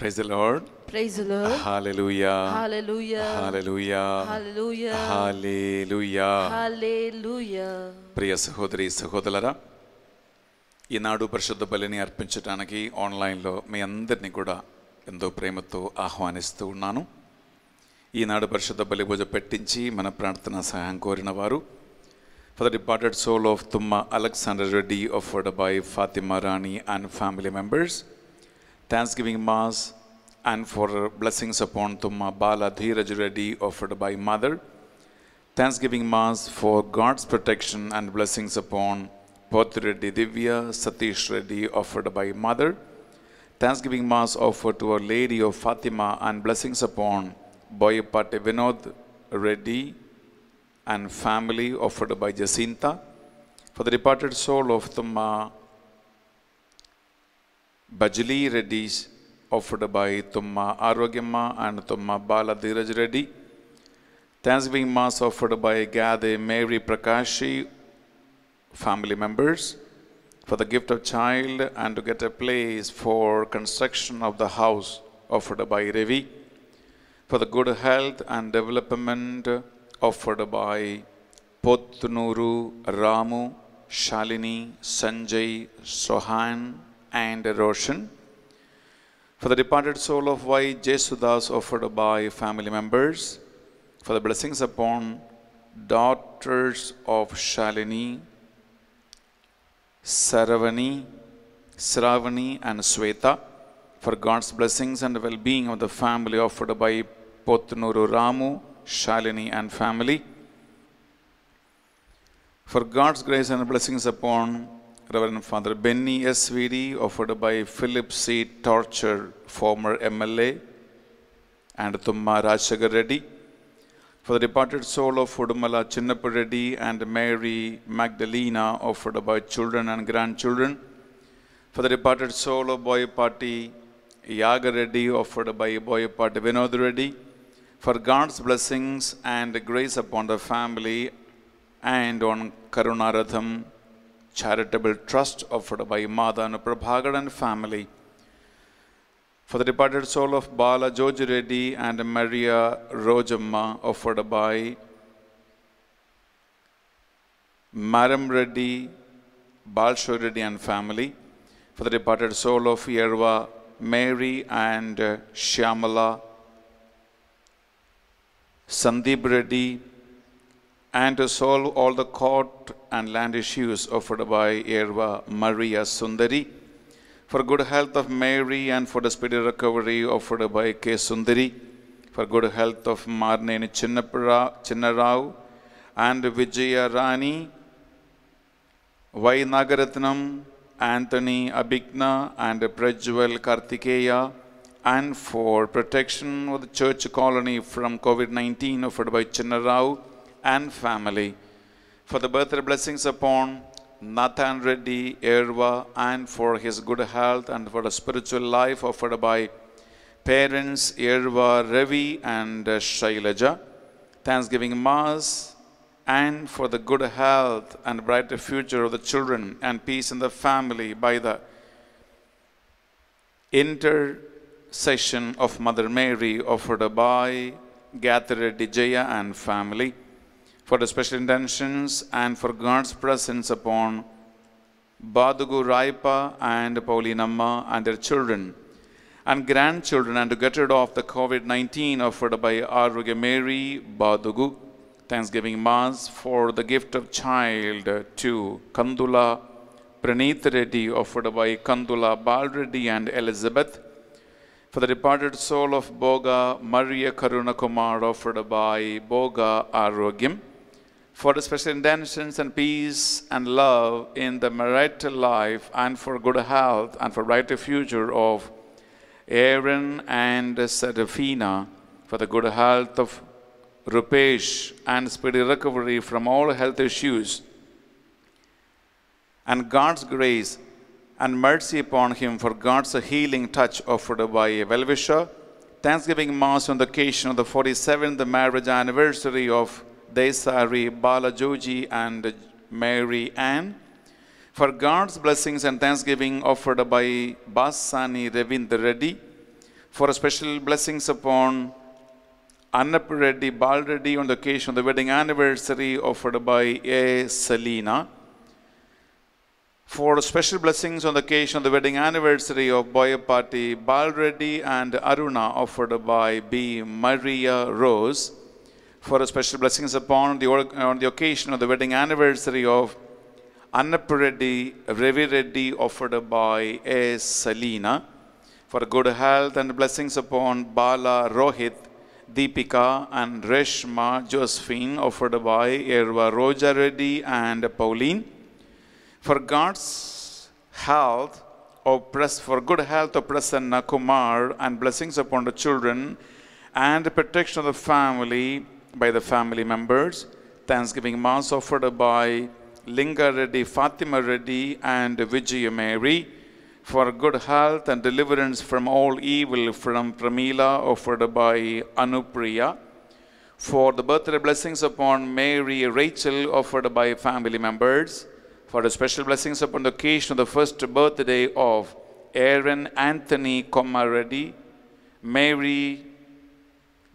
Praise the Lord. Praise the Lord. Hallelujah. Hallelujah. Hallelujah. Hallelujah. Hallelujah. Hallelujah. Priya Sahodri Sahodalara. Inadu Prashadha Balini Arpinchitanaki online law. May under Nikuda. Indo Premato Ahwanistu Nanu. Inadu Prashadha Balibuja Petinchi. Manaprantana Sahankor in Avaru. For the departed soul of Tumma Alexander Reddy offered by Fatima Rani and family members. Thanksgiving Mass and for blessings upon Tumma Bala Reddy offered by Mother. Thanksgiving Mass for God's protection and blessings upon Poti Reddy Divya Satish Reddy offered by Mother. Thanksgiving Mass offered to Our Lady of Fatima and blessings upon Boyapati Vinod Reddy and family offered by Jacinta. For the departed soul of Tumma Bajali Reddy's offered by Tumma Arogyamma and Tumma Baladhiraj Reddy. Thanksgiving Mass offered by Gade Mary Prakashi family members for the gift of child and to get a place for construction of the house offered by Revi. For the good health and development offered by Pottunuru, Ramu, Shalini, Sanjay, Sohan, and erosion. For the departed soul of Y. Jesudas offered by family members, for the blessings upon daughters of Shalini, Saravani, Sravani and Sweta, for God's blessings and well-being of the family offered by Potnuru Ramu, Shalini and family. For God's grace and blessings upon Reverend Father Benny SVD, offered by Philip C. Torture, former MLA, and Thumma Rajagar Reddy. For the departed soul of Udumala Chinnappa Reddy and Mary Magdalena, offered by children and grandchildren. For the departed soul of Boyapati Yaga Reddy, offered by Boyapati Vinod Reddy. For God's blessings and grace upon the family and on Karunaratham charitable trust offered by and Prabhakaran family. For the departed soul of Bala George Reddy and Maria Rojamma offered by Maram Reddy, Balsho Reddy and family. For the departed soul of Yerwa Mary and Shyamala, Sandeep Reddy, and to solve all the court and land issues offered by Erva Maria Sundari. For good health of Mary and for the speedy recovery offered by K. Sundari. For good health of Marneni Chinnarao and Vijaya Rani, Y. Nagaratnam, Anthony Abhigna and Prajwal Kartikeya and for protection of the church colony from COVID-19 offered by Chinnarao and family for the birthday blessings upon Nathan Reddy Erwa and for his good health and for the spiritual life offered by parents Erwa Ravi and Shailaja. Thanksgiving Mass and for the good health and brighter future of the children and peace in the family by the intercession of Mother Mary offered by Gathera Dijaya and family for the special intentions and for God's presence upon Badugu Raipa and Paulinamma and their children and grandchildren and to get rid of the COVID-19 offered by Arugya Mary Badugu, Thanksgiving Mass for the gift of child to Kandula Pranith Reddy offered by Kandula Balreddi and Elizabeth, for the departed soul of Boga Maria Karuna Kumar offered by Boga Arugim for the special intentions and peace and love in the marital life and for good health and for brighter future of Aaron and Serafina, for the good health of Rupesh and speedy recovery from all health issues, and God's grace and mercy upon him for God's healing touch offered by a well-wisher. Thanksgiving Mass on the occasion of the 47th marriage anniversary of Desari Balajoji and Mary Ann. For God's blessings and thanksgiving offered by Basani Revind Reddy. For special blessings upon Annap Reddy Bal Reddy on the occasion of the wedding anniversary offered by A. Selina. For special blessings on the occasion of the wedding anniversary of Boyapati Bal Reddy and Aruna offered by B. Maria Rose for special blessings upon the, on the occasion of the wedding anniversary of Annapur Reddy, Reddy, offered by a Salina, for good health and blessings upon Bala Rohit, Deepika and Reshma Josephine, offered by Erva Roja Reddy and Pauline, for God's health, press for good health, Prasanna Kumar, and blessings upon the children and the protection of the family by the family members. Thanksgiving Mass offered by Linga Reddy, Fatima Reddy and Vijaya Mary for good health and deliverance from all evil from Pramila offered by Anupriya. For the birthday blessings upon Mary Rachel offered by family members. For the special blessings upon the occasion of the first birthday of Aaron Anthony Komaradi, Mary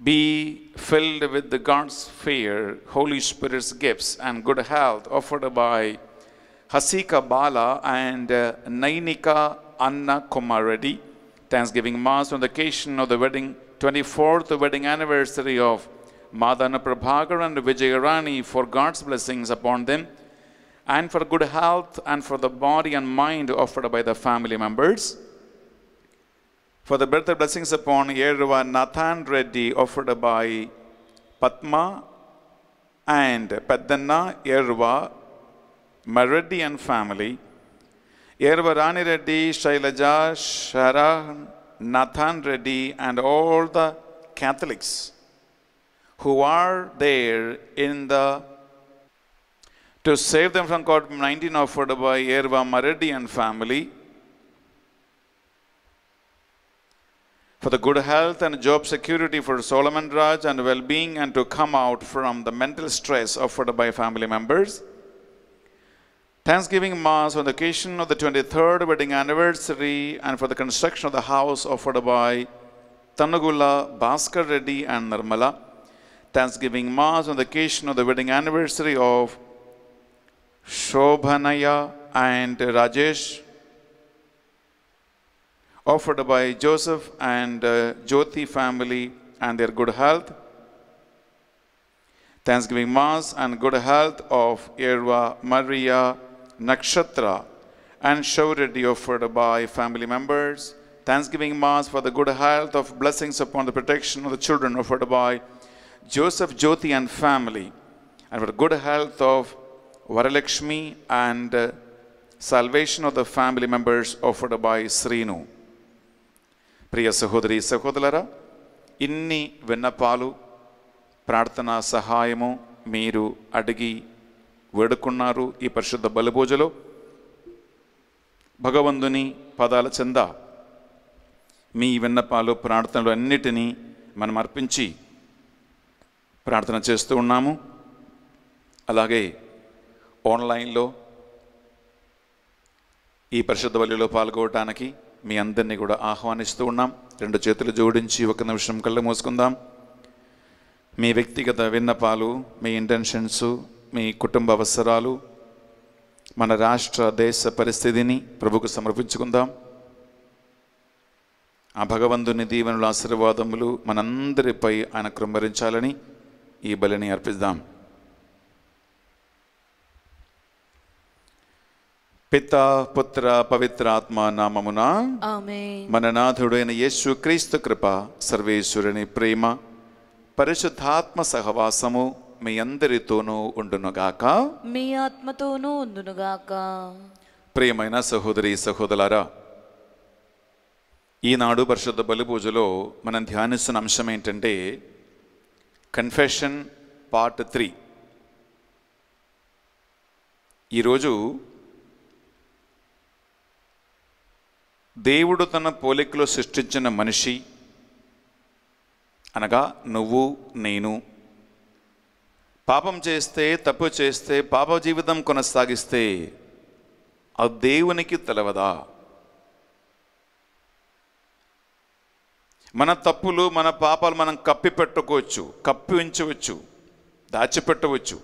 be filled with the God's fear, Holy Spirit's gifts, and good health offered by Hasika Bala and uh, Nainika Anna Kumaradi. Thanksgiving Mass on the occasion of the wedding 24th wedding anniversary of Madana Prabhakar and Vijayarani for God's blessings upon them and for good health and for the body and mind offered by the family members for the birthday blessings upon Yerwa Nathan Reddy offered by Patma and Paddanna Yerwa Mareddy and family. Yerwa Rani Reddy, Shailaja, Shara, Nathan Reddy and all the Catholics who are there in the to save them from COVID-19 offered by Yerwa Mareddy and family. for the good health and job security for Solomon Raj and well being, and to come out from the mental stress offered by family members. Thanksgiving Mass on the occasion of the 23rd wedding anniversary and for the construction of the house offered by Tanagula, Bhaskar Reddy, and Narmala. Thanksgiving Mass on the occasion of the wedding anniversary of Shobhanaya and Rajesh offered by Joseph and uh, Jyoti family and their good health. Thanksgiving Mass and good health of Yerva Maria Nakshatra and Shauradi offered by family members. Thanksgiving Mass for the good health of blessings upon the protection of the children offered by Joseph Jyoti and family. And for the good health of Varalakshmi and uh, salvation of the family members offered by Srinu. ప్రియ సహోదరి సహోదరులరా ఇన్ని విన్నపాలు ప్రార్థనా సహాయము మీరు అడిగి వేడుకున్నారు ఈ పరిశుద్ధ బలిభోజలో భగవంతుని పదాల చెంద మీ విన్నపాలు ప్రార్థనలు అన్నిటినీ మనం అర్పించి ప్రార్థన చేస్తూ ఉన్నాము అలాగే ఆన్లైన్లో ఈ పరిశుద్ధ బలిలో పాల్గొవటానికి మీ అందరినీ కూడా ఆహ్వానిస్తూ ఉన్నాం రెండు చేతులు జోడించి ఒక నిమిషం కళ్ళు మూసుకుందాం మీ వ్యక్తిగత విన్నపాలు మీ ఇంటెన్షన్స్ మీ కుటుంబ అవసరాలు మన రాష్ట్ర దేశ పరిస్థితిని ప్రభుకు సమర్పించుకుందాం ఆ భగవంతుని దీవెనుల ఆశీర్వాదములు మనందరిపై ఆయన కృంభరించాలని ఈ బలిని అర్పిద్దాం పిత పుత్ర పవిత్ర ఆత్మ నామమున మన నాథుడైన యేసు క్రీస్తు కృప సర్వేశ్వరుని ప్రేమ పరిశుద్ధాత్మ సహవాసము మీ అందరితోనూ ఉండునుగాక మీ ఆత్మతోనూ ఉండునుగాక ప్రియమైన సహోదరి సహోదరులారా ఈనాడు పరిశుద్ధ బలి పూజలో మనం ధ్యానిస్తున్న అంశం ఏంటంటే కన్ఫెషన్ పార్ట్ త్రీ ఈరోజు దేవుడు తన పోలికలో సృష్టించిన మనిషి అనగా నువ్వు నేను పాపం చేస్తే తప్పు చేస్తే పాప జీవితం కొనసాగిస్తే ఆ దేవునికి తెలవదా మన తప్పులు మన పాపాలు మనం కప్పి పెట్టుకోవచ్చు కప్పి ఉంచవచ్చు దాచిపెట్టవచ్చు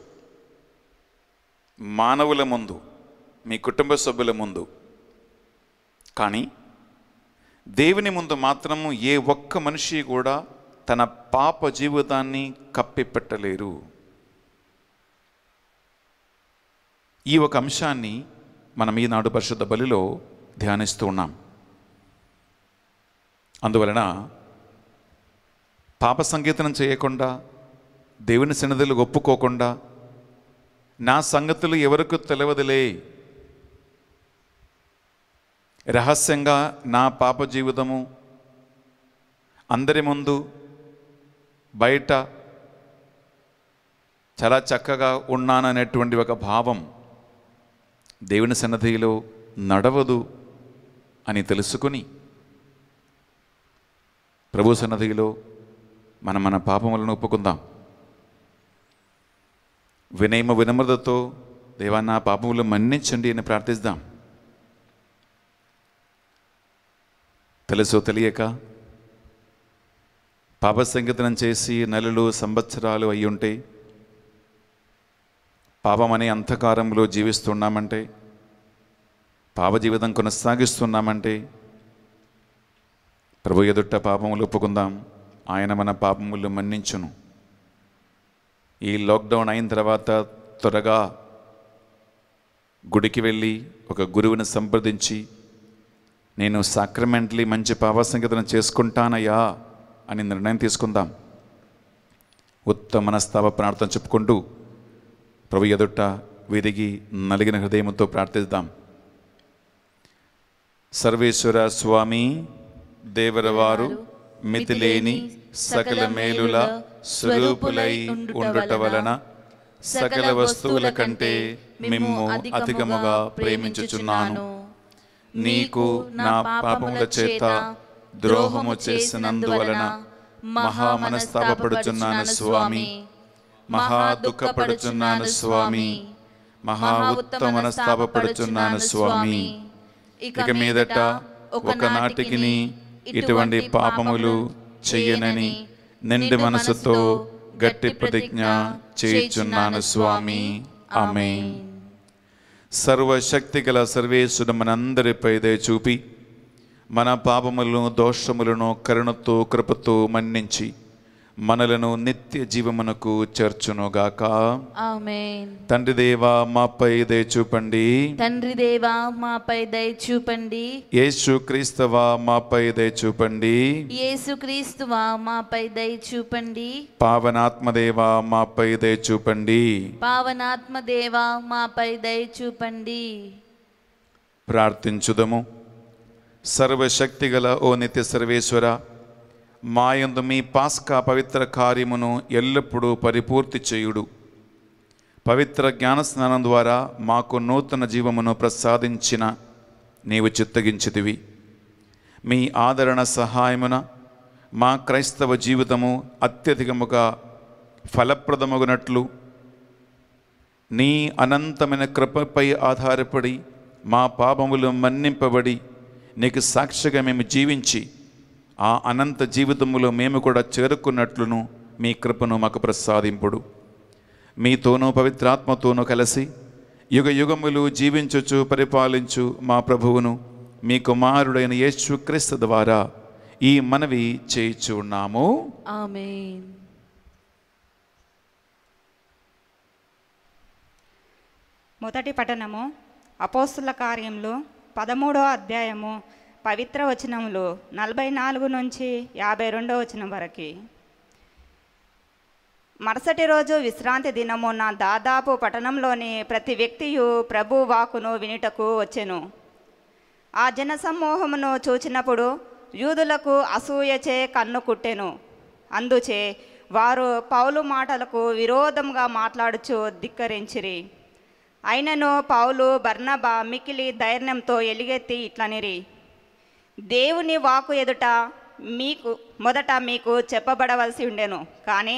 మానవుల ముందు మీ కుటుంబ సభ్యుల ముందు కానీ దేవుని ముందు మాత్రము ఏ ఒక్క మనిషి కూడా తన పాప జీవితాన్ని కప్పిపెట్టలేరు ఈ ఒక అంశాన్ని మనం ఈనాడు పరిశుద్ధ బలిలో ధ్యానిస్తూ ఉన్నాం అందువలన పాప సంగీతనం చేయకుండా దేవుని సన్నిధులు ఒప్పుకోకుండా నా సంగతులు ఎవరికి తెలియదులే రహస్యంగా నా పాప జీవితము అందరి ముందు బయట చాలా చక్కగా ఉన్నాననేటువంటి ఒక భావం దేవుని సన్నదిలో నడవదు అని తెలుసుకుని ప్రభు సన్నధిలో మనం మన పాపములను ఒప్పుకుందాం వినయమ వినమ్రతతో దేవా నా పాపములు మన్నించండి అని ప్రార్థిస్తాం తెలుసో తెలియక పాప సంగీతనం చేసి నెలలు సంవత్సరాలు అయి ఉంటే పాపం అనే అంధకారంలో జీవిస్తున్నామంటే పాప జీవితం కొనసాగిస్తున్నామంటే ప్రభు ఎదుట పాపములు ఒప్పుకుందాం ఆయన మన పాపములు మన్నించును ఈ లాక్డౌన్ అయిన తర్వాత త్వరగా గుడికి వెళ్ళి ఒక గురువుని సంప్రదించి నేను సాక్రమెంట్లీ మంచి పాప సంగీతం చేసుకుంటానయ్యా అని నిర్ణయం తీసుకుందాం ఉత్తమ మనస్తాప ప్రార్థన చెప్పుకుంటూ ప్రభు ఎదుట విరిగి నలిగిన హృదయంతో ప్రార్థిద్దాం సర్వేశ్వర స్వామి దేవరవారు మితిలేని సకల మేలుల స్వరూపులై ఉండట వలన సకల వస్తువుల కంటే మిమ్ము అధికముగా ప్రేమించుచున్నాను నీకు నా పాపముల చేత ద్రోహము చేసినందువలన మహామనస్తాపడుచున్నాను స్వామి మహా దుఃఖపడుచున్నాను స్వామి మహా ఉత్తమనస్తాపడుచున్నాను స్వామి ఇక మీదట ఒకనాటికి ఇటువంటి పాపములు చెయ్యనని నిండి మనసుతో గట్టి ప్రతిజ్ఞ చేయుచున్నాను స్వామి ఆమె సర్వశక్తి గల సర్వేశ్వరుడు మనందరి దయ చూపి మన పాపములను దోషములను కరుణతో కృపతో మన్నించి మనలను నిత్య జీవమునకు చేర్చునుగాక తండ్రి దేవా మాపై దయ చూపండి తండ్రి దేవా మాపై దయ చూపండి యేసు క్రీస్తవా మాపై దయ చూపండి యేసు క్రీస్తువా మాపై దయ చూపండి పావనాత్మదేవా మాపై దయ చూపండి పావనాత్మదేవా మాపై దయ చూపండి ప్రార్థించుదము సర్వశక్తిగల ఓ నిత్య సర్వేశ్వర మాయందు మీ పాస్కా పవిత్ర కార్యమును ఎల్లప్పుడూ పరిపూర్తి చేయుడు పవిత్ర జ్ఞానస్నానం ద్వారా మాకు నూతన జీవమును ప్రసాదించిన నీవు చిత్తగించితివి మీ ఆదరణ సహాయమున మా క్రైస్తవ జీవితము అత్యధికముగా ఫలప్రదమగునట్లు నీ అనంతమైన కృపపై ఆధారపడి మా పాపములు మన్నింపబడి నీకు సాక్షిగా మేము జీవించి ఆ అనంత జీవితములో మేము కూడా చేరుకున్నట్లును మీ కృపను మాకు ప్రసాదింపుడు మీతోనూ పవిత్రాత్మతోనూ కలిసి యుగ యుగములు జీవించొచ్చు పరిపాలించు మా ప్రభువును మీ కుమారుడైన యేసుక్రీస్తు ద్వారా ఈ మనవి చేయిచు ఉన్నాము మొదటి పఠనము అపోస్తుల కార్యంలో పదమూడవ అధ్యాయము పవిత్ర వచనములు నలభై నాలుగు నుంచి యాభై రెండో వచనం వరకు మరుసటి రోజు విశ్రాంతి దినమున దాదాపు పట్టణంలోని ప్రతి వ్యక్తియు ప్రభు వాకును వినుటకు వచ్చెను ఆ జనసమూహమును చూచినప్పుడు యూదులకు అసూయచే కన్ను కుట్టెను అందుచే వారు పౌలు మాటలకు విరోధంగా మాట్లాడుచు ధిక్కరించిరి అయినను పౌలు బర్ణబా మికిలి ధైర్యంతో ఎలిగెత్తి ఇట్లనిరి దేవుని వాకు ఎదుట మీకు మొదట మీకు చెప్పబడవలసి ఉండెను కానీ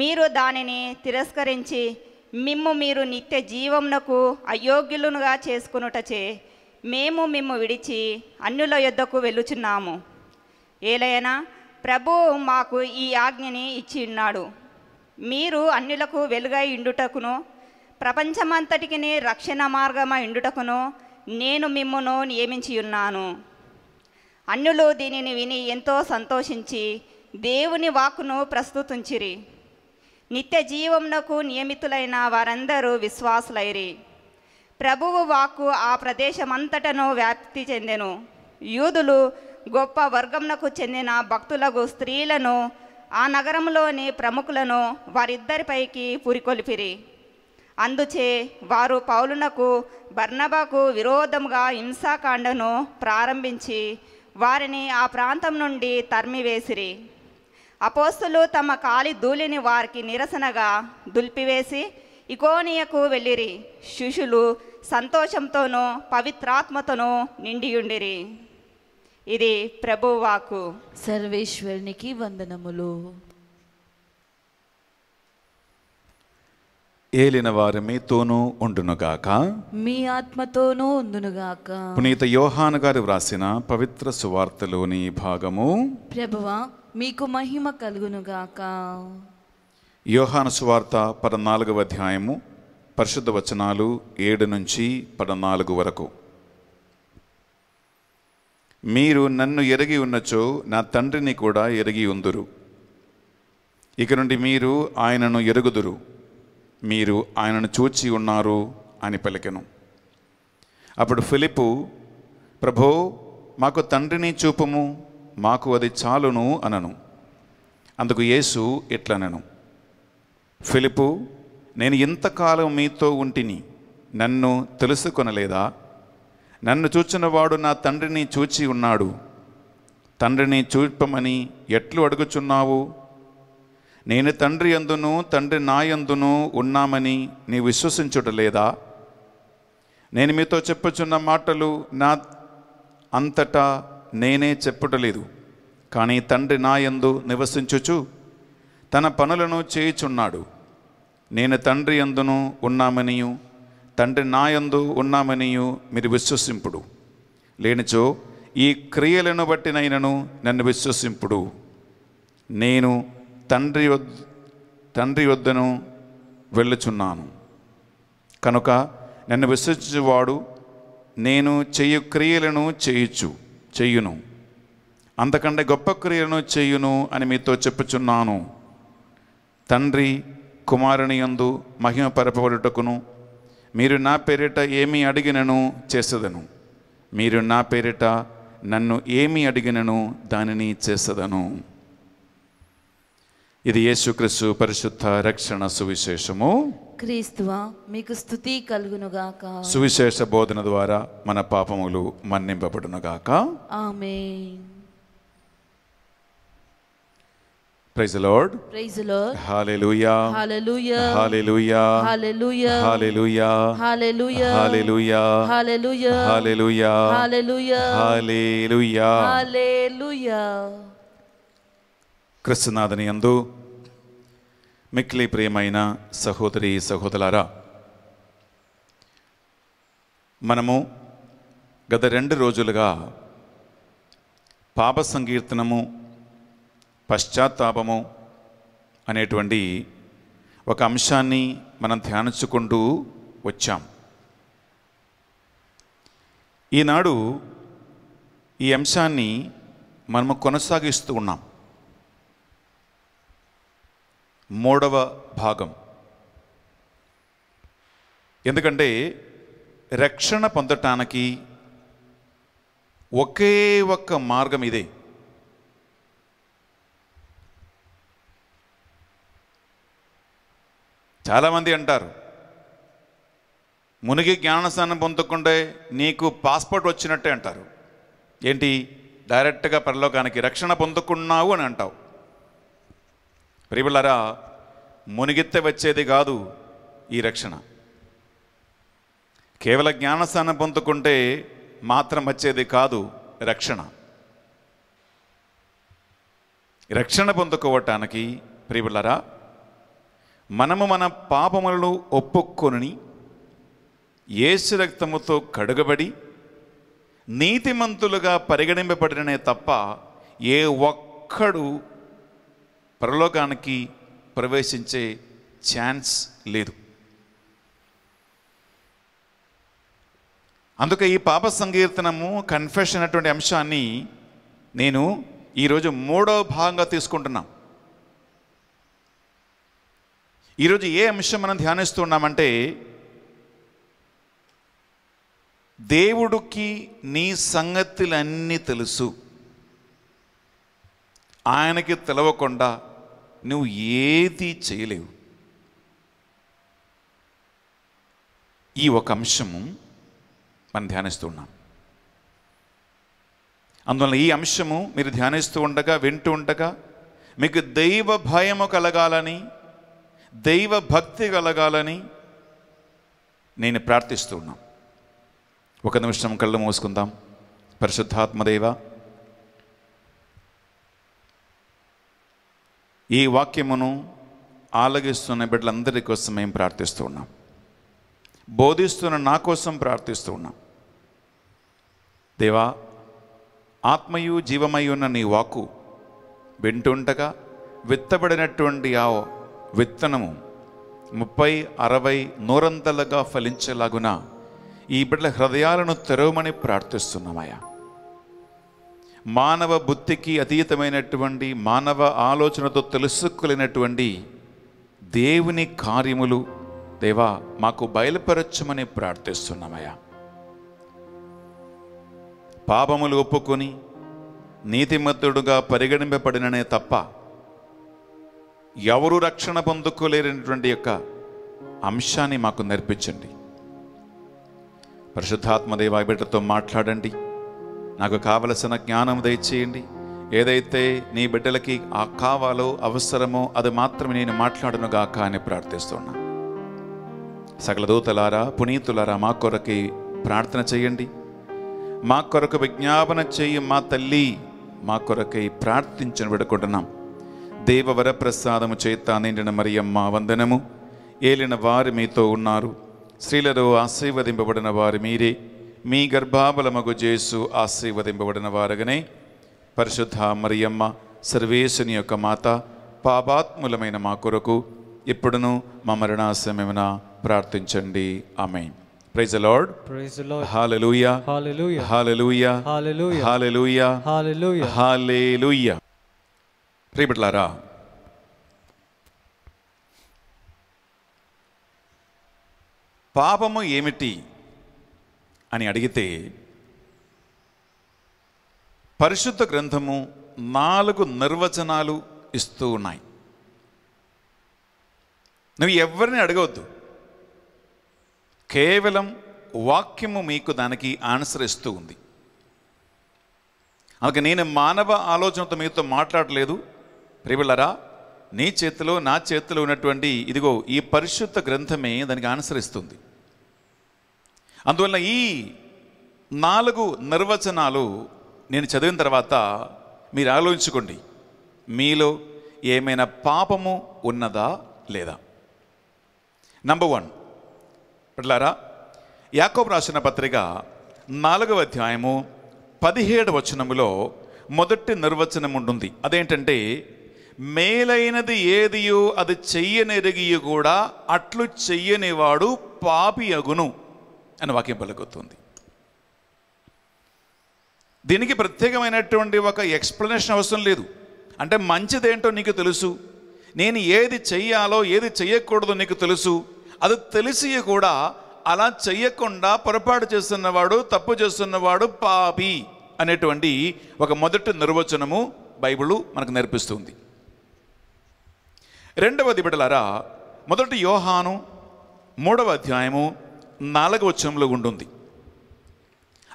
మీరు దానిని తిరస్కరించి మిమ్ము మీరు నిత్య జీవమునకు అయోగ్యులుగా చేసుకునుటచే మేము మిమ్ము విడిచి అన్యుల యొద్దకు వెళ్ళుచున్నాము ఏలైనా ప్రభు మాకు ఈ ఆజ్ఞని ఇచ్చి ఉన్నాడు మీరు అన్యులకు వెలుగై ఇండుటకును ప్రపంచమంతటికి రక్షణ మార్గమై ఇండుటకును నేను మిమ్మును నియమించి ఉన్నాను అన్యులు దీనిని విని ఎంతో సంతోషించి దేవుని వాకును ప్రస్తుతించిరి నిత్య జీవమునకు నియమితులైన వారందరూ విశ్వాసులైరి ప్రభువు వాక్కు ఆ ప్రదేశమంతటను వ్యాప్తి చెందెను యూదులు గొప్ప వర్గమునకు చెందిన భక్తులకు స్త్రీలను ఆ నగరంలోని ప్రముఖులను వారిద్దరిపైకి పురికొలిపిరి అందుచే వారు పౌలునకు బర్ణబాకు విరోధముగా హింసాకాండను ప్రారంభించి వారిని ఆ ప్రాంతం నుండి తరిమివేసిరి అపోస్తులు తమ కాలి ధూళిని వారికి నిరసనగా దుల్పివేసి ఇకోనియకు వెళ్ళిరి శిష్యులు సంతోషంతోనూ పవిత్రాత్మతోనూ నిండియుండిరి ఇది ప్రభువాకు సర్వేశ్వరునికి వందనములు ఏలిన వారు మీతోనూ ఉండునుగాక మీ ఆత్మతోనూ ఉండునుగాక పునీత యోహాన్ గారు వ్రాసిన పవిత్ర సువార్తలోని భాగము ప్రభువ మీకు మహిమ కలుగునుగాక యోహాన సువార్త పద్నాలుగవ అధ్యాయము పరిశుద్ధ వచనాలు ఏడు నుంచి పద్నాలుగు వరకు మీరు నన్ను ఎరిగి ఉన్నచో నా తండ్రిని కూడా ఎరిగి ఉందురు ఇక నుండి మీరు ఆయనను ఎరుగుదురు మీరు ఆయనను చూచి ఉన్నారు అని పలికెను అప్పుడు ఫిలిపు ప్రభో మాకు తండ్రిని చూపము మాకు అది చాలును అనను అందుకు యేసు ఇట్లనను ఫిలిపు నేను ఇంతకాలం మీతో ఉంటిని నన్ను తెలుసుకొనలేదా నన్ను చూచినవాడు నా తండ్రిని చూచి ఉన్నాడు తండ్రిని చూపమని ఎట్లు అడుగుచున్నావు నేను తండ్రి అందును తండ్రి నా ఉన్నామని నీ విశ్వసించుట లేదా నేను మీతో చెప్పుచున్న మాటలు నా అంతటా నేనే చెప్పుటలేదు కానీ తండ్రి నా నివసించుచు తన పనులను చేయుచున్నాడు నేను తండ్రి అందును ఉన్నామనియు తండ్రి నాయందు ఉన్నామనియు మీరు విశ్వసింపుడు లేనిచో ఈ క్రియలను బట్టినైనను నన్ను విశ్వసింపుడు నేను తండ్రి తండ్రి వద్దను వెళ్ళుచున్నాను కనుక నన్ను విశ్వసించువాడు నేను చేయు క్రియలను చేయొచ్చు చెయ్యును అంతకంటే గొప్ప క్రియలను చేయును అని మీతో చెప్పుచున్నాను తండ్రి కుమారుని యందు మహిమ పరపబడుటకును మీరు నా పేరిట ఏమి అడిగినను చేసదను మీరు నా పేరిట నన్ను ఏమి అడిగినను దానిని చేసదను ఇది యేసుక్రీస్తు పరిశుద్ధ రక్షణ సువిశేషము క్రీస్తువా మీకు స్థుతి కలుగునుగాక సువిశేష బోధన ద్వారా మన పాపములు మన్నింపబడునుగాక ఆమేన్ ప్రైజ్ లార్డ్ ప్రైజ్ లార్డ్ హల్లెలూయా హల్లెలూయా హల్లెలూయా హల్లెలూయా హల్లెలూయా హల్లెలూయా హల్లెలూయా హల్లెలూయా హల్లెలూయా హల్లెలూయా హల్లెలూయా హల్లెలూయా క్రిస్తునాథని యందు మిక్లి ప్రియమైన సహోదరి సహోదరులారా మనము గత రెండు రోజులుగా పాప సంకీర్తనము పశ్చాత్తాపము అనేటువంటి ఒక అంశాన్ని మనం ధ్యానించుకుంటూ వచ్చాం ఈనాడు ఈ అంశాన్ని మనము కొనసాగిస్తూ ఉన్నాం మూడవ భాగం ఎందుకంటే రక్షణ పొందటానికి ఒకే ఒక్క మార్గం ఇదే చాలామంది అంటారు మునిగి జ్ఞానస్నానం పొందుకుంటే నీకు పాస్పోర్ట్ వచ్చినట్టే అంటారు ఏంటి డైరెక్ట్గా పరలోకానికి రక్షణ పొందుకున్నావు అని అంటావు ప్రియులరా మునిగితే వచ్చేది కాదు ఈ రక్షణ కేవల జ్ఞానస్థానం పొందుకుంటే మాత్రం వచ్చేది కాదు రక్షణ రక్షణ పొందుకోవటానికి ప్రియులరా మనము మన పాపములను ఒప్పుకొని ఏసు రక్తముతో కడుగబడి నీతిమంతులుగా పరిగణింపబడినే తప్ప ఏ ఒక్కడు పరలోకానికి ప్రవేశించే ఛాన్స్ లేదు అందుకే ఈ పాప సంకీర్తనము కన్ఫెషన్ అనేటువంటి అంశాన్ని నేను ఈరోజు మూడవ భాగంగా తీసుకుంటున్నాం ఈరోజు ఏ అంశం మనం ధ్యానిస్తున్నామంటే దేవుడికి నీ సంగతులన్నీ తెలుసు ఆయనకి తెలవకుండా నువ్వు ఏది చేయలేవు ఈ ఒక అంశము మనం ఉన్నాం అందువల్ల ఈ అంశము మీరు ధ్యానిస్తూ ఉండగా వింటూ ఉండగా మీకు దైవ భయము కలగాలని దైవ భక్తి కలగాలని నేను ప్రార్థిస్తున్నాం ఒక నిమిషం కళ్ళు మూసుకుందాం పరిశుద్ధాత్మదేవా ఈ వాక్యమును ఆలగిస్తున్న బిడ్డలందరి కోసం మేము ప్రార్థిస్తూ ఉన్నాం బోధిస్తున్న నా కోసం ప్రార్థిస్తూ ఉన్నాం దేవా ఆత్మయు జీవమయు ఉన్న నీ వాకు వింటుండగా విత్తబడినటువంటి ఆ విత్తనము ముప్పై అరవై నూరంతలుగా ఫలించేలాగున ఈ బిడ్డల హృదయాలను తెరవమని ప్రార్థిస్తున్నామయ్యా మానవ బుద్ధికి అతీతమైనటువంటి మానవ ఆలోచనతో తెలుసుకోలేనటువంటి దేవుని కార్యములు దేవా మాకు బయలుపరచమని ప్రార్థిస్తున్నామయ్యా పాపములు ఒప్పుకొని నీతిమంతుడుగా పరిగణింపబడిననే తప్ప ఎవరు రక్షణ పొందుకోలేనటువంటి యొక్క అంశాన్ని మాకు నేర్పించండి పరిశుద్ధాత్మదేవ బిడ్డతో మాట్లాడండి నాకు కావలసిన జ్ఞానం దయచేయండి ఏదైతే నీ బిడ్డలకి ఆ కావాలో అవసరమో అది మాత్రమే నేను మాట్లాడను గాక అని ప్రార్థిస్తున్నా సకల దూతలారా పునీతులారా మా కొరకి ప్రార్థన చేయండి మా కొరకు విజ్ఞాపన చేయి మా తల్లి మా కొరకై ప్రార్థించను పెడుకుంటున్నాం దేవవర ప్రసాదము చేత నిండిన మరియమ్మ వందనము ఏలిన వారు మీతో ఉన్నారు స్త్రీలలో ఆశీర్వదింపబడిన వారు మీరే మీ గర్భాబల మగు చేసు ఆశీర్వదింపబడిన వారగనే పరిశుద్ధ మరియమ్మ సర్వేశుని యొక్క మాత పాపాత్ములమైన మా కొరకు ఇప్పుడును మా మరణాశమేమన ప్రార్థించండి ఆమె ప్రైజ్ లార్డ్ ప్రైజ్ లార్డ్ హల్లెలూయా హల్లెలూయా హల్లెలూయా హల్లెలూయా హల్లెలూయా హల్లెలూయా హల్లెలూయా ప్రియబిడ్లారా పాపము ఏమిటి అని అడిగితే పరిశుద్ధ గ్రంథము నాలుగు నిర్వచనాలు ఇస్తూ ఉన్నాయి నువ్వు ఎవరిని అడగవద్దు కేవలం వాక్యము మీకు దానికి ఆన్సర్ ఇస్తూ ఉంది అందుకే నేను మానవ ఆలోచనతో మీతో మాట్లాడలేదు ప్రియులరా నీ చేతిలో నా చేతిలో ఉన్నటువంటి ఇదిగో ఈ పరిశుద్ధ గ్రంథమే దానికి ఆన్సర్ ఇస్తుంది అందువల్ల ఈ నాలుగు నిర్వచనాలు నేను చదివిన తర్వాత మీరు ఆలోచించుకోండి మీలో ఏమైనా పాపము ఉన్నదా లేదా నంబర్ వన్ పిల్లారా యాకోబు రాసిన పత్రిక నాలుగవ అధ్యాయము పదిహేడు వచనములో మొదటి నిర్వచనం ఉంటుంది అదేంటంటే మేలైనది ఏదియో అది చెయ్యనెరిగి కూడా అట్లు చెయ్యనివాడు పాపి అగును అని వాక్యం పలుకుతుంది దీనికి ప్రత్యేకమైనటువంటి ఒక ఎక్స్ప్లెనేషన్ అవసరం లేదు అంటే మంచిదేంటో నీకు తెలుసు నేను ఏది చెయ్యాలో ఏది చెయ్యకూడదో నీకు తెలుసు అది తెలిసి కూడా అలా చెయ్యకుండా పొరపాటు చేస్తున్నవాడు తప్పు చేస్తున్నవాడు పాపి అనేటువంటి ఒక మొదటి నిర్వచనము బైబిలు మనకు నేర్పిస్తుంది రెండవది బిడలారా మొదటి యోహాను మూడవ అధ్యాయము నాలుగవ వచ్చంలో ఉంటుంది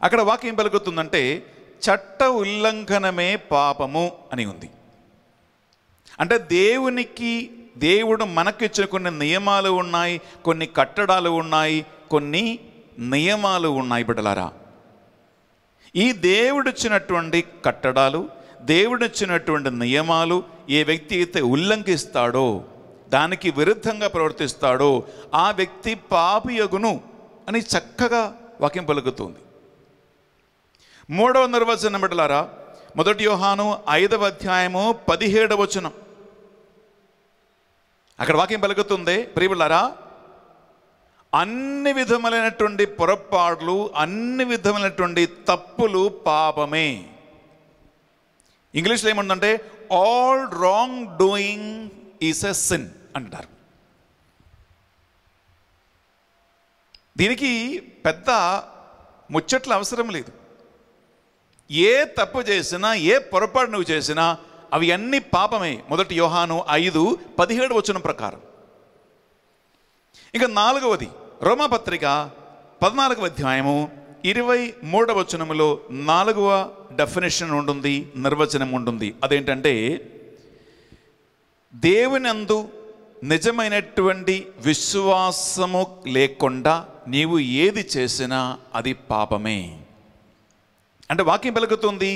అక్కడ వాక్యం పలుకుతుందంటే చట్ట ఉల్లంఘనమే పాపము అని ఉంది అంటే దేవునికి దేవుడు మనకిచ్చిన కొన్ని నియమాలు ఉన్నాయి కొన్ని కట్టడాలు ఉన్నాయి కొన్ని నియమాలు ఉన్నాయి బిడ్డలారా ఈ దేవుడిచ్చినటువంటి కట్టడాలు దేవుడిచ్చినటువంటి నియమాలు ఏ వ్యక్తి అయితే ఉల్లంఘిస్తాడో దానికి విరుద్ధంగా ప్రవర్తిస్తాడో ఆ వ్యక్తి పాపియగును అని చక్కగా వాక్యం పలుకుతుంది మూడవ నిర్వచనం బిడ్డలారా మొదటి యోహాను ఐదవ అధ్యాయము పదిహేడవ వచనం అక్కడ వాక్యం పలుకుతుంది ప్రియులారా అన్ని విధములైనటువంటి పొరపాట్లు అన్ని విధములైనటువంటి తప్పులు పాపమే ఇంగ్లీష్లో ఏముందంటే all wrong doing is a sin అంటారు దీనికి పెద్ద ముచ్చట్ల అవసరం లేదు ఏ తప్పు చేసినా ఏ పొరపాటు నువ్వు చేసినా అవి అన్ని పాపమే మొదటి యోహాను ఐదు పదిహేడు వచ్చిన ప్రకారం ఇంకా నాలుగవది రోమపత్రిక పద్నాలుగవ అధ్యాయము ఇరవై మూడవ వచనములో నాలుగవ డెఫినేషన్ ఉంటుంది నిర్వచనం ఉంటుంది అదేంటంటే దేవునందు నిజమైనటువంటి విశ్వాసము లేకుండా నీవు ఏది చేసినా అది పాపమే అంటే వాక్యం పలుకుతుంది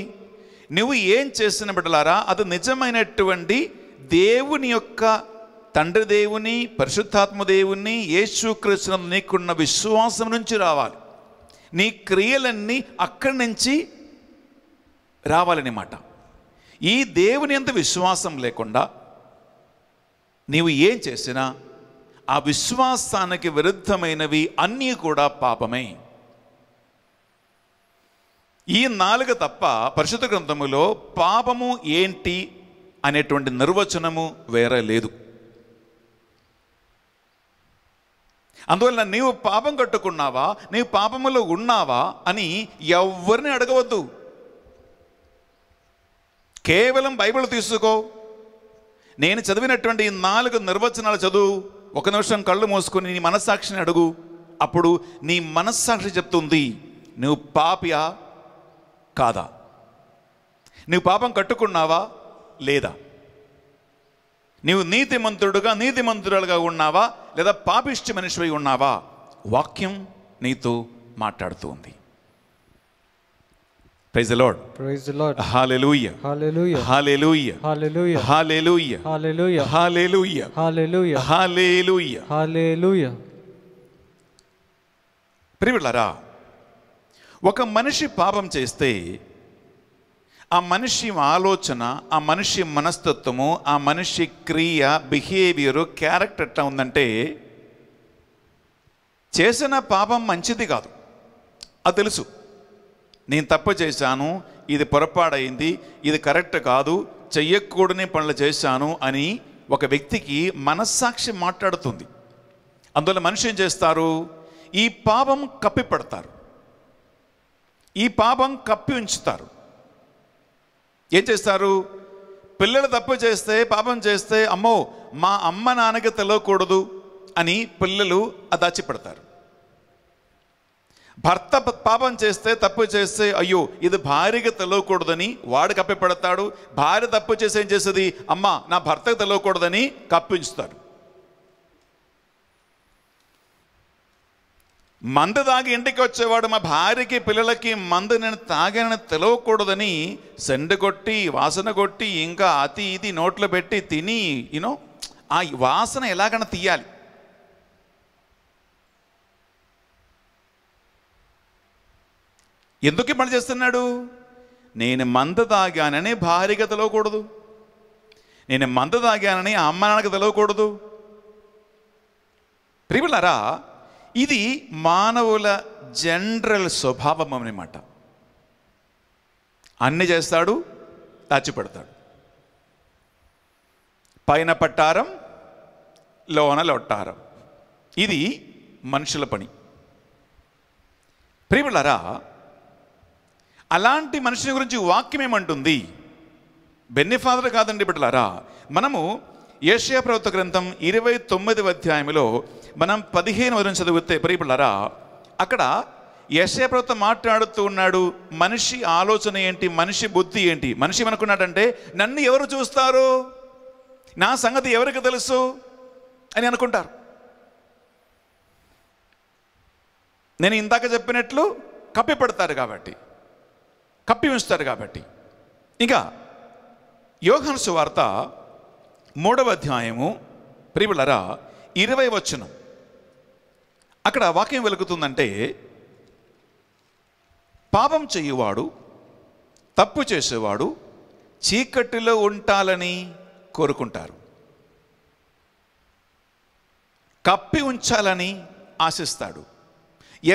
నువ్వు ఏం చేసిన బిడ్డలారా అది నిజమైనటువంటి దేవుని యొక్క తండ్రి దేవుని పరిశుద్ధాత్మ దేవుని యేసుకృష్ణ నీకున్న విశ్వాసం నుంచి రావాలి నీ క్రియలన్నీ అక్కడి నుంచి రావాలన్నమాట ఈ దేవుని అంత విశ్వాసం లేకుండా నీవు ఏం చేసినా ఆ విశ్వాసానికి విరుద్ధమైనవి అన్నీ కూడా పాపమే ఈ నాలుగు తప్ప పరిశుద్ధ గ్రంథములో పాపము ఏంటి అనేటువంటి నిర్వచనము వేరే లేదు అందువల్ల నీవు పాపం కట్టుకున్నావా నీవు పాపములో ఉన్నావా అని ఎవరిని అడగవద్దు కేవలం బైబిల్ తీసుకో నేను చదివినటువంటి ఈ నాలుగు నిర్వచనాలు చదువు ఒక నిమిషం కళ్ళు మూసుకొని నీ మనస్సాక్షిని అడుగు అప్పుడు నీ మనస్సాక్షి చెప్తుంది నువ్వు పాపియా కాదా నువ్వు పాపం కట్టుకున్నావా లేదా నీవు నీతి మంత్రుడుగా నీతి మంత్రులుగా ఉన్నావా లేదా పాపిష్టి మనిషివై ఉన్నావా వాక్యం నీతో మాట్లాడుతూ ఉంది ప్రైజ్ లార్డ్ ప్రైజ్ లార్డ్ హల్లెలూయా హల్లెలూయా హల్లెలూయా హల్లెలూయా హల్లెలూయా హల్లెలూయా హల్లెలూయా హల్లెలూయా హల్లెలూయా హల్లెలూయా ప్రియులారా ఒక మనిషి పాపం చేస్తే ఆ మనిషి ఆలోచన ఆ మనిషి మనస్తత్వము ఆ మనిషి క్రియ బిహేవియరు క్యారెక్టర్ ఎట్లా ఉందంటే చేసిన పాపం మంచిది కాదు అది తెలుసు నేను తప్పు చేశాను ఇది పొరపాడైంది ఇది కరెక్ట్ కాదు చెయ్యకూడని పనులు చేశాను అని ఒక వ్యక్తికి మనస్సాక్షి మాట్లాడుతుంది అందువల్ల మనిషి ఏం చేస్తారు ఈ పాపం కప్పిపెడతారు ఈ పాపం కప్పి ఉంచుతారు ఏం చేస్తారు పిల్లలు తప్పు చేస్తే పాపం చేస్తే అమ్మో మా అమ్మ నాన్నకి తెలియకూడదు అని పిల్లలు దాచిపెడతారు భర్త పాపం చేస్తే తప్పు చేస్తే అయ్యో ఇది భార్యకి తెలవకూడదని వాడు కప్పిపెడతాడు భార్య తప్పు చేసి ఏం చేసేది అమ్మ నా భర్తకు తెలవకూడదని కప్పించుతారు మంద తాగి ఇంటికి వచ్చేవాడు మా భార్యకి పిల్లలకి మందు నేను తాగానని తెలవకూడదని సెండగొట్టి వాసన కొట్టి ఇంకా అతి ఇది నోట్లో పెట్టి తిని యూనో ఆ వాసన ఎలాగైనా తీయాలి ఎందుకు పని చేస్తున్నాడు నేను మంద తాగానని భార్యకి తెలవకూడదు నేను మంద తాగానని అమ్మ నాన్నకు తెలవకూడదు ప్రియులరా ఇది మానవుల జనరల్ స్వభావం అనమాట అన్ని చేస్తాడు దాచిపెడతాడు పైన పట్టారం లోన లొట్టారం ఇది మనుషుల పని ప్రియులరా అలాంటి మనిషిని గురించి వాక్యం ఏమంటుంది ఫాదర్ కాదండి బిడ్డలారా మనము ఏషియా ప్రవక్త గ్రంథం ఇరవై తొమ్మిది అధ్యాయంలో మనం పదిహేను వదిలిన చదివితే పరిపడలరా అక్కడ ఏషియా ప్రవక్త మాట్లాడుతూ ఉన్నాడు మనిషి ఆలోచన ఏంటి మనిషి బుద్ధి ఏంటి మనిషి అనుకున్నాడంటే నన్ను ఎవరు చూస్తారు నా సంగతి ఎవరికి తెలుసు అని అనుకుంటారు నేను ఇందాక చెప్పినట్లు కప్పిపడతారు కాబట్టి కప్పి ఉంచుతారు కాబట్టి ఇంకా యోహన్సు వార్త మూడవ అధ్యాయము ప్రిబులరా ఇరవై వచనం అక్కడ వాక్యం వెలుగుతుందంటే పాపం చేయువాడు తప్పు చేసేవాడు చీకటిలో ఉండాలని కోరుకుంటారు కప్పి ఉంచాలని ఆశిస్తాడు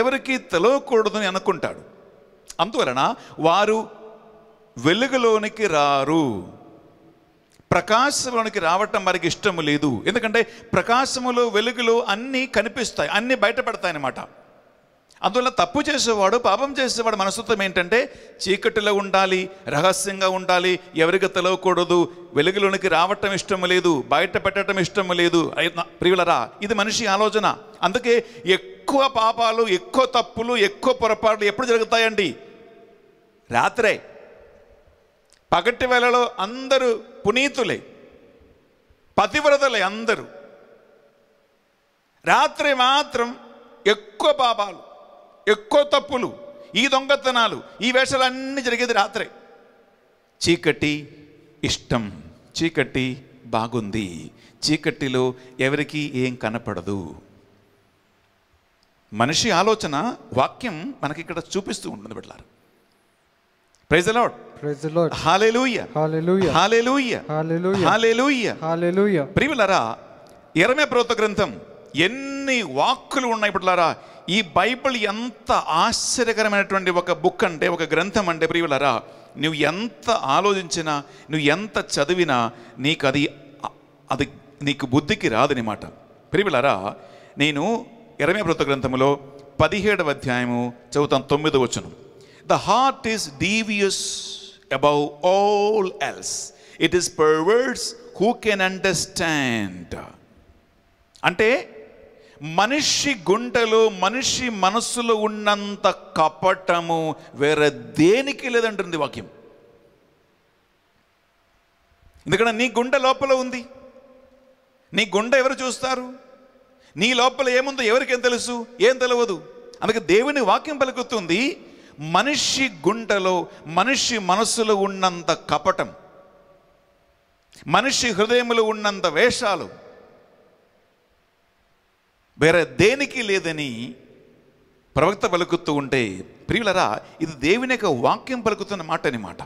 ఎవరికీ తెలవకూడదని అనుకుంటాడు అందువలన వారు వెలుగులోనికి రారు ప్రకాశంలోనికి రావటం వారికి ఇష్టము లేదు ఎందుకంటే ప్రకాశములో వెలుగులో అన్నీ కనిపిస్తాయి అన్నీ బయటపడతాయి అన్నమాట అందువల్ల తప్పు చేసేవాడు పాపం చేసేవాడు మనస్తత్వం ఏంటంటే చీకటిలో ఉండాలి రహస్యంగా ఉండాలి ఎవరికి తెలవకూడదు వెలుగులోనికి రావటం ఇష్టం లేదు బయట పెట్టడం ఇష్టం లేదు ప్రియులరా ఇది మనిషి ఆలోచన అందుకే ఎక్కువ పాపాలు ఎక్కువ తప్పులు ఎక్కువ పొరపాట్లు ఎప్పుడు జరుగుతాయండి రాత్రే పగటి వేళలో అందరూ పునీతులే పతివ్రతలే అందరూ రాత్రి మాత్రం ఎక్కువ పాపాలు ఎక్కువ తప్పులు ఈ దొంగతనాలు ఈ వేషాలు అన్నీ జరిగేది రాత్రే చీకటి ఇష్టం చీకటి బాగుంది చీకటిలో ఎవరికి ఏం కనపడదు మనిషి ఆలోచన వాక్యం మనకి ఇక్కడ చూపిస్తూ ఉంటుంది బిడ్డారు ప్రైజ్ అలాడ్ ప్రియులరా ఎరమే ప్రోత గ్రంథం ఎన్ని వాక్కులు ఉన్నాయి లారా ఈ బైబిల్ ఎంత ఆశ్చర్యకరమైనటువంటి ఒక బుక్ అంటే ఒక గ్రంథం అంటే ప్రియులరా నువ్వు ఎంత ఆలోచించినా నువ్వు ఎంత చదివినా నీకు అది అది నీకు బుద్ధికి రాదనమాట ప్రియులరా నేను ఇరవై వృత్త గ్రంథములో పదిహేడవ అధ్యాయము చదువుతాను తొమ్మిదవ వచ్చును the heart is devious above all else it is perverse who can understand అంటే మనిషి గుంటలో మనిషి మనస్సులో ఉన్నంత కపటము వేరే దేనికి లేదంటుంది వాక్యం ఎందుకంటే నీ గుండె లోపల ఉంది నీ గుండె ఎవరు చూస్తారు నీ లోపల ఏముందో ఎవరికేం తెలుసు ఏం తెలియదు అందుకే దేవుని వాక్యం పలుకుతుంది మనిషి గుంటలో మనిషి మనసులో ఉన్నంత కపటం మనిషి హృదయములు ఉన్నంత వేషాలు వేరే దేనికి లేదని ప్రవక్త పలుకుతూ ఉంటే ప్రియులరా ఇది దేవుని యొక్క వాక్యం పలుకుతున్న మాట అనమాట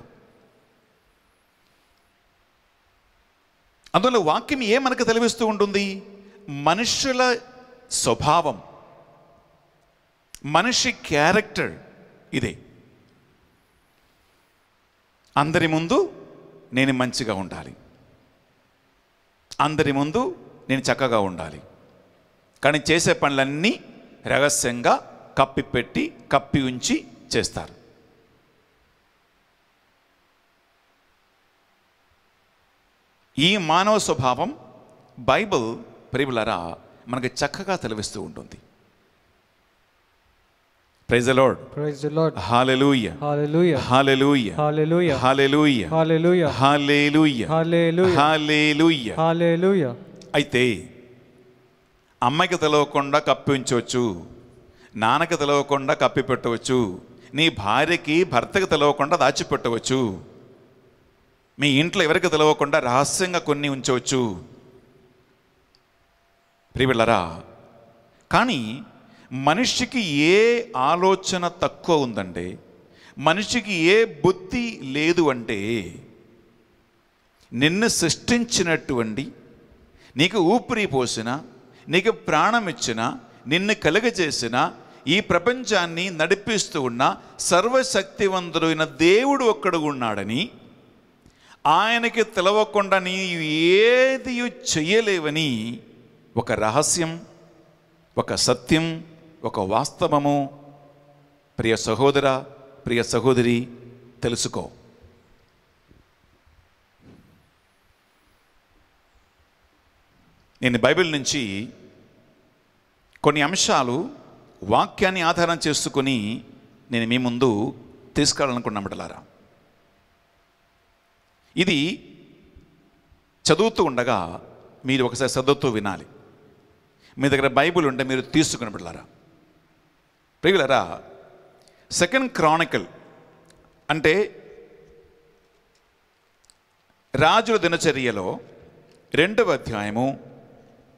అందులో వాక్యం ఏ మనకు తెలివిస్తూ ఉంటుంది మనుషుల స్వభావం మనిషి క్యారెక్టర్ ఇదే అందరి ముందు నేను మంచిగా ఉండాలి అందరి ముందు నేను చక్కగా ఉండాలి కానీ చేసే పనులన్నీ రహస్యంగా కప్పిపెట్టి కప్పి ఉంచి చేస్తారు ఈ మానవ స్వభావం బైబిల్ ప్రియులరా మనకి చక్కగా తెలివిస్తూ ఉంటుంది ప్రైజ్ లార్డ్ ప్రైజ్ లార్డ్ హల్లెలూయా హల్లెలూయా హల్లెలూయా హల్లెలూయా హల్లెలూయా హల్లెలూయా హల్లెలూయా హల్లెలూయా హల్లెలూయా అయితే అమ్మకి తెలవకుండా కప్పించవచ్చు నాన్నకి తెలవకుండా కప్పి పెట్టవచ్చు నీ భార్యకి భర్తకి తెలవకుండా దాచిపెట్టవచ్చు మీ ఇంట్లో ఎవరికి తెలవకుండా రహస్యంగా కొన్ని ఉంచవచ్చు ప్రివిళ్ళరా కానీ మనిషికి ఏ ఆలోచన తక్కువ ఉందండి మనిషికి ఏ బుద్ధి లేదు అంటే నిన్ను సృష్టించినటువంటి నీకు ఊపిరి పోసిన నీకు ప్రాణం ఇచ్చిన నిన్ను కలుగజేసిన ఈ ప్రపంచాన్ని నడిపిస్తూ ఉన్న సర్వశక్తివంతుడైన దేవుడు ఒక్కడు ఉన్నాడని ఆయనకి తెలవకుండా నీ ఏది చెయ్యలేవని ఒక రహస్యం ఒక సత్యం ఒక వాస్తవము ప్రియ సహోదర ప్రియ సహోదరి తెలుసుకో నేను బైబిల్ నుంచి కొన్ని అంశాలు వాక్యాన్ని ఆధారం చేసుకుని నేను మీ ముందు తీసుకురావాలనుకున్నా బిడ్డలారా ఇది చదువుతూ ఉండగా మీరు ఒకసారి చదువుతూ వినాలి మీ దగ్గర బైబుల్ ఉంటే మీరు తీసుకుని బిడ్డలారా ప్రియులరా సెకండ్ క్రానికల్ అంటే రాజుల దినచర్యలో రెండవ అధ్యాయము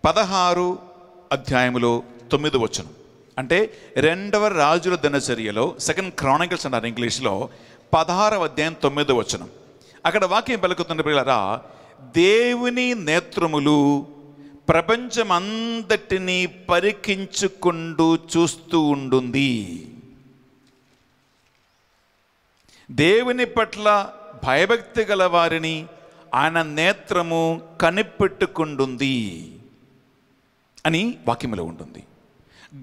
పదహారు అధ్యాయంలో తొమ్మిది వచ్చును అంటే రెండవ రాజుల దినచర్యలో సెకండ్ క్రానికల్స్ అన్నారు ఇంగ్లీష్లో పదహారవ అధ్యాయం తొమ్మిది వచ్చిన అక్కడ వాక్యం పలుకుతున్న పిల్లరా దేవుని నేత్రములు ప్రపంచమంతటినీ పరికించుకుంటూ చూస్తూ ఉండుంది దేవుని పట్ల భయభక్తి గల వారిని ఆయన నేత్రము కనిపెట్టుకుంటుంది అని వాక్యంలో ఉంటుంది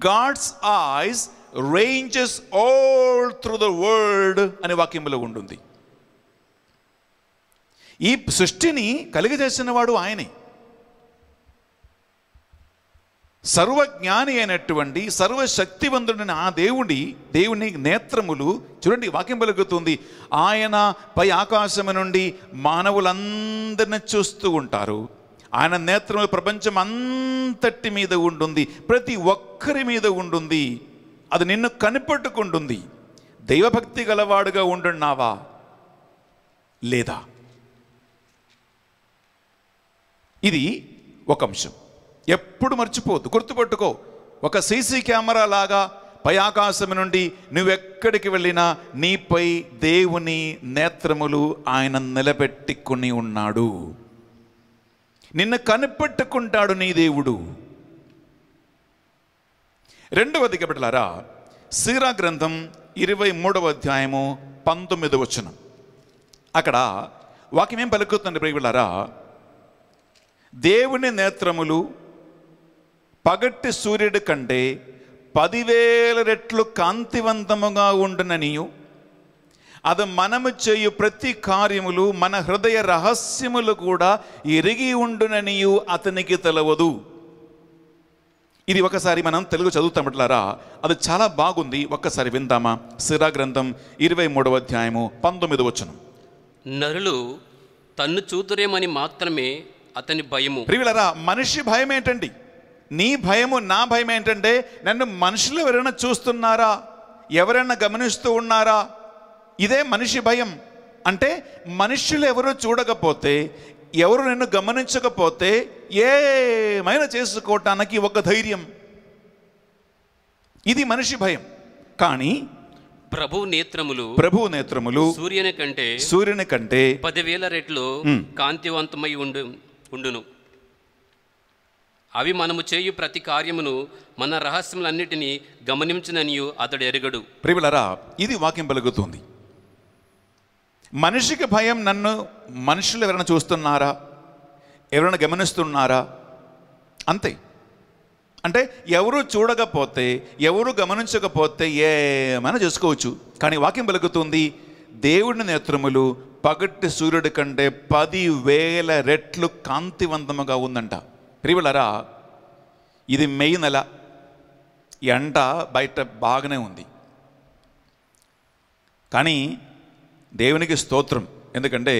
God's eyes ranges all through the world అనే వాక్యంలో ఉంటుంది ఈ సృష్టిని కలిగజేసిన వాడు ఆయనే సర్వజ్ఞాని అయినటువంటి సర్వశక్తివంతుడైన ఆ దేవుడి దేవుని నేత్రములు చూడండి వాక్యం పలుకుతుంది ఆయన పై ఆకాశము నుండి మానవులందరిని చూస్తూ ఉంటారు ఆయన నేత్రము ప్రపంచం అంతటి మీద ఉంటుంది ప్రతి ఒక్కరి మీద ఉంటుంది అది నిన్ను కనిపెట్టుకుంటుంది దైవభక్తి గలవాడుగా ఉండున్నావా లేదా ఇది ఒక అంశం ఎప్పుడు మర్చిపోద్దు గుర్తుపట్టుకో ఒక సీసీ కెమెరా లాగా పై ఆకాశం నుండి నువ్వెక్కడికి వెళ్ళినా నీపై దేవుని నేత్రములు ఆయన నిలబెట్టుకుని ఉన్నాడు నిన్ను కనిపెట్టుకుంటాడు నీ దేవుడు రెండవది కబట్లారా సీరా గ్రంథం ఇరవై మూడవ అధ్యాయము పంతొమ్మిది వచ్చిన అక్కడ వాక్యం ఏం పలుకుతుంది ప్రియులారా దేవుని నేత్రములు పగట్టి సూర్యుడి కంటే పదివేల రెట్లు కాంతివంతముగా ఉండుననియు అది మనము చేయు ప్రతి కార్యములు మన హృదయ రహస్యములు కూడా ఎరిగి ఉండుననియు అతనికి తెలవదు ఇది ఒకసారి మనం తెలుగు చదువుతామట్లారా అది చాలా బాగుంది ఒక్కసారి విందామా సిరా గ్రంథం ఇరవై మూడవ అధ్యాయము పంతొమ్మిది వచ్చును నరులు తన్ను చూతురేమని మాత్రమే అతని భయము ప్రియులరా మనిషి భయం ఏంటండి నీ భయము నా భయం ఏంటంటే నన్ను మనుషులు ఎవరైనా చూస్తున్నారా ఎవరైనా గమనిస్తూ ఉన్నారా ఇదే మనిషి భయం అంటే మనుషులు ఎవరు చూడకపోతే ఎవరు నిన్ను గమనించకపోతే ఏమైనా చేసుకోవటానికి ఒక ధైర్యం ఇది మనిషి భయం కానీ ప్రభు నేత్రములు ప్రభు నేత్రములు సూర్యుని కంటే సూర్యుని కంటే పదివేల రెట్లు కాంతివంతమై ఉండు ఉండును అవి మనము చేయు ప్రతి కార్యమును మన రహస్యములన్నిటినీ గమనించిననియు అతడు ఎరగడు ప్రిబులరా ఇది వాక్యం పలుకుతుంది మనిషికి భయం నన్ను మనుషులు ఎవరైనా చూస్తున్నారా ఎవరైనా గమనిస్తున్నారా అంతే అంటే ఎవరు చూడకపోతే ఎవరు గమనించకపోతే ఏమైనా చేసుకోవచ్చు కానీ వాక్యం పలుకుతుంది దేవుడిని నేత్రములు పగటి సూర్యుడి కంటే పదివేల రెట్లు కాంతివంతముగా ఉందంట ప్రియులరా ఇది మెయి నెల ఎండ బయట బాగానే ఉంది కానీ దేవునికి స్తోత్రం ఎందుకంటే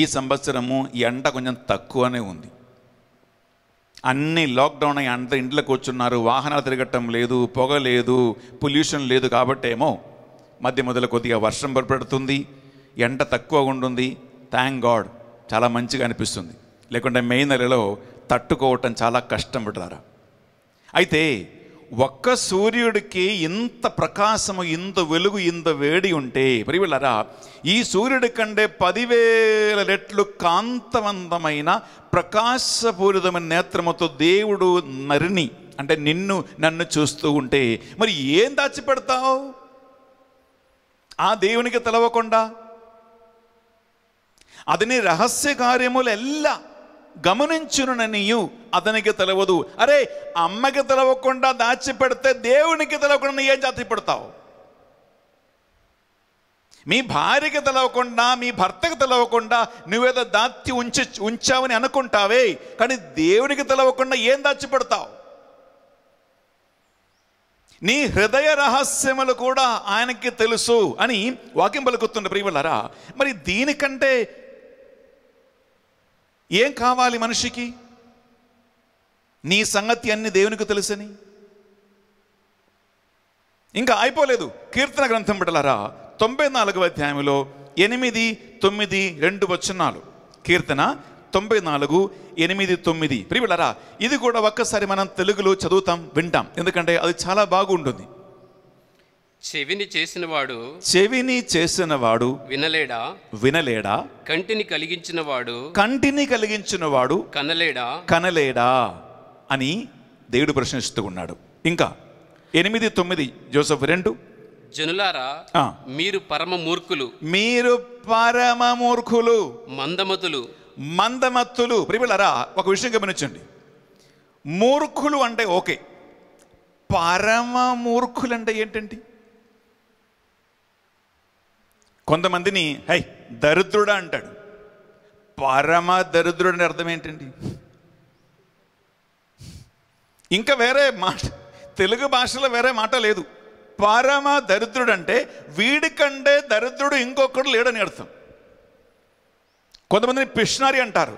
ఈ సంవత్సరము ఎండ కొంచెం తక్కువనే ఉంది అన్ని లాక్డౌన్ అయ్యి అంత ఇంట్లో కూర్చున్నారు వాహనాలు తిరగటం లేదు పొగ లేదు పొల్యూషన్ లేదు కాబట్టేమో మధ్య మొదలు కొద్దిగా వర్షం పడుతుంది ఎండ తక్కువగా ఉంటుంది థ్యాంక్ గాడ్ చాలా మంచిగా అనిపిస్తుంది లేకుంటే మే నెలలో తట్టుకోవటం చాలా కష్టం పడతారా అయితే ఒక్క సూర్యుడికి ఇంత ప్రకాశము ఇంత వెలుగు ఇంత వేడి ఉంటే మరి వీళ్ళరా ఈ సూర్యుడి కంటే పదివేల రెట్లు కాంతవంతమైన ప్రకాశపూరితమైన నేత్రముతో దేవుడు నరిని అంటే నిన్ను నన్ను చూస్తూ ఉంటే మరి ఏం దాచిపెడతావు ఆ దేవునికి తెలవకుండా కార్యములు ఎల్లా గమనించుననియు అతనికి తెలవదు అరే అమ్మకి తెలవకుండా దాచిపెడితే దేవునికి తెలవకుండా నీ ఏం జాతి పెడతావు మీ భార్యకి తెలవకుండా మీ భర్తకు తెలవకుండా నువ్వేదో దాచి ఉంచి ఉంచావని అనుకుంటావే కానీ దేవునికి తెలవకుండా ఏం దాచిపెడతావు నీ హృదయ రహస్యములు కూడా ఆయనకి తెలుసు అని వాక్యం పలుకుతుండే ప్రియులరా మరి దీనికంటే ఏం కావాలి మనిషికి నీ సంగతి అన్ని దేవునికి తెలుసని ఇంకా అయిపోలేదు కీర్తన గ్రంథం పెట్టలరా తొంభై నాలుగవ అధ్యాయంలో ఎనిమిది తొమ్మిది రెండు వచ్చినాలు కీర్తన తొంభై నాలుగు ఎనిమిది తొమ్మిది ప్రియులరా ఇది కూడా ఒక్కసారి మనం తెలుగులో చదువుతాం వింటాం ఎందుకంటే అది చాలా బాగుంటుంది చెవిని చేసినవాడు చెవిని చేసినవాడు వినలేడా వినలేడా కంటిని కలిగించినవాడు కంటిని కలిగించినవాడు కనలేడా కనలేడా అని దేవుడు ప్రశ్నిస్తూ ఉన్నాడు ఇంకా ఎనిమిది తొమ్మిది జోసఫ్ రెండు జనులారా మీరు పరమ మూర్ఖులు మీరు పరమ మూర్ఖులు మందమతులు మందమతులు ప్రియులరా ఒక విషయం గమనించండి మూర్ఖులు అంటే ఓకే పరమ మూర్ఖులు అంటే ఏంటంటే కొంతమందిని హై దరిద్రుడా అంటాడు పరమ దరిద్రుడు అని అర్థం ఏంటండి ఇంకా వేరే మాట తెలుగు భాషలో వేరే మాట లేదు పరమ దరిద్రుడు అంటే వీడి కంటే దరిద్రుడు ఇంకొకడు లేడని అర్థం కొంతమందిని పిషనరీ అంటారు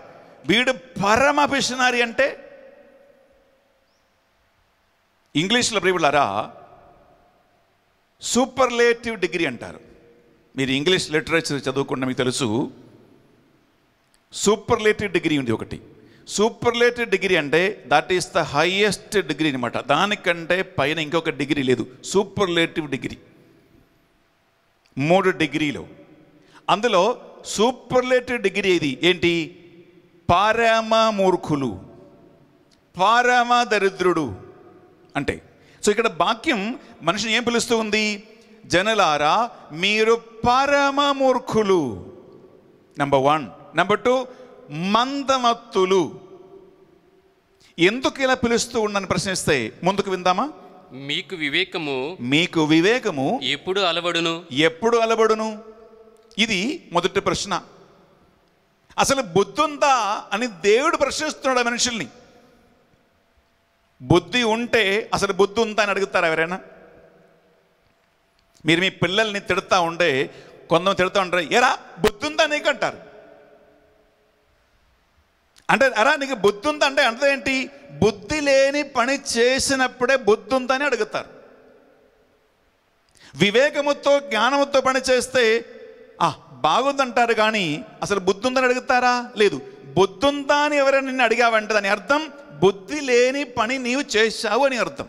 వీడు పరమ పిషనరీ అంటే ఇంగ్లీష్లో ప్రియులారా సూపర్లేటివ్ డిగ్రీ అంటారు మీరు ఇంగ్లీష్ లిటరేచర్ చదువుకుంటే మీకు తెలుసు సూపర్లేటివ్ డిగ్రీ ఉంది ఒకటి సూపర్లేటివ్ డిగ్రీ అంటే that is the highest degree అనమాట దానికంటే పైన ఇంకొక డిగ్రీ లేదు సూపర్లేటివ్ డిగ్రీ మూడు డిగ్రీలు అందులో సూపర్లేటివ్ డిగ్రీ ఏది ఏంటి పారామా మూర్ఖులు పారామా దరిద్రుడు అంటే సో ఇక్కడ వాక్యం మనిషిని ఏం పిలుస్తూ ఉంది జనలారా మీరు పరమ మూర్ఖులు నెంబర్ వన్ నెంబర్ టూ మందమత్తులు ఎందుకు ఇలా పిలుస్తూ ఉండని ప్రశ్నిస్తే ముందుకు విందామా మీకు వివేకము మీకు వివేకము ఎప్పుడు అలవడును ఎప్పుడు అలవడును ఇది మొదటి ప్రశ్న అసలు బుద్ధుందా అని దేవుడు ప్రశ్నిస్తున్నాడు మనుషుల్ని బుద్ధి ఉంటే అసలు బుద్ధి ఉందా అని అడుగుతారు ఎవరైనా మీరు మీ పిల్లల్ని తిడతా ఉండే కొందరు తిడతా ఉంటారు ఎరా బుద్ధి ఉందా నీకు అంటారు అంటే అరా నీకు బుద్ధి ఉందా అంటే అంటే ఏంటి బుద్ధి లేని పని చేసినప్పుడే బుద్ధి ఉందని అడుగుతారు వివేకముతో జ్ఞానముతో పని చేస్తే ఆ బాగుందంటారు కానీ అసలు బుద్ధి ఉందని అడుగుతారా లేదు బుద్ధి ఉందా అని ఎవరైనా నిన్ను అడిగావంటే దాని అర్థం బుద్ధి లేని పని నీవు చేశావు అని అర్థం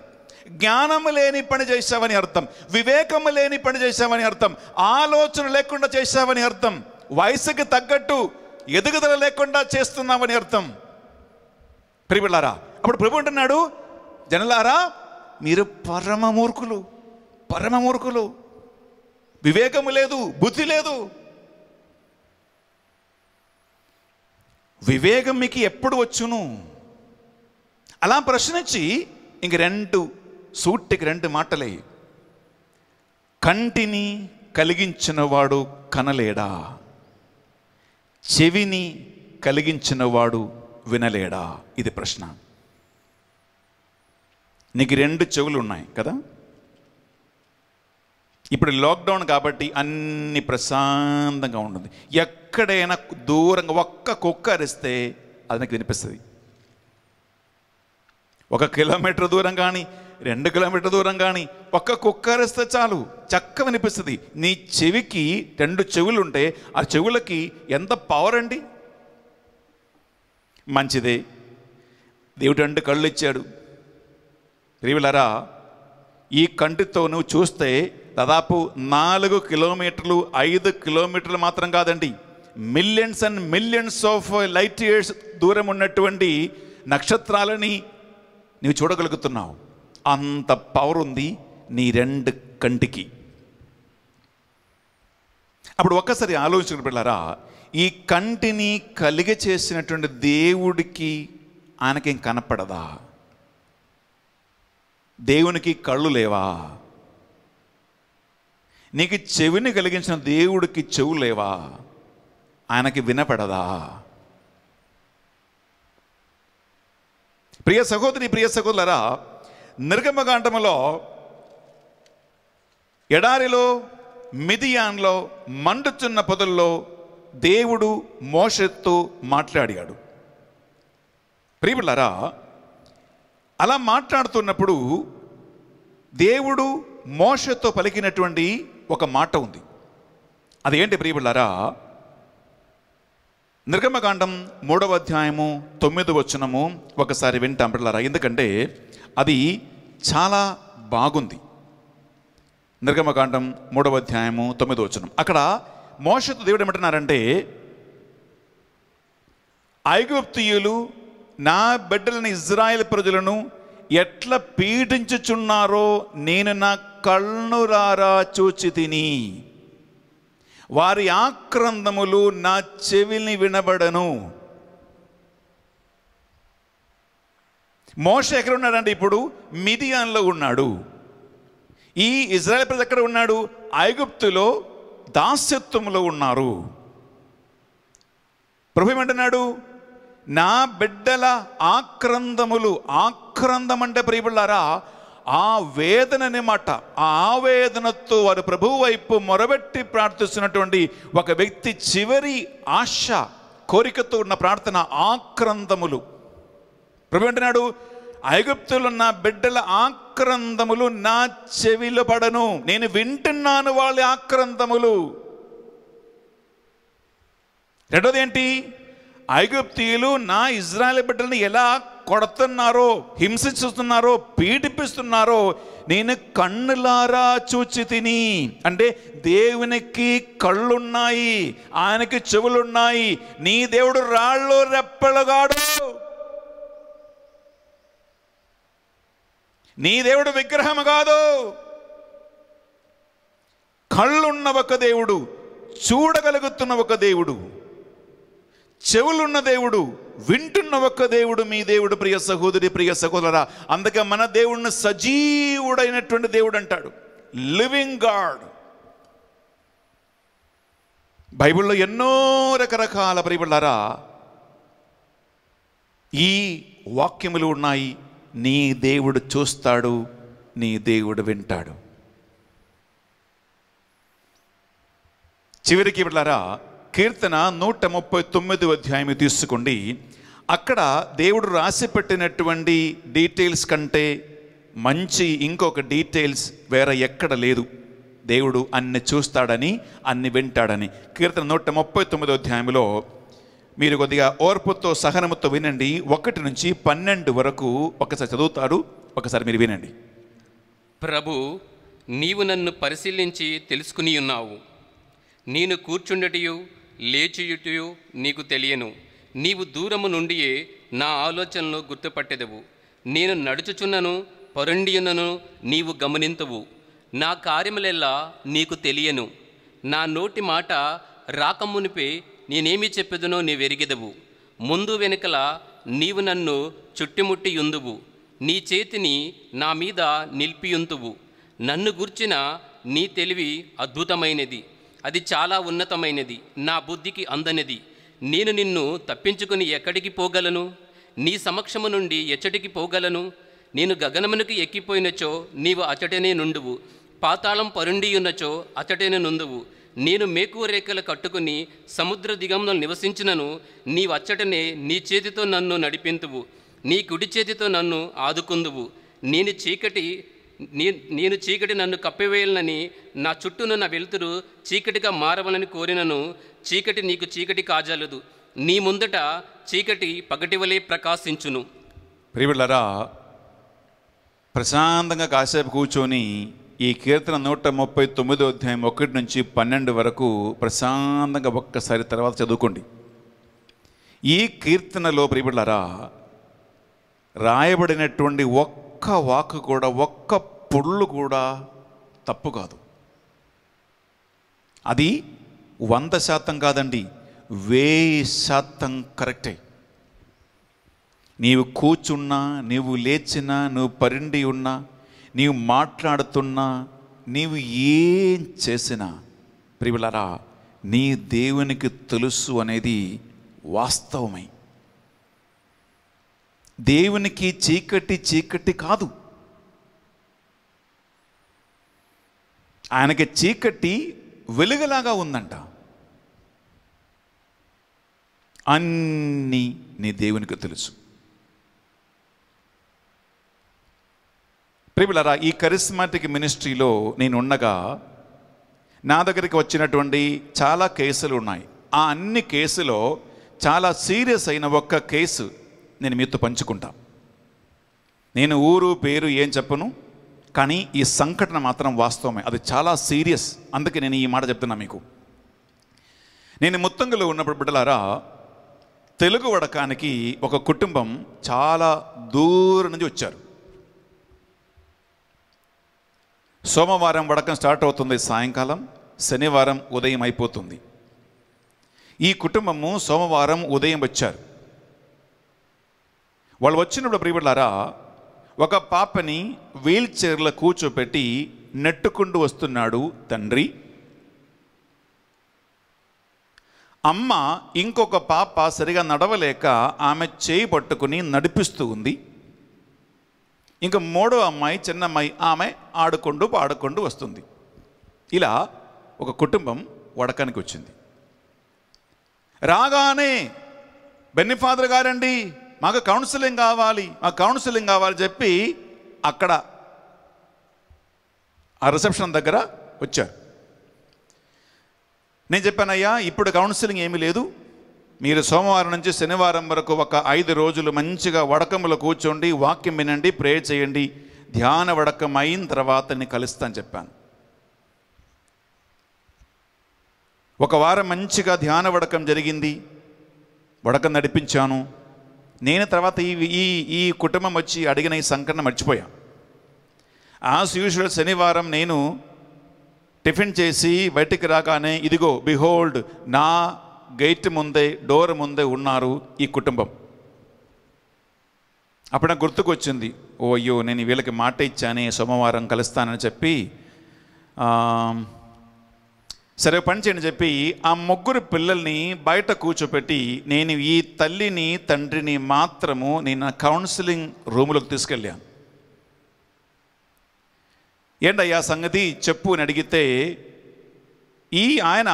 జ్ఞానము లేని పని చేశావని అర్థం వివేకము లేని పని చేశావని అర్థం ఆలోచన లేకుండా చేశావని అర్థం వయసుకి తగ్గట్టు ఎదుగుదల లేకుండా చేస్తున్నామని అర్థం ప్రియులారా అప్పుడు ప్రభు అంటున్నాడు జనలారా మీరు పరమ మూర్ఖులు పరమ మూర్ఖులు వివేకము లేదు బుద్ధి లేదు వివేకం మీకు ఎప్పుడు వచ్చును అలా ప్రశ్నించి ఇంక రెండు సూటికి రెండు మాటలే కంటిని కలిగించినవాడు కనలేడా చెవిని కలిగించినవాడు వినలేడా ఇది ప్రశ్న నీకు రెండు చెవులు ఉన్నాయి కదా ఇప్పుడు లాక్డౌన్ కాబట్టి అన్ని ప్రశాంతంగా ఉంటుంది ఎక్కడైనా దూరంగా ఒక్క కుక్క అరిస్తే అది నాకు వినిపిస్తుంది ఒక కిలోమీటర్ దూరం కానీ రెండు కిలోమీటర్ దూరం కానీ ఒక్క అరిస్తే చాలు చక్క వినిపిస్తుంది నీ చెవికి రెండు చెవులు ఉంటే ఆ చెవులకి ఎంత పవర్ అండి మంచిదే దేవుడు రెండు కళ్ళు ఇచ్చాడు రివిలరా ఈ కంటితో నువ్వు చూస్తే దాదాపు నాలుగు కిలోమీటర్లు ఐదు కిలోమీటర్లు మాత్రం కాదండి millions and millions of light years దూరం ఉన్నటువంటి నక్షత్రాలని నీవు చూడగలుగుతున్నావు అంత పవర్ ఉంది నీ రెండు కంటికి అప్పుడు ఒక్కసారి ఆలోచించిన పిల్లరా ఈ కంటిని కలిగ చేసినటువంటి దేవుడికి ఆయనకేం కనపడదా దేవునికి కళ్ళు లేవా నీకు చెవిని కలిగించిన దేవుడికి చెవు లేవా ఆయనకి వినపడదా ప్రియ సహోదరి ప్రియ సహోదరరా నిర్గమకాండములో ఎడారిలో మిదియాన్లో మండుచున్న పొదల్లో దేవుడు మోషతో మాట్లాడాడు ప్రియులరా అలా మాట్లాడుతున్నప్పుడు దేవుడు మోషతో పలికినటువంటి ఒక మాట ఉంది అదేంటి ప్రియులరా నిర్గమకాండం మూడవ అధ్యాయము తొమ్మిది వచనము ఒకసారి వింటాం పిల్లరా ఎందుకంటే అది చాలా బాగుంది నిర్గమకాండం మూడవ అధ్యాయము తొమ్మిదో వచనం అక్కడ మోషతో దేవుడు ఏమంటున్నారంటే ఐగుప్తియులు నా బిడ్డలని ఇజ్రాయెల్ ప్రజలను ఎట్లా పీడించుచున్నారో నేను నా కళ్ళురారా చూచి తిని వారి ఆక్రందములు నా చెవిని వినబడను మోస ఎక్కడ ఉన్నాడంటే ఇప్పుడు మిదియాన్లో ఉన్నాడు ఈ ఇజ్రాయల్ ప్రజలు ఎక్కడ ఉన్నాడు ఐగుప్తులో దాస్యత్వంలో ఉన్నారు ప్రభు ఏమంటున్నాడు నా బిడ్డల ఆక్రందములు ఆక్రందం అంటే ప్రియబిళ్ళారా ఆ వేదన మాట ఆ ఆవేదనతో వారు ప్రభువు వైపు మొరబెట్టి ప్రార్థిస్తున్నటువంటి ఒక వ్యక్తి చివరి ఆశ కోరికతో ఉన్న ప్రార్థన ఆక్రందములు ప్రభు అంటున్నాడు ఐగుప్తులున్న బిడ్డల ఆక్రందములు నా చెవిలో పడను నేను వింటున్నాను వాళ్ళ ఆక్రందములు రెండోది ఏంటి ఐగుప్తీయులు నా ఇజ్రాయల్ బిడ్డలను ఎలా కొడుతున్నారో చూస్తున్నారో పీడిపిస్తున్నారో నేను కన్నులారా చూచి తిని అంటే దేవునికి కళ్ళున్నాయి ఆయనకి చెవులున్నాయి నీ దేవుడు రాళ్ళు రెప్పలుగాడు నీ దేవుడు విగ్రహము కాదు కళ్ళున్న ఒక దేవుడు చూడగలుగుతున్న ఒక దేవుడు చెవులున్న దేవుడు వింటున్న ఒక్క దేవుడు మీ దేవుడు ప్రియ సహోదరి ప్రియ సహోదరా అందుకే మన దేవుడిని సజీవుడైనటువంటి దేవుడు అంటాడు లివింగ్ గాడ్ బైబిల్లో ఎన్నో రకరకాల బైబిళ్ళారా ఈ వాక్యములు ఉన్నాయి నీ దేవుడు చూస్తాడు నీ దేవుడు వింటాడు చివరికి వెళ్ళారా కీర్తన నూట ముప్పై తొమ్మిది అధ్యాయం తీసుకోండి అక్కడ దేవుడు రాసి పెట్టినటువంటి డీటెయిల్స్ కంటే మంచి ఇంకొక డీటెయిల్స్ వేరే ఎక్కడ లేదు దేవుడు అన్ని చూస్తాడని అన్ని వింటాడని కీర్తన నూట ముప్పై తొమ్మిదో అధ్యాయంలో మీరు కొద్దిగా ఓర్పుతో సహనముతో వినండి ఒకటి నుంచి పన్నెండు వరకు ఒకసారి చదువుతారు ఒకసారి మీరు వినండి ప్రభు నీవు నన్ను పరిశీలించి తెలుసుకుని ఉన్నావు నేను కూర్చుండటియు లేచియుటయు నీకు తెలియను నీవు దూరము నుండియే నా ఆలోచనలు గుర్తుపట్టెదవు నేను నడుచుచున్నను పరుండియునను నీవు గమనింతవు నా కార్యములెల్లా నీకు తెలియను నా నోటి మాట రాకమునిపే నేనేమి చెప్పెదునో నీవెరిగెదవు ముందు వెనుకల నీవు నన్ను ఉందువు నీ చేతిని నా మీద నిలిపియుంతువు నన్ను గుర్చిన నీ తెలివి అద్భుతమైనది అది చాలా ఉన్నతమైనది నా బుద్ధికి అందనిది నేను నిన్ను తప్పించుకుని ఎక్కడికి పోగలను నీ సమక్షము నుండి ఎచ్చటికి పోగలను నేను గగనమునికి ఎక్కిపోయినచో నీవు అచటనే నుండువు పాతాళం పరుండియున్నచో అచటనే నుండువు నేను మేకు రేఖలు కట్టుకుని సముద్ర దిగంలో నివసించినను నీ వచ్చటనే నీ చేతితో నన్ను నడిపింతువు నీ కుడి చేతితో నన్ను ఆదుకుందువు నేను చీకటి నేను చీకటి నన్ను కప్పివేయాలని నా చుట్టూనున్న వెలుతురు చీకటిగా మారవలని కోరినను చీకటి నీకు చీకటి కాజాలదు నీ ముందట చీకటి పగటి వలె ప్రకాశించును ప్రియులరా ప్రశాంతంగా కాసేపు కూర్చొని ఈ కీర్తన నూట ముప్పై తొమ్మిదో అధ్యాయం ఒకటి నుంచి పన్నెండు వరకు ప్రశాంతంగా ఒక్కసారి తర్వాత చదువుకోండి ఈ కీర్తనలో ప్రియబిళ్ళారా రాయబడినటువంటి ఒక్క వాక్ కూడా ఒక్క పొళ్ళు కూడా తప్పు కాదు అది వంద శాతం కాదండి వెయ్యి శాతం కరెక్టే నీవు కూర్చున్నా నీవు లేచినా నువ్వు పరిండి ఉన్నా నీవు మాట్లాడుతున్నా నీవు ఏం చేసినా ప్రియులరా నీ దేవునికి తెలుసు అనేది వాస్తవమై దేవునికి చీకటి చీకటి కాదు ఆయనకి చీకటి వెలుగులాగా ఉందంట అన్నీ నీ దేవునికి తెలుసు ప్రిబులరా ఈ కరిస్మాటిక్ మినిస్ట్రీలో నేనుండగా నా దగ్గరికి వచ్చినటువంటి చాలా కేసులు ఉన్నాయి ఆ అన్ని కేసులో చాలా సీరియస్ అయిన ఒక్క కేసు నేను మీతో పంచుకుంటా నేను ఊరు పేరు ఏం చెప్పను కానీ ఈ సంఘటన మాత్రం వాస్తవమే అది చాలా సీరియస్ అందుకే నేను ఈ మాట చెప్తున్నా మీకు నేను ముత్తంగులో ఉన్నప్పుడు బిడ్డలారా తెలుగు వడకానికి ఒక కుటుంబం చాలా దూరం నుంచి వచ్చారు సోమవారం వడకం స్టార్ట్ అవుతుంది సాయంకాలం శనివారం ఉదయం అయిపోతుంది ఈ కుటుంబము సోమవారం ఉదయం వచ్చారు వాళ్ళు వచ్చినప్పుడు ప్రియబడ్డారా ఒక పాపని వీల్ చైర్లో కూర్చోపెట్టి నెట్టుకుంటూ వస్తున్నాడు తండ్రి అమ్మ ఇంకొక పాప సరిగా నడవలేక ఆమె చేయి పట్టుకుని నడిపిస్తూ ఉంది ఇంకా మూడో అమ్మాయి చిన్న అమ్మాయి ఆమె ఆడుకుంటూ పాడుకుంటూ వస్తుంది ఇలా ఒక కుటుంబం వడకానికి వచ్చింది రాగానే బెన్నిఫాదర్ గారండి మాకు కౌన్సిలింగ్ కావాలి మాకు కౌన్సిలింగ్ కావాలి చెప్పి అక్కడ ఆ రిసెప్షన్ దగ్గర వచ్చారు నేను చెప్పానయ్యా ఇప్పుడు కౌన్సిలింగ్ ఏమీ లేదు మీరు సోమవారం నుంచి శనివారం వరకు ఒక ఐదు రోజులు మంచిగా వడకములు కూర్చోండి వాక్యం వినండి ప్రే చేయండి ధ్యాన వడకం అయిన తర్వాత నేను కలుస్తాను చెప్పాను ఒక వారం మంచిగా ధ్యాన వడకం జరిగింది వడకం నడిపించాను నేను తర్వాత ఈ ఈ ఈ కుటుంబం వచ్చి అడిగిన ఈ సంకరణ మర్చిపోయా ఆస్ యూజువల్ శనివారం నేను టిఫిన్ చేసి బయటికి రాగానే ఇదిగో బిహోల్డ్ నా గేట్ ముందే డోర్ ముందే ఉన్నారు ఈ కుటుంబం అప్పుడు నాకు గుర్తుకొచ్చింది ఓ అయ్యో నేను వీళ్ళకి మాట ఇచ్చానే సోమవారం కలుస్తానని చెప్పి సరే పని చేయని చెప్పి ఆ ముగ్గురు పిల్లల్ని బయట కూర్చోపెట్టి నేను ఈ తల్లిని తండ్రిని మాత్రము నేను కౌన్సిలింగ్ రూములకు తీసుకెళ్ళాను ఏంటయ్యా సంగతి చెప్పు అని అడిగితే ఈ ఆయన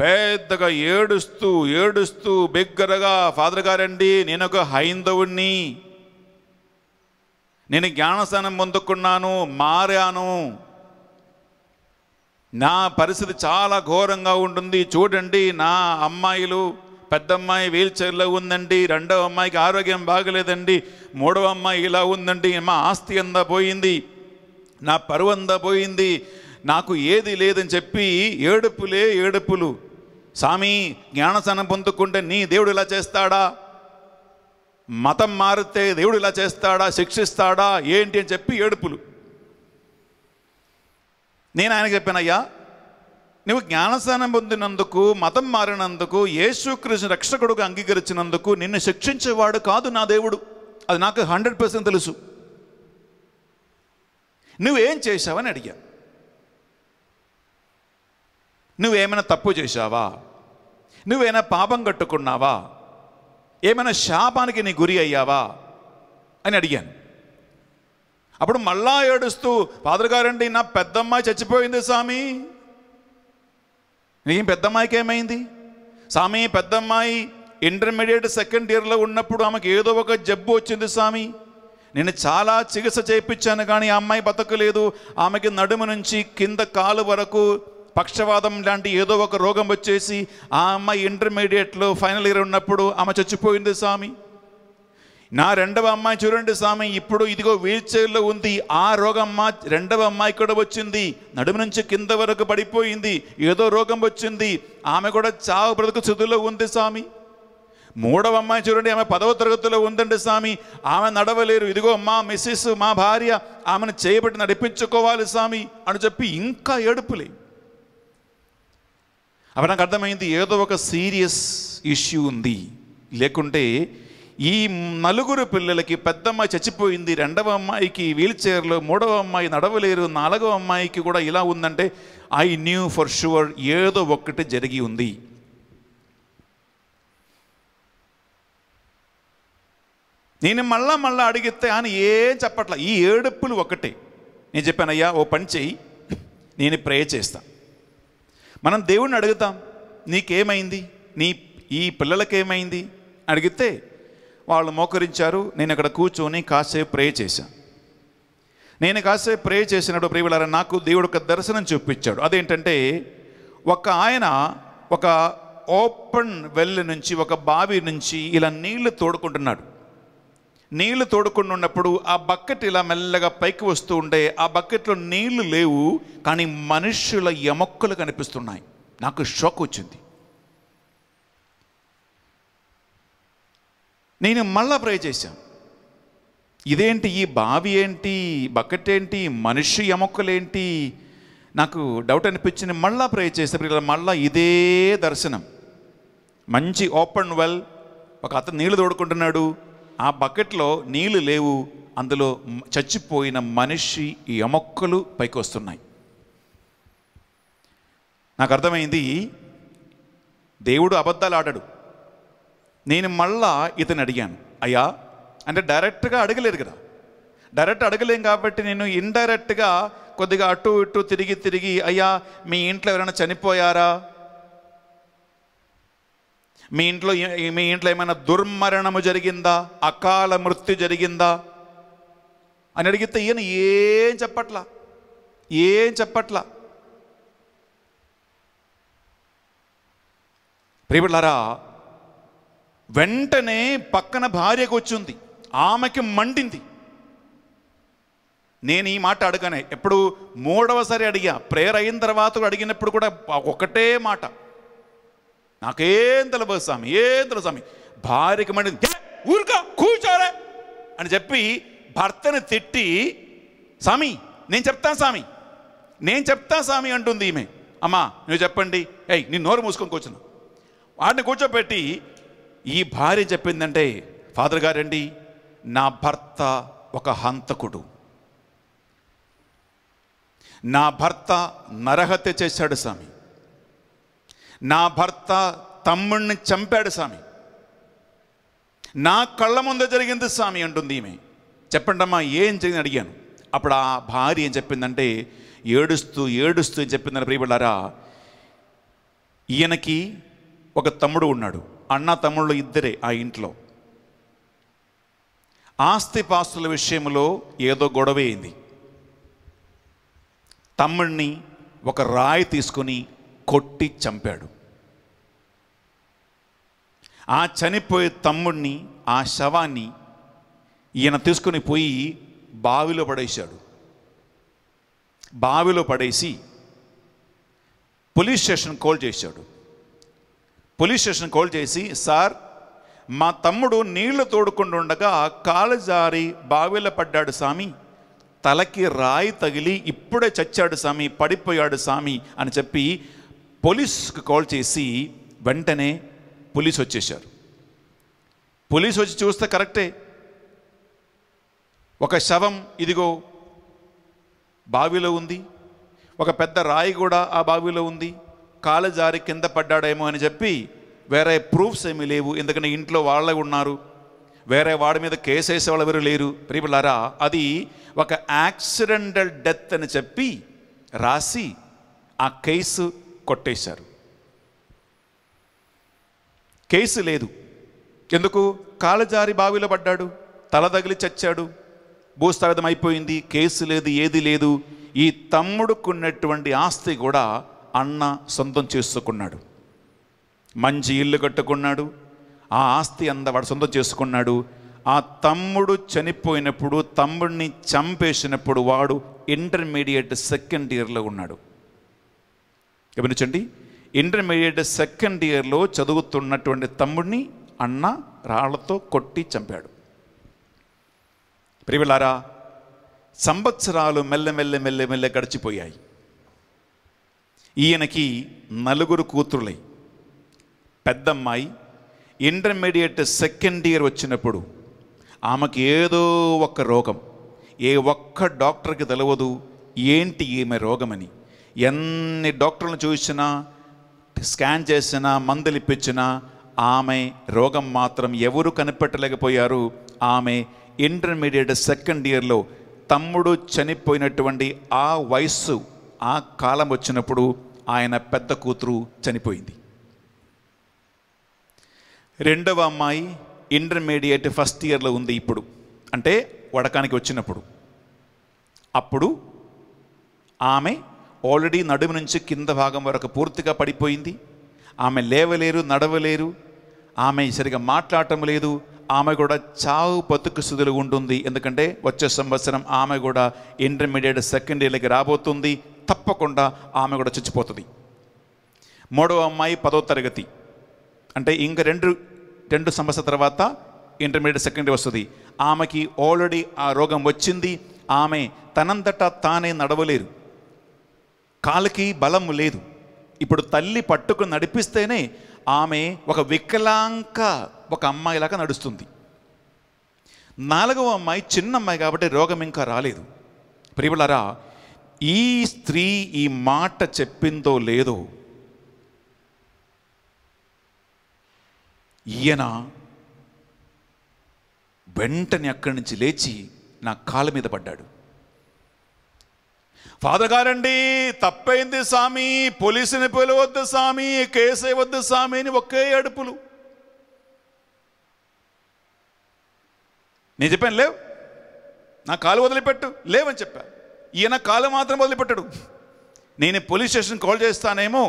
పెద్దగా ఏడుస్తూ ఏడుస్తూ బిగ్గరగా ఫాదర్ గారండి నేను ఒక హైందవుణ్ణి నేను జ్ఞానస్థానం పొందుకున్నాను మారాను నా పరిస్థితి చాలా ఘోరంగా ఉంటుంది చూడండి నా అమ్మాయిలు పెద్ద అమ్మాయి వీల్ చైర్లో ఉందండి రెండవ అమ్మాయికి ఆరోగ్యం బాగలేదండి మూడవ అమ్మాయి ఇలా ఉందండి మా ఆస్తి అందా పోయింది నా పరువు అందా పోయింది నాకు ఏది లేదని చెప్పి ఏడుపులే ఏడుపులు స్వామి జ్ఞానసనం పొందుకుంటే నీ దేవుడు ఇలా చేస్తాడా మతం మారితే దేవుడు ఇలా చేస్తాడా శిక్షిస్తాడా ఏంటి అని చెప్పి ఏడుపులు నేను ఆయన చెప్పానయ్యా నువ్వు జ్ఞానస్నానం పొందినందుకు మతం మారినందుకు యేసుకృష్ణ రక్షకుడుగా అంగీకరించినందుకు నిన్ను శిక్షించేవాడు కాదు నా దేవుడు అది నాకు హండ్రెడ్ పర్సెంట్ తెలుసు నువ్వేం చేశావని అడిగా నువ్వేమైనా తప్పు చేశావా నువ్వేనా పాపం కట్టుకున్నావా ఏమైనా శాపానికి నీ గురి అయ్యావా అని అడిగాను అప్పుడు మళ్ళా ఏడుస్తూ ఫాదర్ నా పెద్దమ్మాయి చచ్చిపోయింది స్వామి నీ పెద్దమ్మాయికి ఏమైంది స్వామి పెద్దమ్మాయి ఇంటర్మీడియట్ సెకండ్ ఇయర్లో ఉన్నప్పుడు ఆమెకు ఏదో ఒక జబ్బు వచ్చింది స్వామి నేను చాలా చికిత్స చేయించాను కానీ ఆ అమ్మాయి బతకలేదు ఆమెకి నడుము నుంచి కింద కాలు వరకు పక్షవాదం లాంటి ఏదో ఒక రోగం వచ్చేసి ఆ అమ్మాయి ఇంటర్మీడియట్లో ఫైనల్ ఇయర్ ఉన్నప్పుడు ఆమె చచ్చిపోయింది స్వామి నా రెండవ అమ్మాయి చూడండి స్వామి ఇప్పుడు ఇదిగో వీల్ చైర్లో ఉంది ఆ రోగం మా రెండవ అమ్మాయి కూడా వచ్చింది నడుము నుంచి కింద వరకు పడిపోయింది ఏదో రోగం వచ్చింది ఆమె కూడా చావు బ్రతుకు చదువులో ఉంది స్వామి మూడవ అమ్మాయి చూడండి ఆమె పదవ తరగతిలో ఉందండి స్వామి ఆమె నడవలేరు ఇదిగో మా మిస్సెస్ మా భార్య ఆమెను చేయబట్టి నడిపించుకోవాలి స్వామి అని చెప్పి ఇంకా ఏడుపులే అప్పుడు నాకు అర్థమైంది ఏదో ఒక సీరియస్ ఇష్యూ ఉంది లేకుంటే ఈ నలుగురు పిల్లలకి పెద్ద అమ్మాయి చచ్చిపోయింది రెండవ అమ్మాయికి వీల్ చైర్లు మూడవ అమ్మాయి నడవలేరు నాలుగవ అమ్మాయికి కూడా ఇలా ఉందంటే ఐ న్యూ ఫర్ షూర్ ఏదో ఒక్కటి జరిగి ఉంది నేను మళ్ళా మళ్ళా అడిగితే ఆయన ఏం చెప్పట్లే ఈ ఏడుపులు ఒకటే నేను చెప్పానయ్యా ఓ పని చెయ్యి నేను ప్రే చేస్తాను మనం దేవుణ్ణి అడుగుతాం నీకేమైంది నీ ఈ పిల్లలకేమైంది అడిగితే వాళ్ళు మోకరించారు నేను అక్కడ కూర్చొని కాసేపు ప్రే చేశాను నేను కాసేపు ప్రే చేసినప్పుడు ప్రియులారా నాకు దేవుడు ఒక దర్శనం చూపించాడు అదేంటంటే ఒక ఆయన ఒక ఓపెన్ వెల్ నుంచి ఒక బావి నుంచి ఇలా నీళ్లు తోడుకుంటున్నాడు నీళ్లు తోడుకుండా ఉన్నప్పుడు ఆ బకెట్ ఇలా మెల్లగా పైకి వస్తూ ఉండే ఆ బకెట్లో నీళ్లు లేవు కానీ మనుషుల ఎమక్కలు కనిపిస్తున్నాయి నాకు షాక్ వచ్చింది నేను మళ్ళా ప్రే చేశాను ఇదేంటి ఈ బావి ఏంటి బకెట్ ఏంటి మనిషి ఎమొక్కలేంటి నాకు డౌట్ అనిపించింది మళ్ళా ప్రే చేసేప్పుడు మళ్ళా ఇదే దర్శనం మంచి ఓపెన్ వెల్ ఒక అతను నీళ్ళు తోడుకుంటున్నాడు ఆ బకెట్లో నీళ్లు లేవు అందులో చచ్చిపోయిన మనిషి ఎమొక్కలు పైకి వస్తున్నాయి నాకు అర్థమైంది దేవుడు అబద్ధాలు ఆడాడు నేను మళ్ళా ఇతను అడిగాను అయ్యా అంటే డైరెక్ట్గా అడగలేదు కదా డైరెక్ట్ అడగలేం కాబట్టి నేను ఇండైరెక్ట్గా కొద్దిగా అటు ఇటు తిరిగి తిరిగి అయ్యా మీ ఇంట్లో ఎవరైనా చనిపోయారా మీ ఇంట్లో మీ ఇంట్లో ఏమైనా దుర్మరణము జరిగిందా అకాల మృత్యు జరిగిందా అని అడిగితే ఈయన ఏం చెప్పట్లా ఏం చెప్పట్లా ప్రియులారా వెంటనే పక్కన భార్యకు వచ్చింది ఆమెకి మండింది నేను ఈ మాట అడగనే ఎప్పుడు మూడవసారి అడిగా ప్రేయర్ అయిన తర్వాత అడిగినప్పుడు కూడా ఒకటే మాట నాకేం తెలబోదు స్వామి ఏం తెలుసు స్వామి భార్యకి మండింది ఊరుగా కూర్చోరే అని చెప్పి భర్తను తిట్టి స్వామి నేను చెప్తాను స్వామి నేను చెప్తాను స్వామి అంటుంది ఈమె అమ్మా నువ్వు చెప్పండి ఏయ్ నేను నోరు మూసుకొని కూర్చున్నా వాడిని కూర్చోబెట్టి ఈ భార్య చెప్పిందంటే ఫాదర్ గారండి నా భర్త ఒక హంతకుడు నా భర్త నరహత్య చేశాడు స్వామి నా భర్త తమ్ముణ్ణి చంపాడు స్వామి నా కళ్ళ ముందు జరిగింది స్వామి అంటుంది ఈమె చెప్పండి అమ్మా ఏం జరిగింది అడిగాను అప్పుడు ఆ భార్య ఏం చెప్పిందంటే ఏడుస్తూ ఏడుస్తూ ఏం చెప్పిందని ప్రియపడ్డారా ఈయనకి ఒక తమ్ముడు ఉన్నాడు అన్న తమ్ముళ్ళు ఇద్దరే ఆ ఇంట్లో ఆస్తిపాస్తుల విషయంలో ఏదో గొడవ అయింది తమ్ముడిని ఒక రాయి తీసుకొని కొట్టి చంపాడు ఆ చనిపోయే తమ్ముడిని ఆ శవాన్ని ఈయన తీసుకుని పోయి బావిలో పడేశాడు బావిలో పడేసి పోలీస్ స్టేషన్ కాల్ చేశాడు పోలీస్ స్టేషన్ కాల్ చేసి సార్ మా తమ్ముడు నీళ్లు తోడుకుంటుండగా కాలు జారి బావిలో పడ్డాడు సామి తలకి రాయి తగిలి ఇప్పుడే చచ్చాడు సామి పడిపోయాడు సామి అని చెప్పి పోలీస్కి కాల్ చేసి వెంటనే పోలీస్ వచ్చేసారు పోలీస్ వచ్చి చూస్తే కరెక్టే ఒక శవం ఇదిగో బావిలో ఉంది ఒక పెద్ద రాయి కూడా ఆ బావిలో ఉంది కాలు జారి కింద పడ్డాడేమో అని చెప్పి వేరే ప్రూఫ్స్ ఏమీ లేవు ఎందుకంటే ఇంట్లో వాళ్ళే ఉన్నారు వేరే వాడి మీద కేసు వేసే వాళ్ళు ఎవరు లేరు ప్రియులారా అది ఒక యాక్సిడెంటల్ డెత్ అని చెప్పి రాసి ఆ కేసు కొట్టేశారు కేసు లేదు ఎందుకు కాలజారి బావిలో పడ్డాడు తల తగిలి చచ్చాడు భూస్థాగతం అయిపోయింది కేసు లేదు ఏది లేదు ఈ తమ్ముడుకున్నటువంటి ఆస్తి కూడా అన్న సొంతం చేసుకున్నాడు మంచి ఇల్లు కట్టుకున్నాడు ఆ ఆస్తి అంత వాడు సొంతం చేసుకున్నాడు ఆ తమ్ముడు చనిపోయినప్పుడు తమ్ముడిని చంపేసినప్పుడు వాడు ఇంటర్మీడియట్ సెకండ్ ఇయర్లో ఉన్నాడు గమనించండి ఇంటర్మీడియట్ సెకండ్ ఇయర్లో చదువుతున్నటువంటి తమ్ముడిని అన్న రాళ్లతో కొట్టి చంపాడు ప్రివిలారా సంవత్సరాలు మెల్లమెల్లె మెల్లమెల్ల గడిచిపోయాయి ఈయనకి నలుగురు కూతురులై పెద్దమ్మాయి ఇంటర్మీడియట్ సెకండ్ ఇయర్ వచ్చినప్పుడు ఆమెకి ఏదో ఒక రోగం ఏ ఒక్క డాక్టర్కి తెలవదు ఏంటి ఈమె రోగమని ఎన్ని డాక్టర్లను చూసినా స్కాన్ చేసినా మందులు ఇప్పించినా ఆమె రోగం మాత్రం ఎవరు కనిపెట్టలేకపోయారు ఆమె ఇంటర్మీడియట్ సెకండ్ ఇయర్లో తమ్ముడు చనిపోయినటువంటి ఆ వయస్సు ఆ కాలం వచ్చినప్పుడు ఆయన పెద్ద కూతురు చనిపోయింది రెండవ అమ్మాయి ఇంటర్మీడియట్ ఫస్ట్ ఇయర్లో ఉంది ఇప్పుడు అంటే వడకానికి వచ్చినప్పుడు అప్పుడు ఆమె ఆల్రెడీ నడుము నుంచి కింద భాగం వరకు పూర్తిగా పడిపోయింది ఆమె లేవలేరు నడవలేరు ఆమె సరిగా మాట్లాడటం లేదు ఆమె కూడా చావు బతుకు స్థితిలో ఉంటుంది ఎందుకంటే వచ్చే సంవత్సరం ఆమె కూడా ఇంటర్మీడియట్ సెకండ్ ఇయర్లకి రాబోతుంది తప్పకుండా ఆమె కూడా చచ్చిపోతుంది మూడవ అమ్మాయి పదో తరగతి అంటే ఇంక రెండు రెండు సంవత్సరాల తర్వాత ఇంటర్మీడియట్ సెకండ్ వస్తుంది ఆమెకి ఆల్రెడీ ఆ రోగం వచ్చింది ఆమె తనంతటా తానే నడవలేరు కాలుకి బలం లేదు ఇప్పుడు తల్లి పట్టుకు నడిపిస్తేనే ఆమె ఒక వికలాంక ఒక అమ్మాయిలాగా నడుస్తుంది నాలుగవ అమ్మాయి చిన్న అమ్మాయి కాబట్టి రోగం ఇంకా రాలేదు ప్రియులరా ఈ స్త్రీ ఈ మాట చెప్పిందో లేదో ఈయన వెంటనే అక్కడి నుంచి లేచి నా కాళ్ళ మీద పడ్డాడు ఫాదర్ గారండి తప్పైంది స్వామి పోలీసుని పిలవద్దు స్వామి కేసు అయ్యవద్దు సామి అని ఒకే అడుపులు నేను చెప్పాను లేవు నా కాలు వదిలిపెట్టు లేవని చెప్పా ఈయన కాలు మాత్రం వదిలిపెట్టడు నేను పోలీస్ స్టేషన్ కాల్ చేస్తానేమో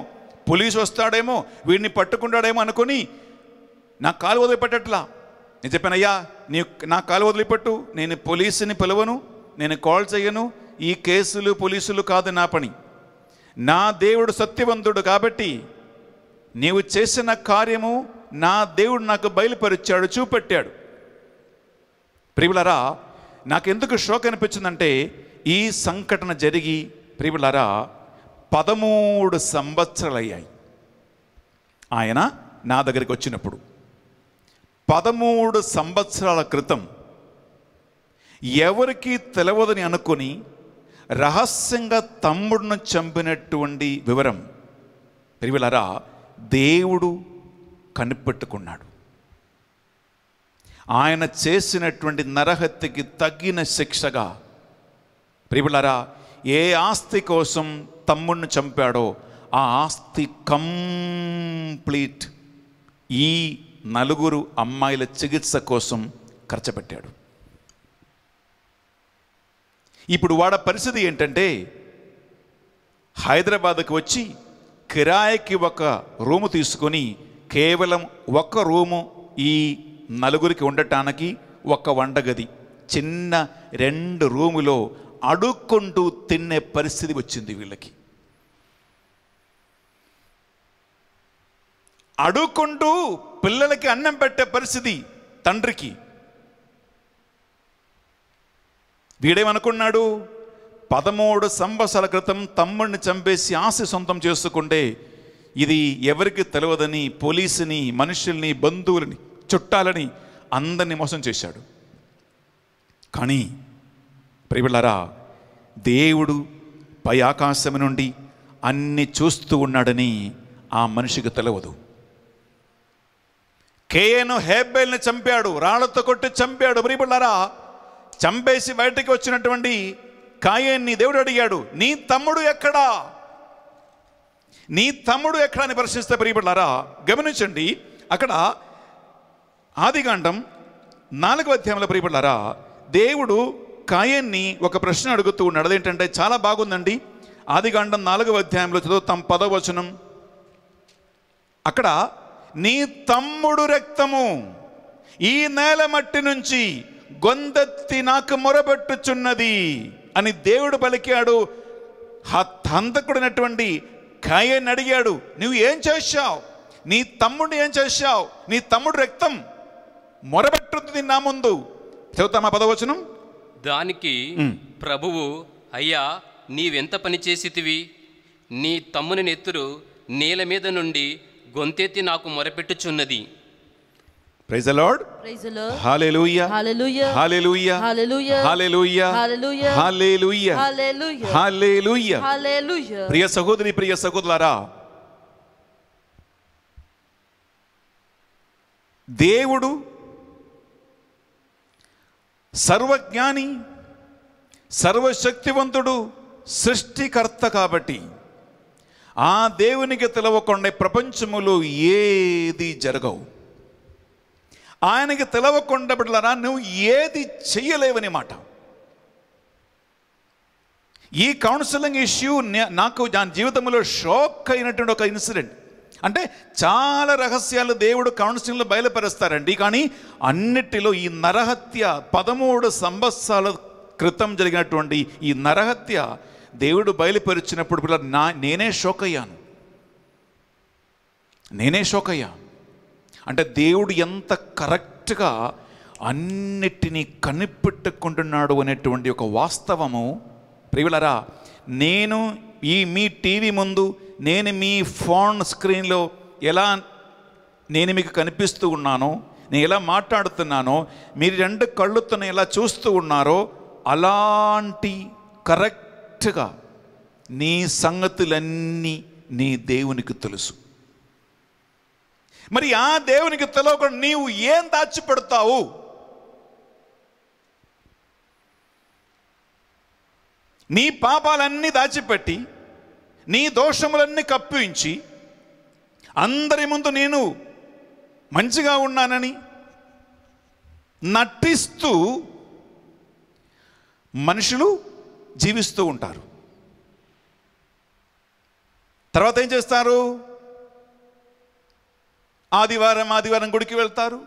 పోలీసు వస్తాడేమో వీడిని పట్టుకుంటాడేమో అనుకొని నా కాలు వదిలిపెట్టట్లా నేను చెప్పాను అయ్యా నీ నా కాలు వదిలిపెట్టు నేను పోలీసుని పిలవను నేను కాల్ చేయను ఈ కేసులు పోలీసులు కాదు నా పని నా దేవుడు సత్యవంతుడు కాబట్టి నీవు చేసిన కార్యము నా దేవుడు నాకు బయలుపరిచాడు చూపెట్టాడు ప్రియులరా నాకెందుకు షోక్ అనిపించిందంటే ఈ సంఘటన జరిగి ప్రియులరా పదమూడు సంవత్సరాలయ్యాయి ఆయన నా దగ్గరికి వచ్చినప్పుడు పదమూడు సంవత్సరాల క్రితం ఎవరికీ తెలవదని అనుకుని రహస్యంగా తమ్ముడును చంపినటువంటి వివరం పెరివిలరా దేవుడు కనిపెట్టుకున్నాడు ఆయన చేసినటువంటి నరహత్యకి తగిన శిక్షగా ప్రిబులరా ఏ ఆస్తి కోసం తమ్ముడిని చంపాడో ఆ ఆస్తి కంప్లీట్ ఈ నలుగురు అమ్మాయిల చికిత్స కోసం ఖర్చు పెట్టాడు ఇప్పుడు వాడ పరిస్థితి ఏంటంటే హైదరాబాద్కి వచ్చి కిరాయికి ఒక రూము తీసుకొని కేవలం ఒక్క రూము ఈ నలుగురికి ఉండటానికి ఒక వండగది చిన్న రెండు రూములో అడుక్కుంటూ తినే పరిస్థితి వచ్చింది వీళ్ళకి అడుక్కుంటూ పిల్లలకి అన్నం పెట్టే పరిస్థితి తండ్రికి వీడేమనుకున్నాడు పదమూడు సంవత్సరాల క్రితం తమ్ముడిని చంపేసి ఆశ సొంతం చేసుకుంటే ఇది ఎవరికి తెలియదని పోలీసుని మనుషుల్ని బంధువులని చుట్టాలని అందరినీ మోసం చేశాడు కానీ ప్రిబిళ్ళరా దేవుడు పై ఆకాశం నుండి అన్ని చూస్తూ ఉన్నాడని ఆ మనిషికి తెలియదు కేయను హేబెల్ని చంపాడు రాళ్లతో కొట్టి చంపాడు ప్రిబిళ్ళరా చంపేసి బయటకు వచ్చినటువంటి కాయన్ని దేవుడు అడిగాడు నీ తమ్ముడు ఎక్కడా నీ తమ్ముడు ఎక్కడా అని ప్రశ్నిస్తే ప్రియపడ్డారా గమనించండి అక్కడ ఆదిగాండం నాలుగవ అధ్యాయంలో ప్రియపడ్డారా దేవుడు కాయన్ని ఒక ప్రశ్న అడుగుతూ ఉన్నాడు అదేంటంటే చాలా బాగుందండి ఆదిగాండం నాలుగవ అధ్యాయంలో చదువుతాం పదవచనం అక్కడ నీ తమ్ముడు రక్తము ఈ నేల మట్టి నుంచి గొంతెత్తి నాకు మొరబెట్టుచున్నది అని దేవుడు పలికాడు హంతకుడినటువంటి కాయని అడిగాడు నువ్వు ఏం చేశావు నీ తమ్ముడు ఏం చేశావు నీ తమ్ముడు రక్తం మొరబెట్టుతుంది నా ముందు చదువుతామా పదవచనం దానికి ప్రభువు అయ్యా నీవెంత పని చేసితివి నీ తమ్ముని నెత్తురు నేల మీద నుండి గొంతెత్తి నాకు మొరపెట్టుచున్నది ప్రైజ్ లార్డ్ ప్రియ సహోదరి ప్రియ సహోదరులారా దేవుడు సర్వజ్ఞాని సర్వశక్తివంతుడు సృష్టికర్త కాబట్టి ఆ దేవునికి తెలవకుండా ప్రపంచములో ఏది జరగవు ఆయనకి తెలవకుండా బిడ్డలరా నువ్వు ఏది చెయ్యలేవని మాట ఈ కౌన్సిలింగ్ ఇష్యూ నాకు నా జీవితంలో షాక్ అయినటువంటి ఒక ఇన్సిడెంట్ అంటే చాలా రహస్యాలు దేవుడు కౌన్సిలింగ్లో బయలుపరుస్తారండి కానీ అన్నిటిలో ఈ నరహత్య పదమూడు సంవత్సరాల క్రితం జరిగినటువంటి ఈ నరహత్య దేవుడు బయలుపరిచినప్పుడు నా నేనే షోక్ అయ్యాను నేనే షోక్ అయ్యాను అంటే దేవుడు ఎంత కరెక్ట్గా అన్నిటినీ కనిపెట్టుకుంటున్నాడు అనేటువంటి ఒక వాస్తవము ప్రియులరా నేను ఈ మీ టీవీ ముందు నేను మీ ఫోన్ స్క్రీన్లో ఎలా నేను మీకు కనిపిస్తూ ఉన్నాను నేను ఎలా మాట్లాడుతున్నానో మీరు రెండు కళ్ళుతో ఎలా చూస్తూ ఉన్నారో అలాంటి కరెక్ట్గా నీ సంగతులన్నీ నీ దేవునికి తెలుసు మరి ఆ దేవునికి తెలియకుండా నీవు ఏం దాచిపెడతావు నీ పాపాలన్నీ దాచిపెట్టి నీ దోషములన్నీ కప్పించి అందరి ముందు నేను మంచిగా ఉన్నానని నటిస్తూ మనుషులు జీవిస్తూ ఉంటారు తర్వాత ఏం చేస్తారు ఆదివారం ఆదివారం గుడికి వెళ్తారు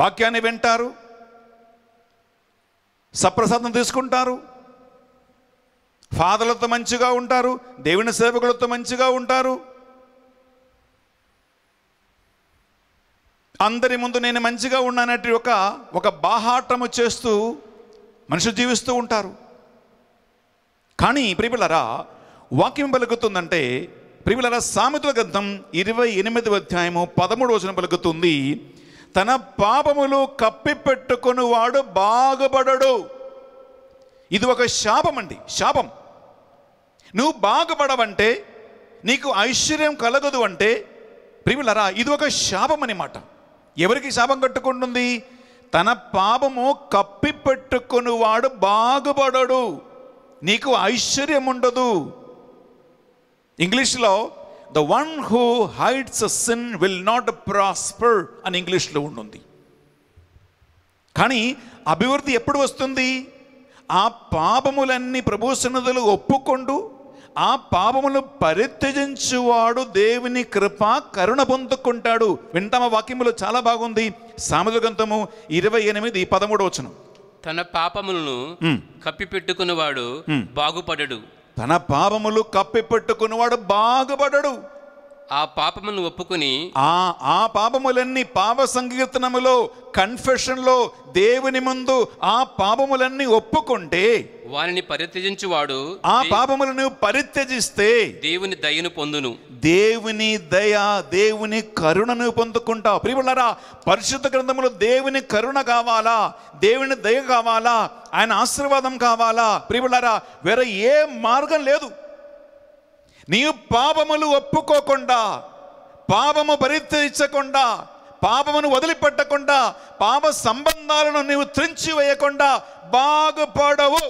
వాక్యాన్ని వింటారు సప్రసాదం తీసుకుంటారు ఫాదర్లతో మంచిగా ఉంటారు దేవుని సేవకులతో మంచిగా ఉంటారు అందరి ముందు నేను మంచిగా ఉన్నానట్టు ఒక ఒక బాహాటము చేస్తూ మనుషులు జీవిస్తూ ఉంటారు కానీ ప్రిపులరా వాక్యం పలుకుతుందంటే ప్రిమిలర సామెతల గ్రంథం ఇరవై ఎనిమిది అధ్యాయము పదమూడు వచనం పలుకుతుంది తన పాపములు పెట్టుకుని వాడు బాగుపడడు ఇది ఒక శాపం అండి శాపం నువ్వు బాగుపడవంటే నీకు ఐశ్వర్యం కలగదు అంటే ప్రిమిలరా ఇది ఒక శాపం అనమాట ఎవరికి శాపం కట్టుకుంటుంది తన పాపము పెట్టుకుని వాడు బాగుపడడు నీకు ఐశ్వర్యం ఉండదు ఇంగ్లీష్లో the one who hides sin will not prosper అని ఇంగ్లీష్లో ఉంటుంది కానీ అభివృద్ధి ఎప్పుడు వస్తుంది ఆ పాపములన్నీ ప్రభు సన్నదులు ఒప్పుకొండు ఆ పాపములు పరిత్యజించువాడు దేవుని కృప కరుణ పొందుకుంటాడు వింటామ వాక్యములు చాలా బాగుంది గ్రంథము ఇరవై ఎనిమిది పదమూడవచనం తన పాపములను కప్పిపెట్టుకున్నవాడు బాగుపడడు తన పాపములు కప్పిపెట్టుకున్నవాడు బాగుపడడు ఆ పాపమును ఒప్పుకుని ఆ ఆ పాపములన్నీ పాప సంకీర్తనములో లో దేవుని ముందు ఆ పాపములన్నీ ఒప్పుకుంటే వారిని పరిత్యజించువాడు ఆ పాపములను పరిత్యజిస్తే దేవుని దయను పొందును దేవుని దయ దేవుని కరుణను పొందుకుంటా ప్రియులరా పరిశుద్ధ గ్రంథములో దేవుని కరుణ కావాలా దేవుని దయ కావాలా ఆయన ఆశీర్వాదం కావాలా ప్రియులరా వేరే ఏ మార్గం లేదు నీవు పాపములు ఒప్పుకోకుండా పాపము భరించకుండా పాపమును వదిలిపెట్టకుండా పాప సంబంధాలను నీవు త్రించి వేయకుండా బాగుపడవు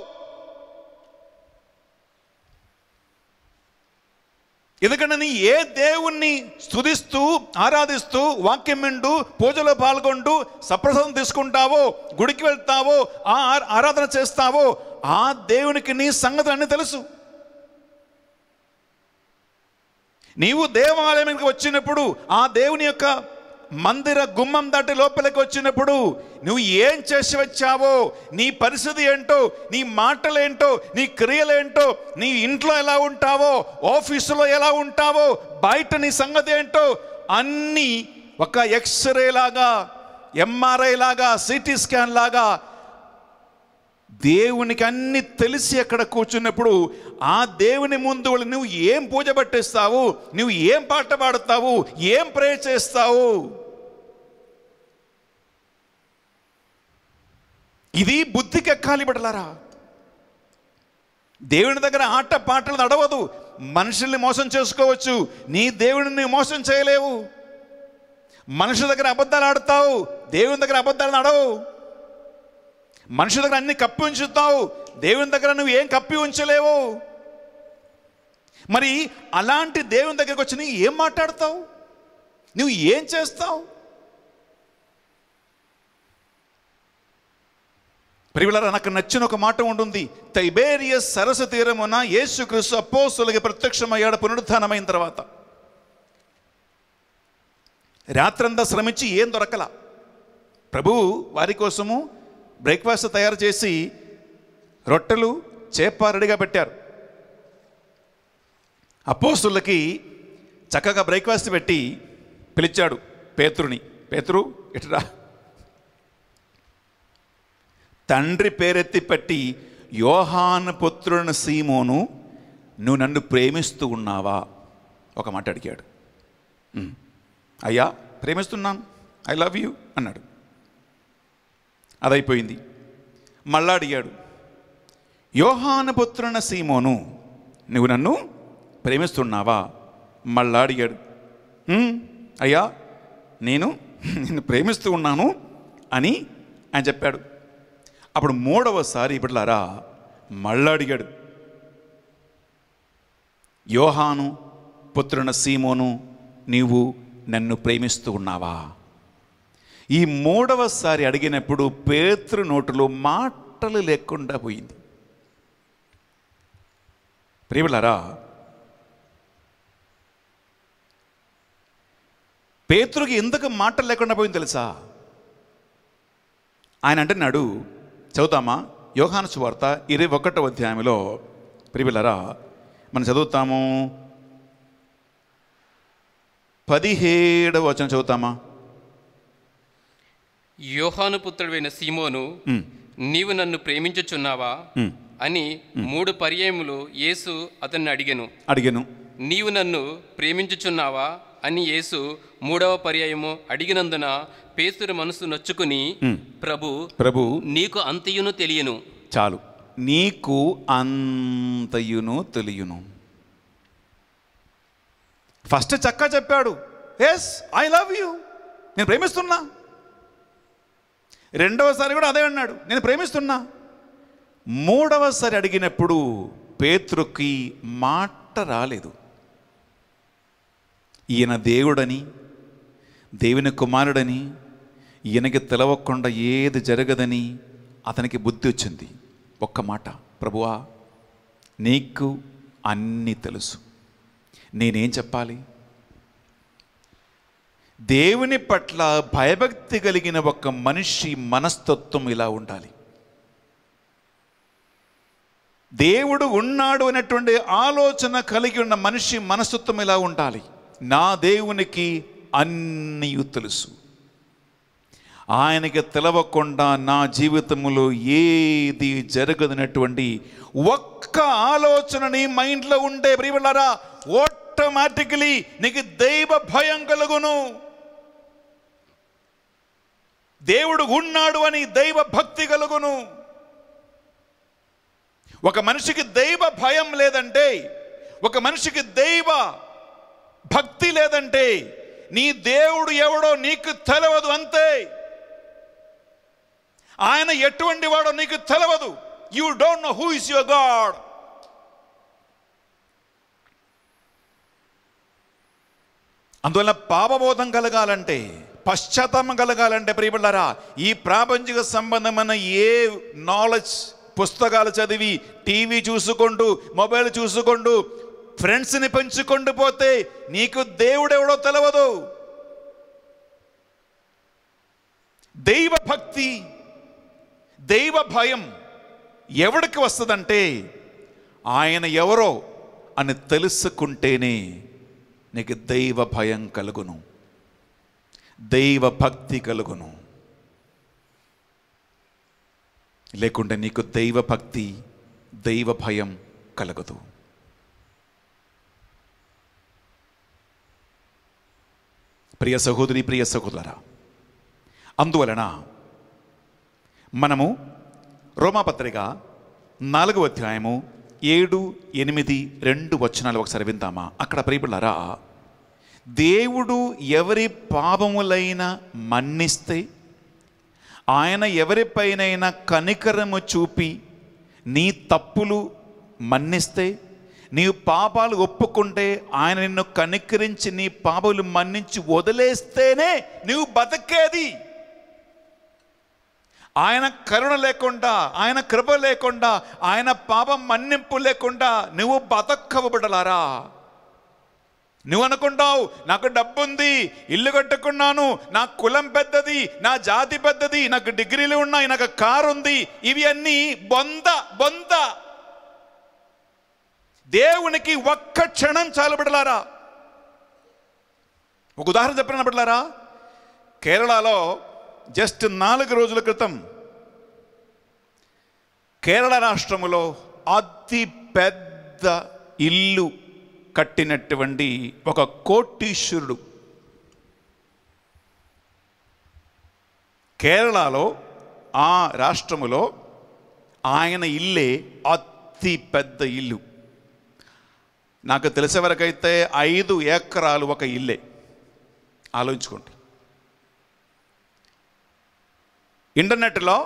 ఎందుకంటే నీ ఏ దేవుణ్ణి స్థుతిస్తూ ఆరాధిస్తూ వాక్యం మిండు పూజలో పాల్గొంటూ సప్రసాదం తీసుకుంటావో గుడికి వెళ్తావో ఆ ఆరాధన చేస్తావో ఆ దేవునికి నీ సంగతులన్నీ తెలుసు నీవు దేవాలయానికి వచ్చినప్పుడు ఆ దేవుని యొక్క మందిర గుమ్మం దాటి లోపలికి వచ్చినప్పుడు నువ్వు ఏం చేసి వచ్చావో నీ పరిస్థితి ఏంటో నీ మాటలేంటో నీ క్రియలేంటో నీ ఇంట్లో ఎలా ఉంటావో ఆఫీసులో ఎలా ఉంటావో బయట నీ సంగతి ఏంటో అన్నీ ఒక ఎక్స్రే లాగా ఎంఆర్ఐ లాగా సిటీ స్కాన్ లాగా దేవునికి అన్ని తెలిసి అక్కడ కూర్చున్నప్పుడు ఆ దేవుని ముందు నువ్వు ఏం పూజ పట్టిస్తావు నువ్వు ఏం పాట పాడతావు ఏం ప్రే చేస్తావు ఇది బుద్ధికి ఎక్కాలి పడలారా దేవుని దగ్గర ఆట పాటలు నడవదు మనుషుల్ని మోసం చేసుకోవచ్చు నీ దేవుడిని మోసం చేయలేవు మనుషుల దగ్గర అబద్ధాలు ఆడతావు దేవుని దగ్గర అబద్ధాలు నడవు మనుషుల దగ్గర అన్ని కప్పి ఉంచుతావు దేవుని దగ్గర నువ్వు ఏం కప్పి ఉంచలేవు మరి అలాంటి దేవుని దగ్గరకు వచ్చి నువ్వు ఏం మాట్లాడతావు నువ్వు ఏం చేస్తావు ప్రియులారా నాకు నచ్చిన ఒక మాట ఉంటుంది తైబేరియస్ సరస్సు తీరమున యేసుక్రీస్తు అపోసులకి ప్రత్యక్షమయ్యాడు పునరుద్ధానమైన తర్వాత రాత్రంతా శ్రమించి ఏం దొరకల ప్రభు వారి కోసము బ్రేక్ఫాస్ట్ తయారు చేసి రొట్టెలు చేప రెడీగా పెట్టారు అపోస్తులకి చక్కగా బ్రేక్ఫాస్ట్ పెట్టి పిలిచాడు పేతురుని పేతురు ఇట్రా తండ్రి పేరెత్తి పెట్టి యోహాన్ పుత్రుని సీమోను నువ్వు నన్ను ప్రేమిస్తూ ఉన్నావా ఒక మాట అడిగాడు అయ్యా ప్రేమిస్తున్నాను ఐ లవ్ యూ అన్నాడు అదైపోయింది మళ్ళా అడిగాడు యోహానుపుత్రున సీమోను నువ్వు నన్ను ప్రేమిస్తున్నావా మళ్ళా అడిగాడు అయ్యా నేను నిన్ను ప్రేమిస్తూ ఉన్నాను అని ఆయన చెప్పాడు అప్పుడు మూడవసారి ఇప్పట్లారా మళ్ళా అడిగాడు యోహాను పుత్రున సీమోను నీవు నన్ను ప్రేమిస్తూ ఉన్నావా ఈ మూడవసారి అడిగినప్పుడు పేతృ నోటులో మాటలు లేకుండా పోయింది ప్రియులరా పేతృకి ఎందుకు మాటలు లేకుండా పోయింది తెలుసా ఆయన అంటున్నాడు చదువుతామా యోహాను వార్త ఇరవై ఒకటో అధ్యాయంలో ప్రియులరా మనం చదువుతాము పదిహేడవ వచనం చదువుతామా యోహాను పుత్రుడైన సీమోను నీవు నన్ను ప్రేమించుచున్నావా అని మూడు పర్యాయములు యేసు అతన్ని అడిగాను అడిగాను నీవు నన్ను ప్రేమించుచున్నావా అని యేసు మూడవ పర్యాయము అడిగినందున పేతురు మనసు నొచ్చుకుని ప్రభు ప్రభు నీకు అంతయును తెలియను చాలు నీకు అంతయును తెలియను ఫస్ట్ చక్కా చెప్పాడు ఎస్ ఐ లవ్ యూ నేను ప్రేమిస్తున్నా రెండవసారి కూడా అదే అన్నాడు నేను ప్రేమిస్తున్నా మూడవసారి అడిగినప్పుడు పేతృకి మాట రాలేదు ఈయన దేవుడని దేవుని కుమారుడని ఈయనకి తెలవకుండా ఏది జరగదని అతనికి బుద్ధి వచ్చింది ఒక్క మాట ప్రభువా నీకు అన్నీ తెలుసు నేనేం చెప్పాలి దేవుని పట్ల భయభక్తి కలిగిన ఒక మనిషి మనస్తత్వం ఇలా ఉండాలి దేవుడు ఉన్నాడు అనేటువంటి ఆలోచన కలిగి ఉన్న మనిషి మనస్తత్వం ఇలా ఉండాలి నా దేవునికి అన్నీ తెలుసు ఆయనకి తెలవకుండా నా జీవితంలో ఏది జరగదనటువంటి ఒక్క ఆలోచన నీ మైండ్లో ఉండే ప్రియలారా ఆటోమేటికలీ నీకు దైవ భయం కలుగును దేవుడు ఉన్నాడు అని దైవ భక్తి కలుగును ఒక మనిషికి దైవ భయం లేదంటే ఒక మనిషికి దైవ భక్తి లేదంటే నీ దేవుడు ఎవడో నీకు తెలవదు అంతే ఆయన ఎటువంటి వాడో నీకు తెలవదు you don't know who is your God అందువల్ల పాపబోధం కలగాలంటే పశ్చాత్తాపం కలగాలంటే ప్రియబడ్డారా ఈ ప్రాపంచిక సంబంధమైన ఏ నాలెడ్జ్ పుస్తకాలు చదివి టీవీ చూసుకుంటూ మొబైల్ చూసుకుంటూ ఫ్రెండ్స్ని పెంచుకుంటూ పోతే నీకు దేవుడెవడో తెలియదు దైవ భక్తి దైవ భయం ఎవడికి వస్తుందంటే ఆయన ఎవరో అని తెలుసుకుంటేనే నీకు దైవ భయం కలుగును దైవ భక్తి కలుగును లేకుంటే నీకు దైవ భక్తి దైవ భయం కలగదు ప్రియ సహోదరి ప్రియ సహోదరా అందువలన మనము రోమాపత్రిక నాలుగవ అధ్యాయము ఏడు ఎనిమిది రెండు వచనాలు ఒకసారి విందామా అక్కడ ప్రియపడారా దేవుడు ఎవరి పాపములైనా మన్నిస్తే ఆయన ఎవరిపైనైనా కనికరము చూపి నీ తప్పులు మన్నిస్తే నీ పాపాలు ఒప్పుకుంటే ఆయన నిన్ను కనికరించి నీ పాపలు మన్నించి వదిలేస్తేనే నీవు బతికేది ఆయన కరుణ లేకుండా ఆయన కృప లేకుండా ఆయన పాపం మన్నింపు లేకుండా నువ్వు బతక్కవబడలారా నువ్వు అనుకుంటావు నాకు డబ్బు ఉంది ఇల్లు కట్టుకున్నాను నా కులం పెద్దది నా జాతి పెద్దది నాకు డిగ్రీలు ఉన్నాయి నాకు కారు ఉంది ఇవి అన్నీ బొంద బొంద దేవునికి ఒక్క క్షణం చాలు బిడ్డలారా ఒక ఉదాహరణ చెప్పిన బిడ్డలారా కేరళలో జస్ట్ నాలుగు రోజుల క్రితం కేరళ రాష్ట్రములో అతి పెద్ద ఇల్లు కట్టినటువంటి ఒక కోటీశ్వరుడు కేరళలో ఆ రాష్ట్రములో ఆయన ఇల్లే అతి పెద్ద ఇల్లు నాకు తెలిసే వరకైతే ఐదు ఏకరాలు ఒక ఇల్లే ఆలోచించుకోండి ఇంటర్నెట్లో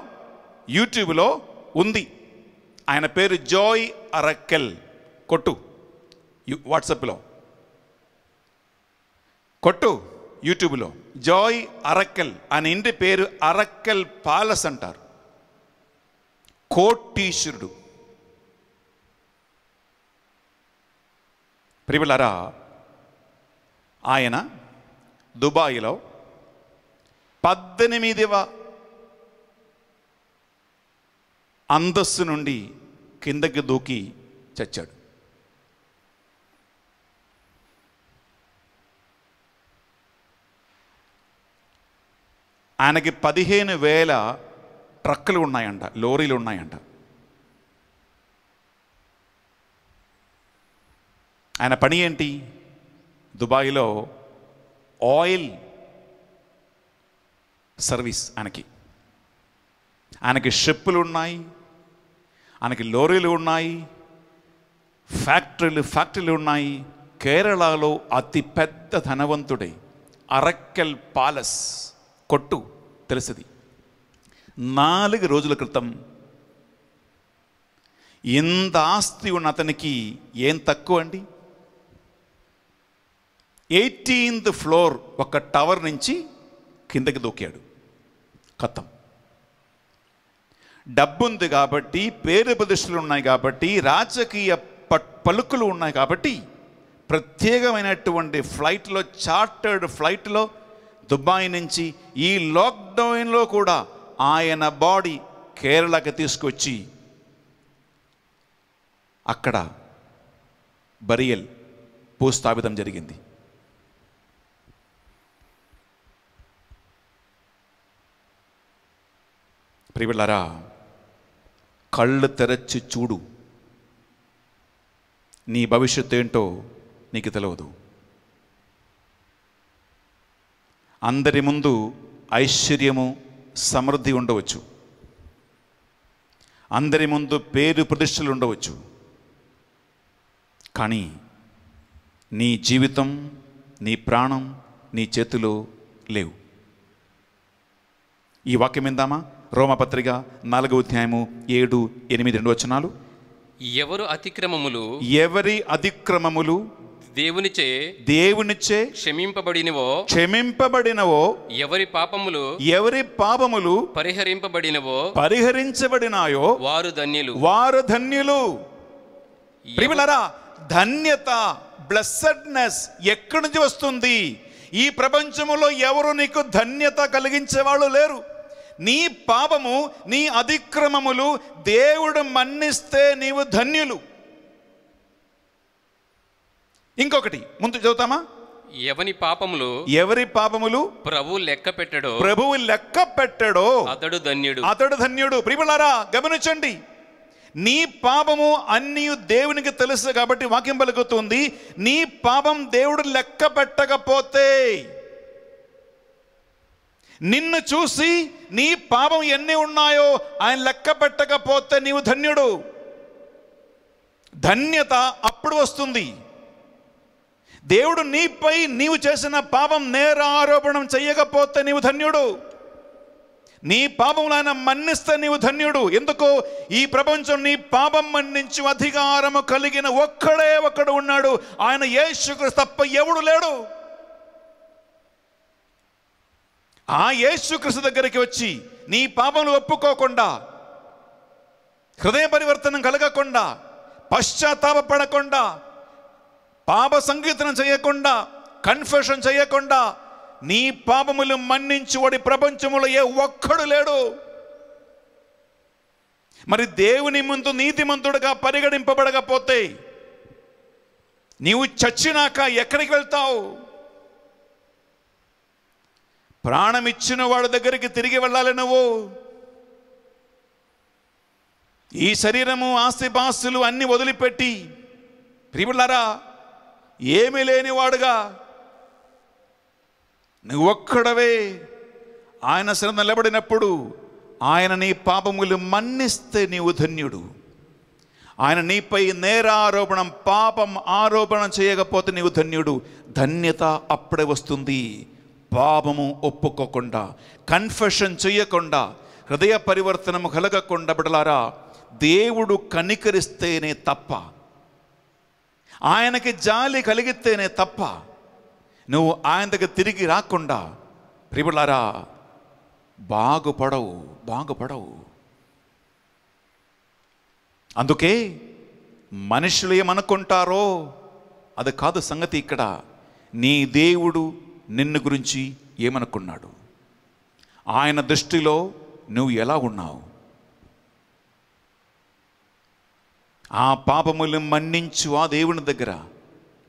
యూట్యూబ్లో ఉంది ఆయన పేరు జోయ్ అరక్కెల్ కొట్టు వాట్సాప్లో కొట్టు యూట్యూబ్లో జాయ్ అరక్కల్ అనే ఇంటి పేరు అరక్కల్ పాలస్ అంటారు కోటీశ్వరుడు ప్రిబులరా ఆయన దుబాయ్లో పద్దెనిమిదివ అందస్సు నుండి కిందకి దూకి చచ్చాడు ఆయనకి పదిహేను వేల ట్రక్కులు ఉన్నాయంట లోరీలు ఉన్నాయంట ఆయన పని ఏంటి దుబాయ్లో ఆయిల్ సర్వీస్ ఆయనకి ఆయనకి షిప్పులు ఉన్నాయి ఆయనకి లోరీలు ఉన్నాయి ఫ్యాక్టరీలు ఫ్యాక్టరీలు ఉన్నాయి కేరళలో అతి పెద్ద ధనవంతుడే అరక్కెల్ పాలస్ కొట్టు తెలిసింది నాలుగు రోజుల క్రితం ఎంత ఆస్తి ఉన్న అతనికి ఏం తక్కువ అండి ఎయిటీన్త్ ఫ్లోర్ ఒక టవర్ నుంచి కిందకి దూకాడు కథం డబ్బుంది కాబట్టి పేరు ప్రదర్శనలు ఉన్నాయి కాబట్టి రాజకీయ పలుకులు ఉన్నాయి కాబట్టి ప్రత్యేకమైనటువంటి ఫ్లైట్లో చార్టర్డ్ ఫ్లైట్లో దుబాయ్ నుంచి ఈ లాక్డౌన్లో కూడా ఆయన బాడీ కేరళకి తీసుకొచ్చి అక్కడ బరియల్ భూస్థాపితం జరిగింది ప్రియులరా కళ్ళు తెరచి చూడు నీ భవిష్యత్తు ఏంటో నీకు తెలియదు అందరి ముందు ఐశ్వర్యము సమృద్ధి ఉండవచ్చు అందరి ముందు పేరు ప్రతిష్టలు ఉండవచ్చు కానీ నీ జీవితం నీ ప్రాణం నీ చేతిలో లేవు ఈ వాక్యం విందామా రోమపత్రిక నాలుగవ అధ్యాయము ఏడు ఎనిమిది రెండు వచనాలు ఎవరు అతిక్రమములు ఎవరి అతిక్రమములు దేవునిచే దేవునిచే క్షమింపబడినవో క్షమింపబడినవో ఎవరి పాపములు ఎవరి పాపములు పరిహరింపబడినవో పరిహరించబడినాయో వారు ధన్యులు వారు ధన్యులు ప్రియులరా ధన్యత బ్లెస్సెడ్నెస్ ఎక్కడి నుంచి వస్తుంది ఈ ప్రపంచములో ఎవరు నీకు ధన్యత కలిగించే వాళ్ళు లేరు నీ పాపము నీ అతిక్రమములు దేవుడు మన్నిస్తే నీవు ధన్యులు ఇంకొకటి ముందు చదువుతామా ఎవరి పాపములు ఎవరి పాపములు ప్రభు లెక్క పెట్టాడో ప్రభువు లెక్క పెట్టాడో అతడు ధన్యుడు అతడు ధన్యుడు ప్రియులారా గమనించండి నీ పాపము అన్నీ దేవునికి తెలుసు కాబట్టి వాక్యం పలుకుతుంది నీ పాపం దేవుడు లెక్క పెట్టకపోతే నిన్ను చూసి నీ పాపం ఎన్ని ఉన్నాయో ఆయన లెక్క పెట్టకపోతే నీవు ధన్యుడు ధన్యత అప్పుడు వస్తుంది దేవుడు నీపై నీవు చేసిన పాపం నేర ఆరోపణం చేయకపోతే నీవు ధన్యుడు నీ పాపములు ఆయన మన్నిస్తే నీవు ధన్యుడు ఎందుకు ఈ ప్రపంచం నీ పాపం మన్నించి అధికారము కలిగిన ఒక్కడే ఒక్కడు ఉన్నాడు ఆయన యేసుక్రీస్తు తప్ప ఎవడు లేడు ఆ యేసుక్రీస్తు దగ్గరికి వచ్చి నీ పాపములు ఒప్పుకోకుండా హృదయ పరివర్తనం కలగకుండా పశ్చాత్తాపడకుండా పాప సంకీర్తనం చేయకుండా కన్ఫెషన్ చేయకుండా నీ పాపములు మన్నించి వాడి ప్రపంచములో ఏ ఒక్కడు లేడు మరి దేవుని ముందు నీతిమంతుడుగా పరిగణింపబడకపోతే నీవు చచ్చినాక ఎక్కడికి వెళ్తావు ప్రాణం ఇచ్చిన వాడి దగ్గరికి తిరిగి వెళ్ళాలి నువ్వు ఈ శరీరము ఆస్తిపాస్తులు అన్ని వదిలిపెట్టి ప్రియులారా లేని లేనివాడుగా నువ్వు ఒక్కడవే ఆయన శ్రద్ధ నిలబడినప్పుడు ఆయన నీ పాపములు మన్నిస్తే నీవు ధన్యుడు ఆయన నీపై నేరారోపణం పాపం ఆరోపణ చేయకపోతే నీవు ధన్యుడు ధన్యత అప్పుడే వస్తుంది పాపము ఒప్పుకోకుండా కన్ఫెషన్ చేయకుండా హృదయ పరివర్తనము కలగకుండా బిడలారా దేవుడు కనికరిస్తేనే తప్ప ఆయనకి జాలి కలిగితేనే తప్ప నువ్వు ఆయన దగ్గర తిరిగి రాకుండా ప్రిబులారా బాగుపడవు బాగుపడవు అందుకే మనుషులు ఏమనుకుంటారో అది కాదు సంగతి ఇక్కడ నీ దేవుడు నిన్ను గురించి ఏమనుకున్నాడు ఆయన దృష్టిలో నువ్వు ఎలా ఉన్నావు ఆ పాపములు మన్నించు ఆ దేవుని దగ్గర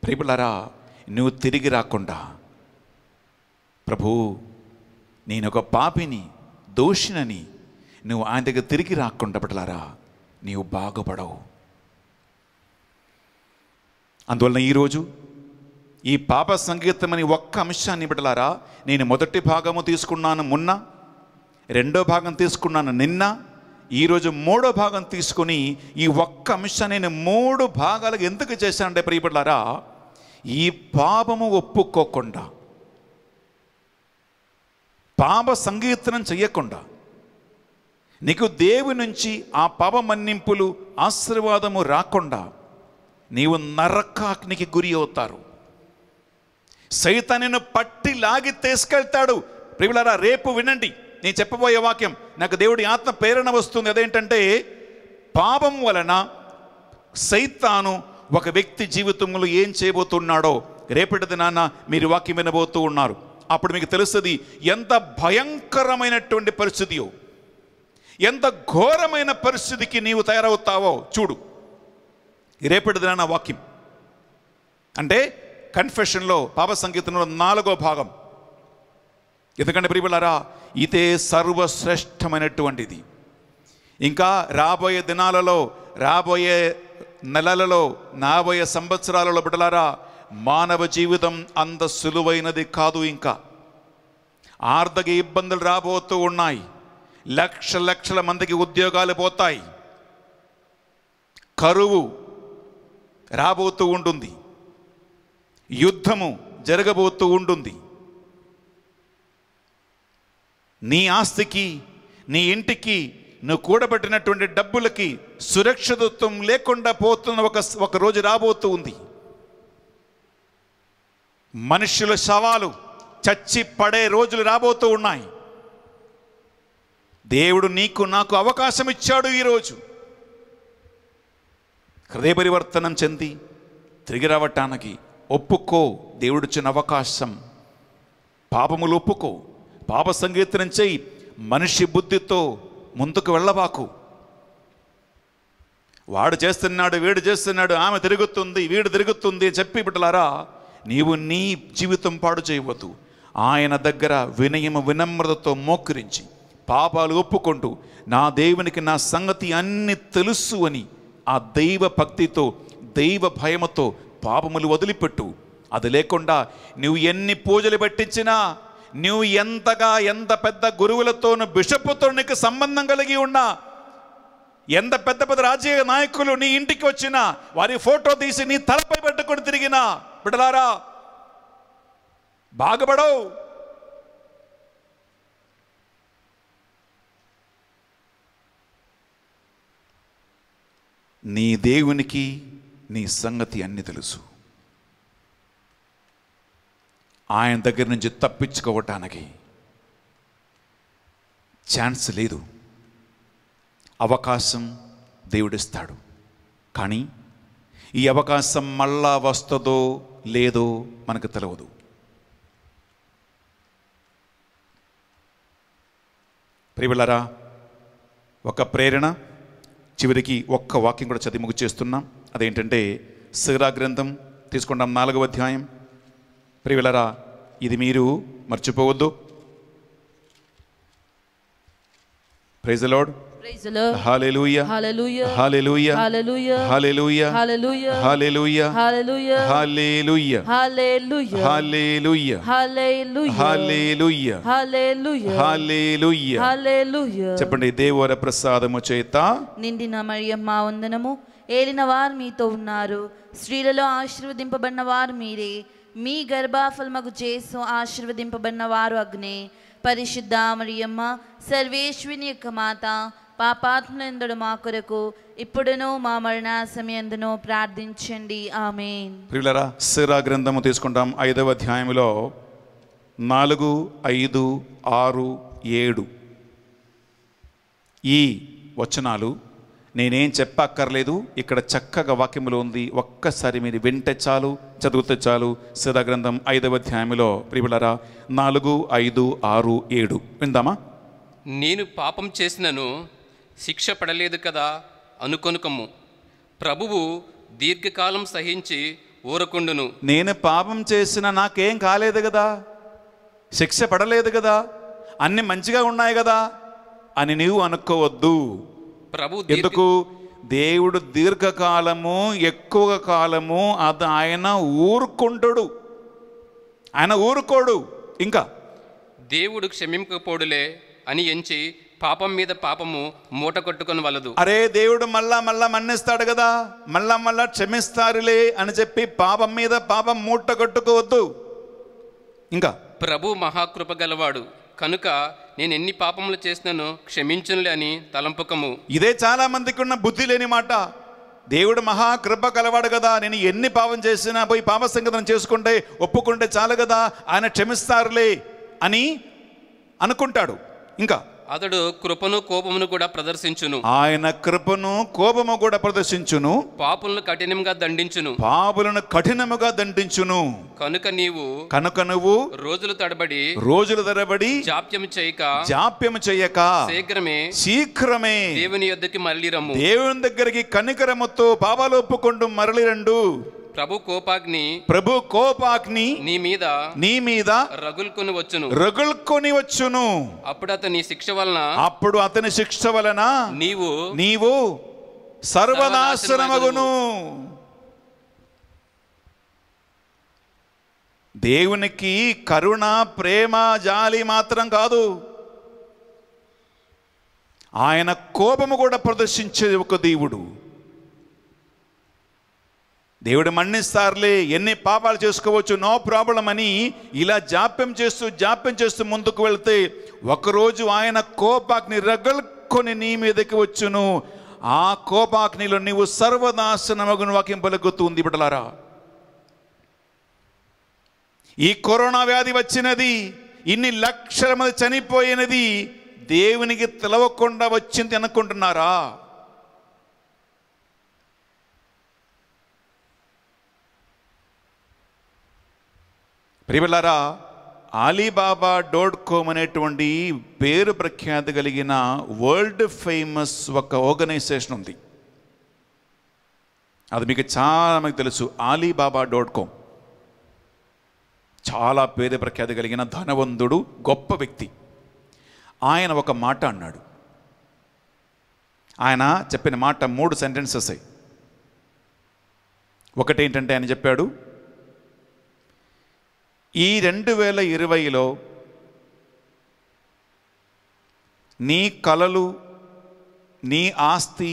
ప్రిపులరా నువ్వు తిరిగి రాకుండా ప్రభు నేను ఒక పాపిని దోషినని నువ్వు ఆయన దగ్గర తిరిగి రాకుండా పడలారా నీవు బాగుపడవు అందువలన ఈరోజు ఈ పాప సంగీతం అని ఒక్క అంశాన్ని పెట్టలారా నేను మొదటి భాగము తీసుకున్నాను మొన్న రెండో భాగం తీసుకున్నాను నిన్న ఈరోజు మూడో భాగం తీసుకుని ఈ ఒక్క అంశాన్ని నేను మూడు భాగాలకు ఎందుకు చేశానంటే ప్రియపడ్డారా ఈ పాపము ఒప్పుకోకుండా పాప సంగీర్తనం చేయకుండా నీకు దేవు నుంచి ఆ పాప మన్నింపులు ఆశీర్వాదము రాకుండా నీవు నరకాగ్నికి గురి అవుతారు సైతాన్ని పట్టి లాగి తీసుకెళ్తాడు ప్రియులారా రేపు వినండి నేను చెప్పబోయే వాక్యం నాకు దేవుడి ఆత్మ ప్రేరణ వస్తుంది అదేంటంటే పాపం వలన సైతాను ఒక వ్యక్తి జీవితంలో ఏం చేయబోతున్నాడో రేపటి దినాన్న మీరు వాక్యం వినబోతూ ఉన్నారు అప్పుడు మీకు తెలుస్తుంది ఎంత భయంకరమైనటువంటి పరిస్థితియో ఎంత ఘోరమైన పరిస్థితికి నీవు తయారవుతావో చూడు రేపటి దినాన వాక్యం అంటే కన్ఫెషన్లో పాప సంగీతంలో నాలుగో భాగం ఎందుకంటే ప్రియులారా ఇదే సర్వశ్రేష్టమైనటువంటిది ఇంకా రాబోయే దినాలలో రాబోయే నెలలలో నాబోయే సంవత్సరాలలో బిడలారా మానవ జీవితం అంత సులువైనది కాదు ఇంకా ఆర్థిక ఇబ్బందులు రాబోతూ ఉన్నాయి లక్ష లక్షల మందికి ఉద్యోగాలు పోతాయి కరువు రాబోతూ ఉంటుంది యుద్ధము జరగబోతూ ఉంటుంది నీ ఆస్తికి నీ ఇంటికి నువ్వు కూడబెట్టినటువంటి డబ్బులకి సురక్షితత్వం లేకుండా పోతున్న ఒక ఒక రోజు రాబోతూ ఉంది మనుషుల శవాలు చచ్చి పడే రోజులు రాబోతూ ఉన్నాయి దేవుడు నీకు నాకు అవకాశం ఇచ్చాడు ఈరోజు హృదయ పరివర్తనం చెంది తిరిగి రావటానికి ఒప్పుకో దేవుడిచ్చిన అవకాశం పాపములు ఒప్పుకో పాప సంకీర్తనం చేయి మనిషి బుద్ధితో ముందుకు వెళ్ళబాకు వాడు చేస్తున్నాడు వీడు చేస్తున్నాడు ఆమె తిరుగుతుంది వీడు తిరుగుతుంది చెప్పి బిడ్డలారా నీవు నీ జీవితం పాడు చేయవద్దు ఆయన దగ్గర వినయము వినమ్రతతో మోకరించి పాపాలు ఒప్పుకుంటూ నా దేవునికి నా సంగతి అన్ని తెలుసు అని ఆ దైవ భక్తితో దైవ భయముతో పాపములు వదిలిపెట్టు అది లేకుండా నువ్వు ఎన్ని పూజలు పెట్టించినా నువ్వు ఎంతగా ఎంత పెద్ద గురువులతోనూ బిషప్తో నీకు సంబంధం కలిగి ఉన్నా ఎంత పెద్ద పెద్ద రాజకీయ నాయకులు నీ ఇంటికి వచ్చినా వారి ఫోటో తీసి నీ తలపై పెట్టుకుని తిరిగినా బిడలారా బాగుపడవు నీ దేవునికి నీ సంగతి అన్ని తెలుసు ఆయన దగ్గర నుంచి తప్పించుకోవటానికి ఛాన్స్ లేదు అవకాశం దేవుడిస్తాడు కానీ ఈ అవకాశం మళ్ళా వస్తుందో లేదో మనకు తెలియదు ప్రియులరా ఒక ప్రేరణ చివరికి ఒక్క వాక్యం కూడా చదివి ముగి చేస్తున్నాం అదేంటంటే సిరా గ్రంథం తీసుకుంటాం నాలుగవ అధ్యాయం ప్రియులరా ఇది మీరు మర్చిపోవద్దు ప్రైజలోడ్ చెప్పండి దేవర ప్రసాదము చేత నిండిన మరియమ్మ వందనము ఏలిన వారు మీతో ఉన్నారు స్త్రీలలో ఆశీర్వదింపబడిన వారు మీరే మీ గర్భాఫలమగు చేసు ఆశీర్వదింపబడిన వారు అగ్నే పరిశుద్ధ మరియమ్మ సర్వేశ్విని యొక్క మాత పాపాత్మందుడు మా కొరకు ఇప్పుడును మా మరణాశమి సమయందును ప్రార్థించండి ఆమె సిరా గ్రంథము తీసుకుంటాం ఐదవ అధ్యాయంలో నాలుగు ఐదు ఆరు ఏడు ఈ వచనాలు నేనేం చెప్పక్కర్లేదు ఇక్కడ చక్కగా వాక్యములో ఉంది ఒక్కసారి మీరు వింటే చాలు చదివితే చాలు గ్రంథం ఐదవ అధ్యాయంలో ప్రియులరా నాలుగు ఐదు ఆరు ఏడు విందామా నేను పాపం చేసినను శిక్ష పడలేదు కదా అనుకొనుకము ప్రభువు దీర్ఘకాలం సహించి ఊరకుండును నేను పాపం చేసిన నాకేం కాలేదు కదా శిక్ష పడలేదు కదా అన్నీ మంచిగా ఉన్నాయి కదా అని నీవు అనుకోవద్దు ప్రభు ఎందుకు దేవుడు దీర్ఘకాలము ఎక్కువ కాలము అది ఆయన ఊరుకుంటుడు ఆయన ఊరుకోడు ఇంకా దేవుడు క్షమింపకపోడులే అని ఎంచి పాపం మీద పాపము మూట కొట్టుకుని వలదు అరే దేవుడు మళ్ళా మళ్ళా మన్నిస్తాడు కదా మళ్ళా మళ్ళా క్షమిస్తారులే అని చెప్పి పాపం మీద పాపం మూట కొట్టుకోవద్దు ఇంకా ప్రభు మహాకృప గలవాడు కనుక నేను ఎన్ని పాపములు చేసినానో క్షమించనులే అని తలంపకము ఇదే చాలా మందికి ఉన్న బుద్ధి లేని మాట దేవుడు మహా కృప కలవాడు కదా నేను ఎన్ని పాపం చేసినా పోయి పాప సంగతం చేసుకుంటే ఒప్పుకుంటే చాలు కదా ఆయన క్షమిస్తారులే అని అనుకుంటాడు ఇంకా అతడు కృపను కోపమును కూడా ప్రదర్శించును ఆయన కృపను కోపము కూడా ప్రదర్శించును పాపులను కఠినంగా దండించును పాపులను కఠినముగా దండించును కనుక నీవు కనుక నువ్వు రోజులు తడబడి రోజులు తడబడి జాప్యం చేయక జాప్యం చేయక శీఘ్రమే శీఘ్రమే దేవుని యొద్దకి మరలిరము దేవుని దగ్గరికి కనికరముతో పాపాలు ఒప్పుకుంటూ మరలి ప్రభు కోపాగ్ని ప్రభు కోపాగ్ని నీ మీద నీ మీద రగులుకుని వచ్చును రగులుకొని వచ్చును అప్పుడు అతని శిక్ష వలన అప్పుడు అతని శిక్ష వలన నీవు నీవు సర్వనాశనమగును దేవునికి కరుణ ప్రేమ జాలి మాత్రం కాదు ఆయన కోపము కూడా ప్రదర్శించే ఒక దేవుడు దేవుడు మన్నిస్తారులే ఎన్ని పాపాలు చేసుకోవచ్చు నో ప్రాబ్లం అని ఇలా జాప్యం చేస్తూ జాప్యం చేస్తూ ముందుకు వెళ్తే ఒకరోజు ఆయన కోపాగ్ని రగలుకొని నీ మీదకి వచ్చును ఆ కోపాగ్నిలో నీవు సర్వనాశనమగును వాక్యం ఉంది బిడ్డలారా ఈ కరోనా వ్యాధి వచ్చినది ఇన్ని లక్షల మంది చనిపోయినది దేవునికి తెలవకుండా వచ్చింది అనుకుంటున్నారా ప్రియలారా అలీబాబా డోట్ కోమ్ అనేటువంటి పేరు ప్రఖ్యాతి కలిగిన వరల్డ్ ఫేమస్ ఒక ఆర్గనైజేషన్ ఉంది అది మీకు చాలా మీకు తెలుసు అలీబాబా డోట్ కోమ్ చాలా పేరు ప్రఖ్యాతి కలిగిన ధనవంతుడు గొప్ప వ్యక్తి ఆయన ఒక మాట అన్నాడు ఆయన చెప్పిన మాట మూడు సెంటెన్సెస్ ఒకటి ఏంటంటే ఆయన చెప్పాడు ఈ రెండు వేల ఇరవైలో నీ కలలు నీ ఆస్తి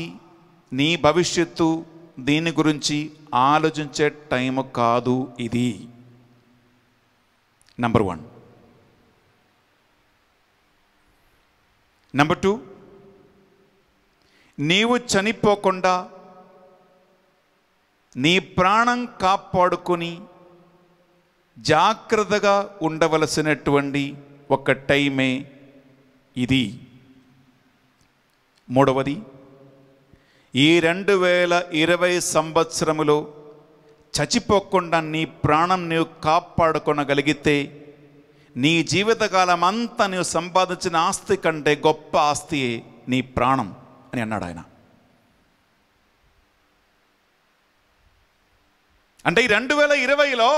నీ భవిష్యత్తు దీని గురించి ఆలోచించే టైం కాదు ఇది నంబర్ వన్ నంబర్ టూ నీవు చనిపోకుండా నీ ప్రాణం కాపాడుకొని జాగ్రత్తగా ఉండవలసినటువంటి ఒక టైమే ఇది మూడవది ఈ రెండు వేల ఇరవై సంవత్సరములో చచ్చిపోకుండా నీ ప్రాణం నీవు కాపాడుకొనగలిగితే నీ జీవితకాలం అంతా నీవు సంపాదించిన ఆస్తి కంటే గొప్ప ఆస్తి నీ ప్రాణం అని అన్నాడు ఆయన అంటే ఈ రెండు వేల ఇరవైలో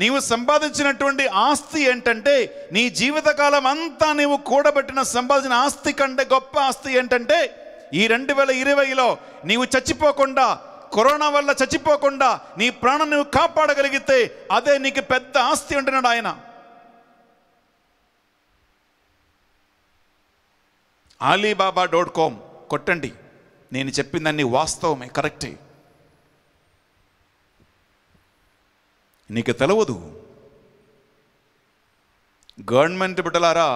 నీవు సంపాదించినటువంటి ఆస్తి ఏంటంటే నీ జీవితకాలం అంతా నీవు కూడబెట్టిన సంపాదించిన ఆస్తి కంటే గొప్ప ఆస్తి ఏంటంటే ఈ రెండు వేల ఇరవైలో నీవు చచ్చిపోకుండా కరోనా వల్ల చచ్చిపోకుండా నీ ప్రాణం నువ్వు కాపాడగలిగితే అదే నీకు పెద్ద ఆస్తి అంటున్నాడు ఆయన ఆలీబాబా డాట్ కామ్ కొట్టండి నేను చెప్పిందన్నీ వాస్తవమే కరెక్టే నీకు తెలవదు గవర్నమెంట్ బిడ్డలారా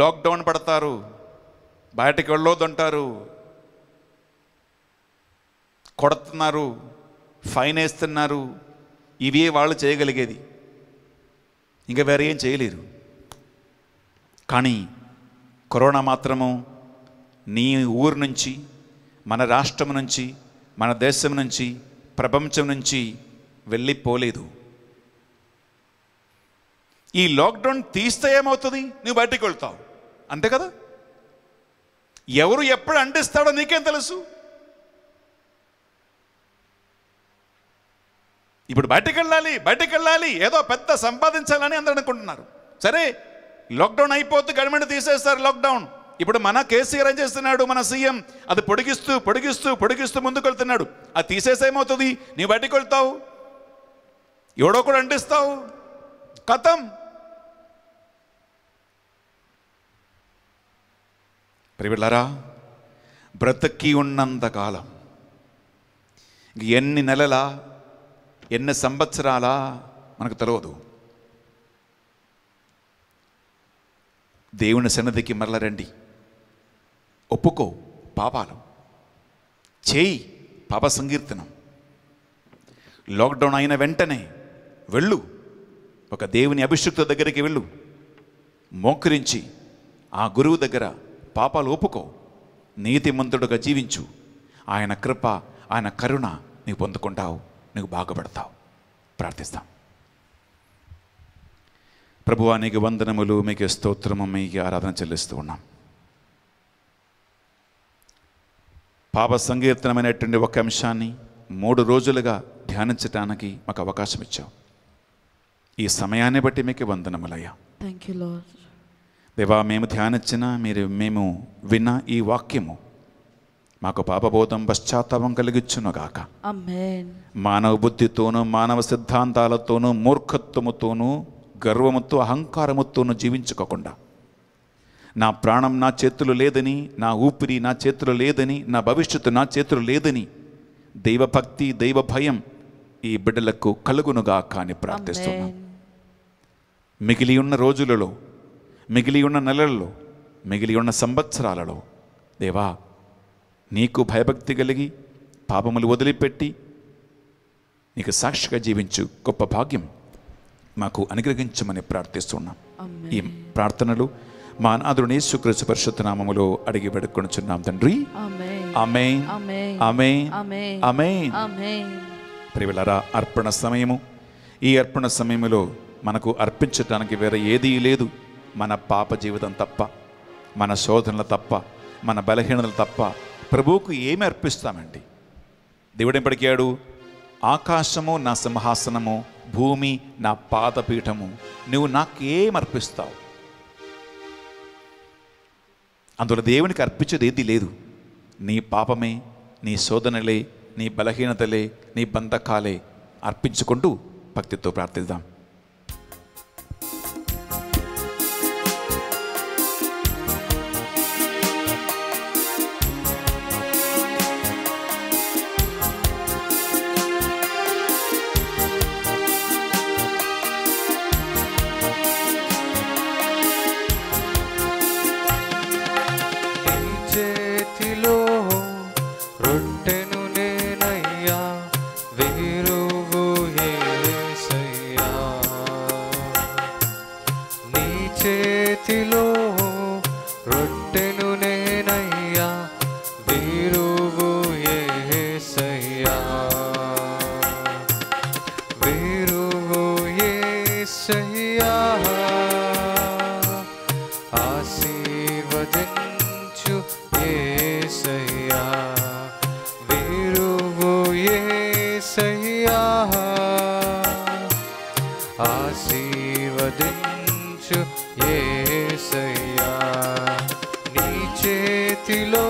లాక్డౌన్ పడతారు బయటకు వెళ్ళొద్దంటారు కొడుతున్నారు ఫైన్ వేస్తున్నారు ఇవే వాళ్ళు చేయగలిగేది ఇంకా వేరే ఏం చేయలేరు కానీ కరోనా మాత్రము నీ ఊరు నుంచి మన రాష్ట్రం నుంచి మన దేశం నుంచి ప్రపంచం నుంచి వెళ్ళిపోలేదు ఈ లాక్డౌన్ తీస్తే ఏమవుతుంది నువ్వు బయటికి వెళ్తావు అంతే కదా ఎవరు ఎప్పుడు అంటిస్తాడో నీకేం తెలుసు ఇప్పుడు బయటకు వెళ్ళాలి బయటకు వెళ్ళాలి ఏదో పెద్ద సంపాదించాలని అందరూ అనుకుంటున్నారు సరే లాక్డౌన్ అయిపోతే గవర్నమెంట్ తీసేస్తారు లాక్డౌన్ ఇప్పుడు మన కేసీఆర్ ఏం చేస్తున్నాడు మన సీఎం అది పొడిగిస్తూ పొడిగిస్తూ పొడిగిస్తూ ముందుకు వెళ్తున్నాడు అది తీసేసేమవుతుంది నీ బయటకు వెళ్తావు ఎవడో కూడా అంటిస్తావు కథం ప్రివిళ్ళరా బ్రతికి ఉన్నంతకాలం ఎన్ని నెలల ఎన్ని సంవత్సరాల మనకు తెలియదు దేవుని సన్నదికి మరల రండి ఒప్పుకో పాపాలు చేయి పాప సంకీర్తనం లాక్డౌన్ అయిన వెంటనే వెళ్ళు ఒక దేవుని అభిషిక్త దగ్గరికి వెళ్ళు మోకరించి ఆ గురువు దగ్గర పాపాలు ఒప్పుకో నీతిమంతుడుగా జీవించు ఆయన కృప ఆయన కరుణ నీవు పొందుకుంటావు నీవు బాగుపడతావు ప్రార్థిస్తాం ప్రభువా నీకు వందనములు మీకు స్తోత్రము మీకు ఆరాధన చెల్లిస్తూ ఉన్నాం పాప సంకీర్తనమైనటువంటి ఒక అంశాన్ని మూడు రోజులుగా ధ్యానించటానికి మాకు అవకాశం ఇచ్చావు ఈ సమయాన్ని బట్టి మీకు వందనములయ్యా థ్యాంక్ యూ లార్డ్ దేవా మేము ధ్యానించిన మీరు మేము విన్న ఈ వాక్యము మాకు పాపబోధం పశ్చాత్తాపం కలిగించునుగాక మానవ బుద్ధితోనూ మానవ సిద్ధాంతాలతోనూ మూర్ఖత్వముతోనూ గర్వముతో అహంకారముతోనూ జీవించుకోకుండా నా ప్రాణం నా చేతులు లేదని నా ఊపిరి నా చేతులు లేదని నా భవిష్యత్తు నా చేతులు లేదని దైవభక్తి దైవ భయం ఈ బిడ్డలకు కలుగునుగాక అని ప్రార్థిస్తున్నాం మిగిలి ఉన్న రోజులలో మిగిలి ఉన్న నెలలలో మిగిలి ఉన్న సంవత్సరాలలో దేవా నీకు భయభక్తి కలిగి పాపములు వదిలిపెట్టి నీకు సాక్షిగా జీవించు గొప్ప భాగ్యం మాకు అనుగ్రహించమని ప్రార్థిస్తున్నాం ఈ ప్రార్థనలు మా శుక్రసు సుకృష నామములో అడిగి చున్నాం తండ్రి అమే అమే అమే అమే ప్రియులరా అర్పణ సమయము ఈ అర్పణ సమయంలో మనకు అర్పించటానికి వేరే ఏదీ లేదు మన పాప జీవితం తప్ప మన శోధనలు తప్ప మన బలహీనతలు తప్ప ప్రభువుకు ఏమి అర్పిస్తామండి దేవుడు ఆకాశము నా సింహాసనము భూమి నా పాదపీఠము నువ్వు నాకేం అర్పిస్తావు అందులో దేవునికి అర్పించేది ఏది లేదు నీ పాపమే నీ శోధనలే నీ బలహీనతలే నీ బంధకాలే అర్పించుకుంటూ భక్తితో ప్రార్థిద్దాం तिलो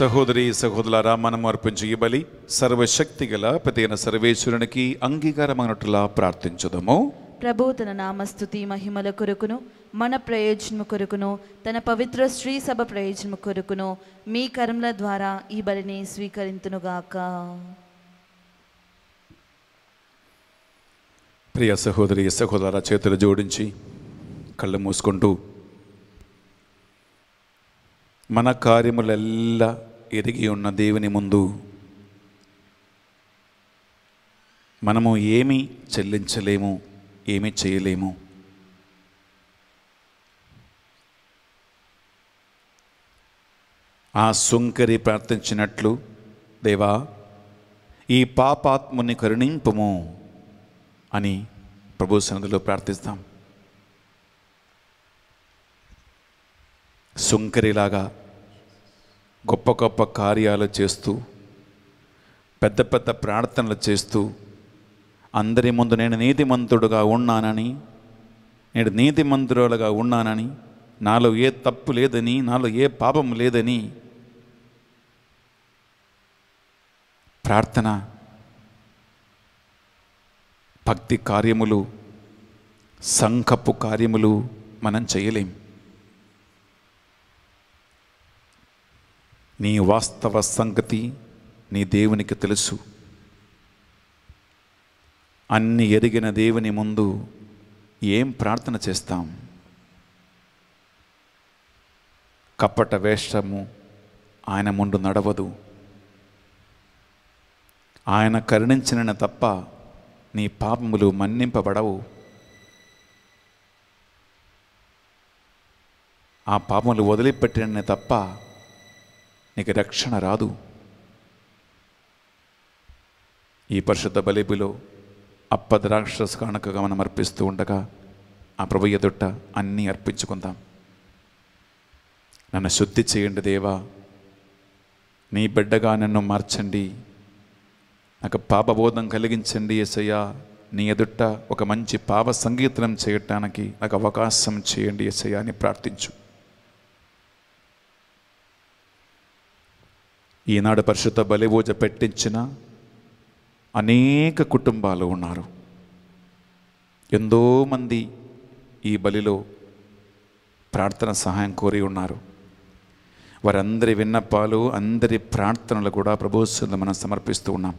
సహోదరి సహోదరులారా మనం అర్పించు ఈ బలి సర్వశక్తి గల ప్రతిన సర్వేశ్వరునికి అంగీకారమైనట్లా ప్రార్థించదము ప్రభు తన నామస్తుతి మహిమల కొరకును మన ప్రయోజనము కొరకును తన పవిత్ర శ్రీ సభ ప్రయోజనము కొరకును మీ కర్మల ద్వారా ఈ బలిని స్వీకరింతునుగాక ప్రియ సహోదరి సహోదర చేతులు జోడించి కళ్ళు మూసుకుంటూ మన కార్యములెల్లా ఎరిగి ఉన్న దేవుని ముందు మనము ఏమి చెల్లించలేము ఏమి చేయలేము ఆ సుంకరి ప్రార్థించినట్లు దేవా ఈ పాపాత్ముని కరుణింపము అని ప్రభు సన్నిధిలో ప్రార్థిస్తాం సుంకరిలాగా గొప్ప గొప్ప కార్యాలు చేస్తూ పెద్ద పెద్ద ప్రార్థనలు చేస్తూ అందరి ముందు నేను నీతిమంతుడుగా ఉన్నానని నేను నీతిమంతురాలుగా ఉన్నానని నాలో ఏ తప్పు లేదని నాలో ఏ పాపం లేదని ప్రార్థన భక్తి కార్యములు సంఖపు కార్యములు మనం చేయలేం నీ వాస్తవ సంగతి నీ దేవునికి తెలుసు అన్ని ఎరిగిన దేవుని ముందు ఏం ప్రార్థన చేస్తాం కప్పట వేషము ఆయన ముందు నడవదు ఆయన కరుణించిన తప్ప నీ పాపములు మన్నింపబడవు ఆ పాపములు వదిలిపెట్టిన తప్ప నీకు రక్షణ రాదు ఈ పరిశుద్ధ బలిపిలో అప్పద్రాక్షస కానుకగా మనం అర్పిస్తూ ఉండగా ఆ ప్రభు ఎదుట అన్నీ అర్పించుకుందాం నన్ను శుద్ధి చేయండి దేవా నీ బిడ్డగా నన్ను మార్చండి నాకు పాపబోధం కలిగించండి ఎసయ్యా నీ ఎదుట ఒక మంచి పాప సంగీతనం చేయటానికి నాకు అవకాశం చేయండి ఎసయ్యా అని ప్రార్థించు ఈనాడు పరిశుద్ధ బలిపూజ పెట్టించిన అనేక కుటుంబాలు ఉన్నారు ఎంతోమంది ఈ బలిలో ప్రార్థన సహాయం కోరి ఉన్నారు వారందరి విన్నపాలు అందరి ప్రార్థనలు కూడా ప్రభుత్వంలో మనం సమర్పిస్తూ ఉన్నాం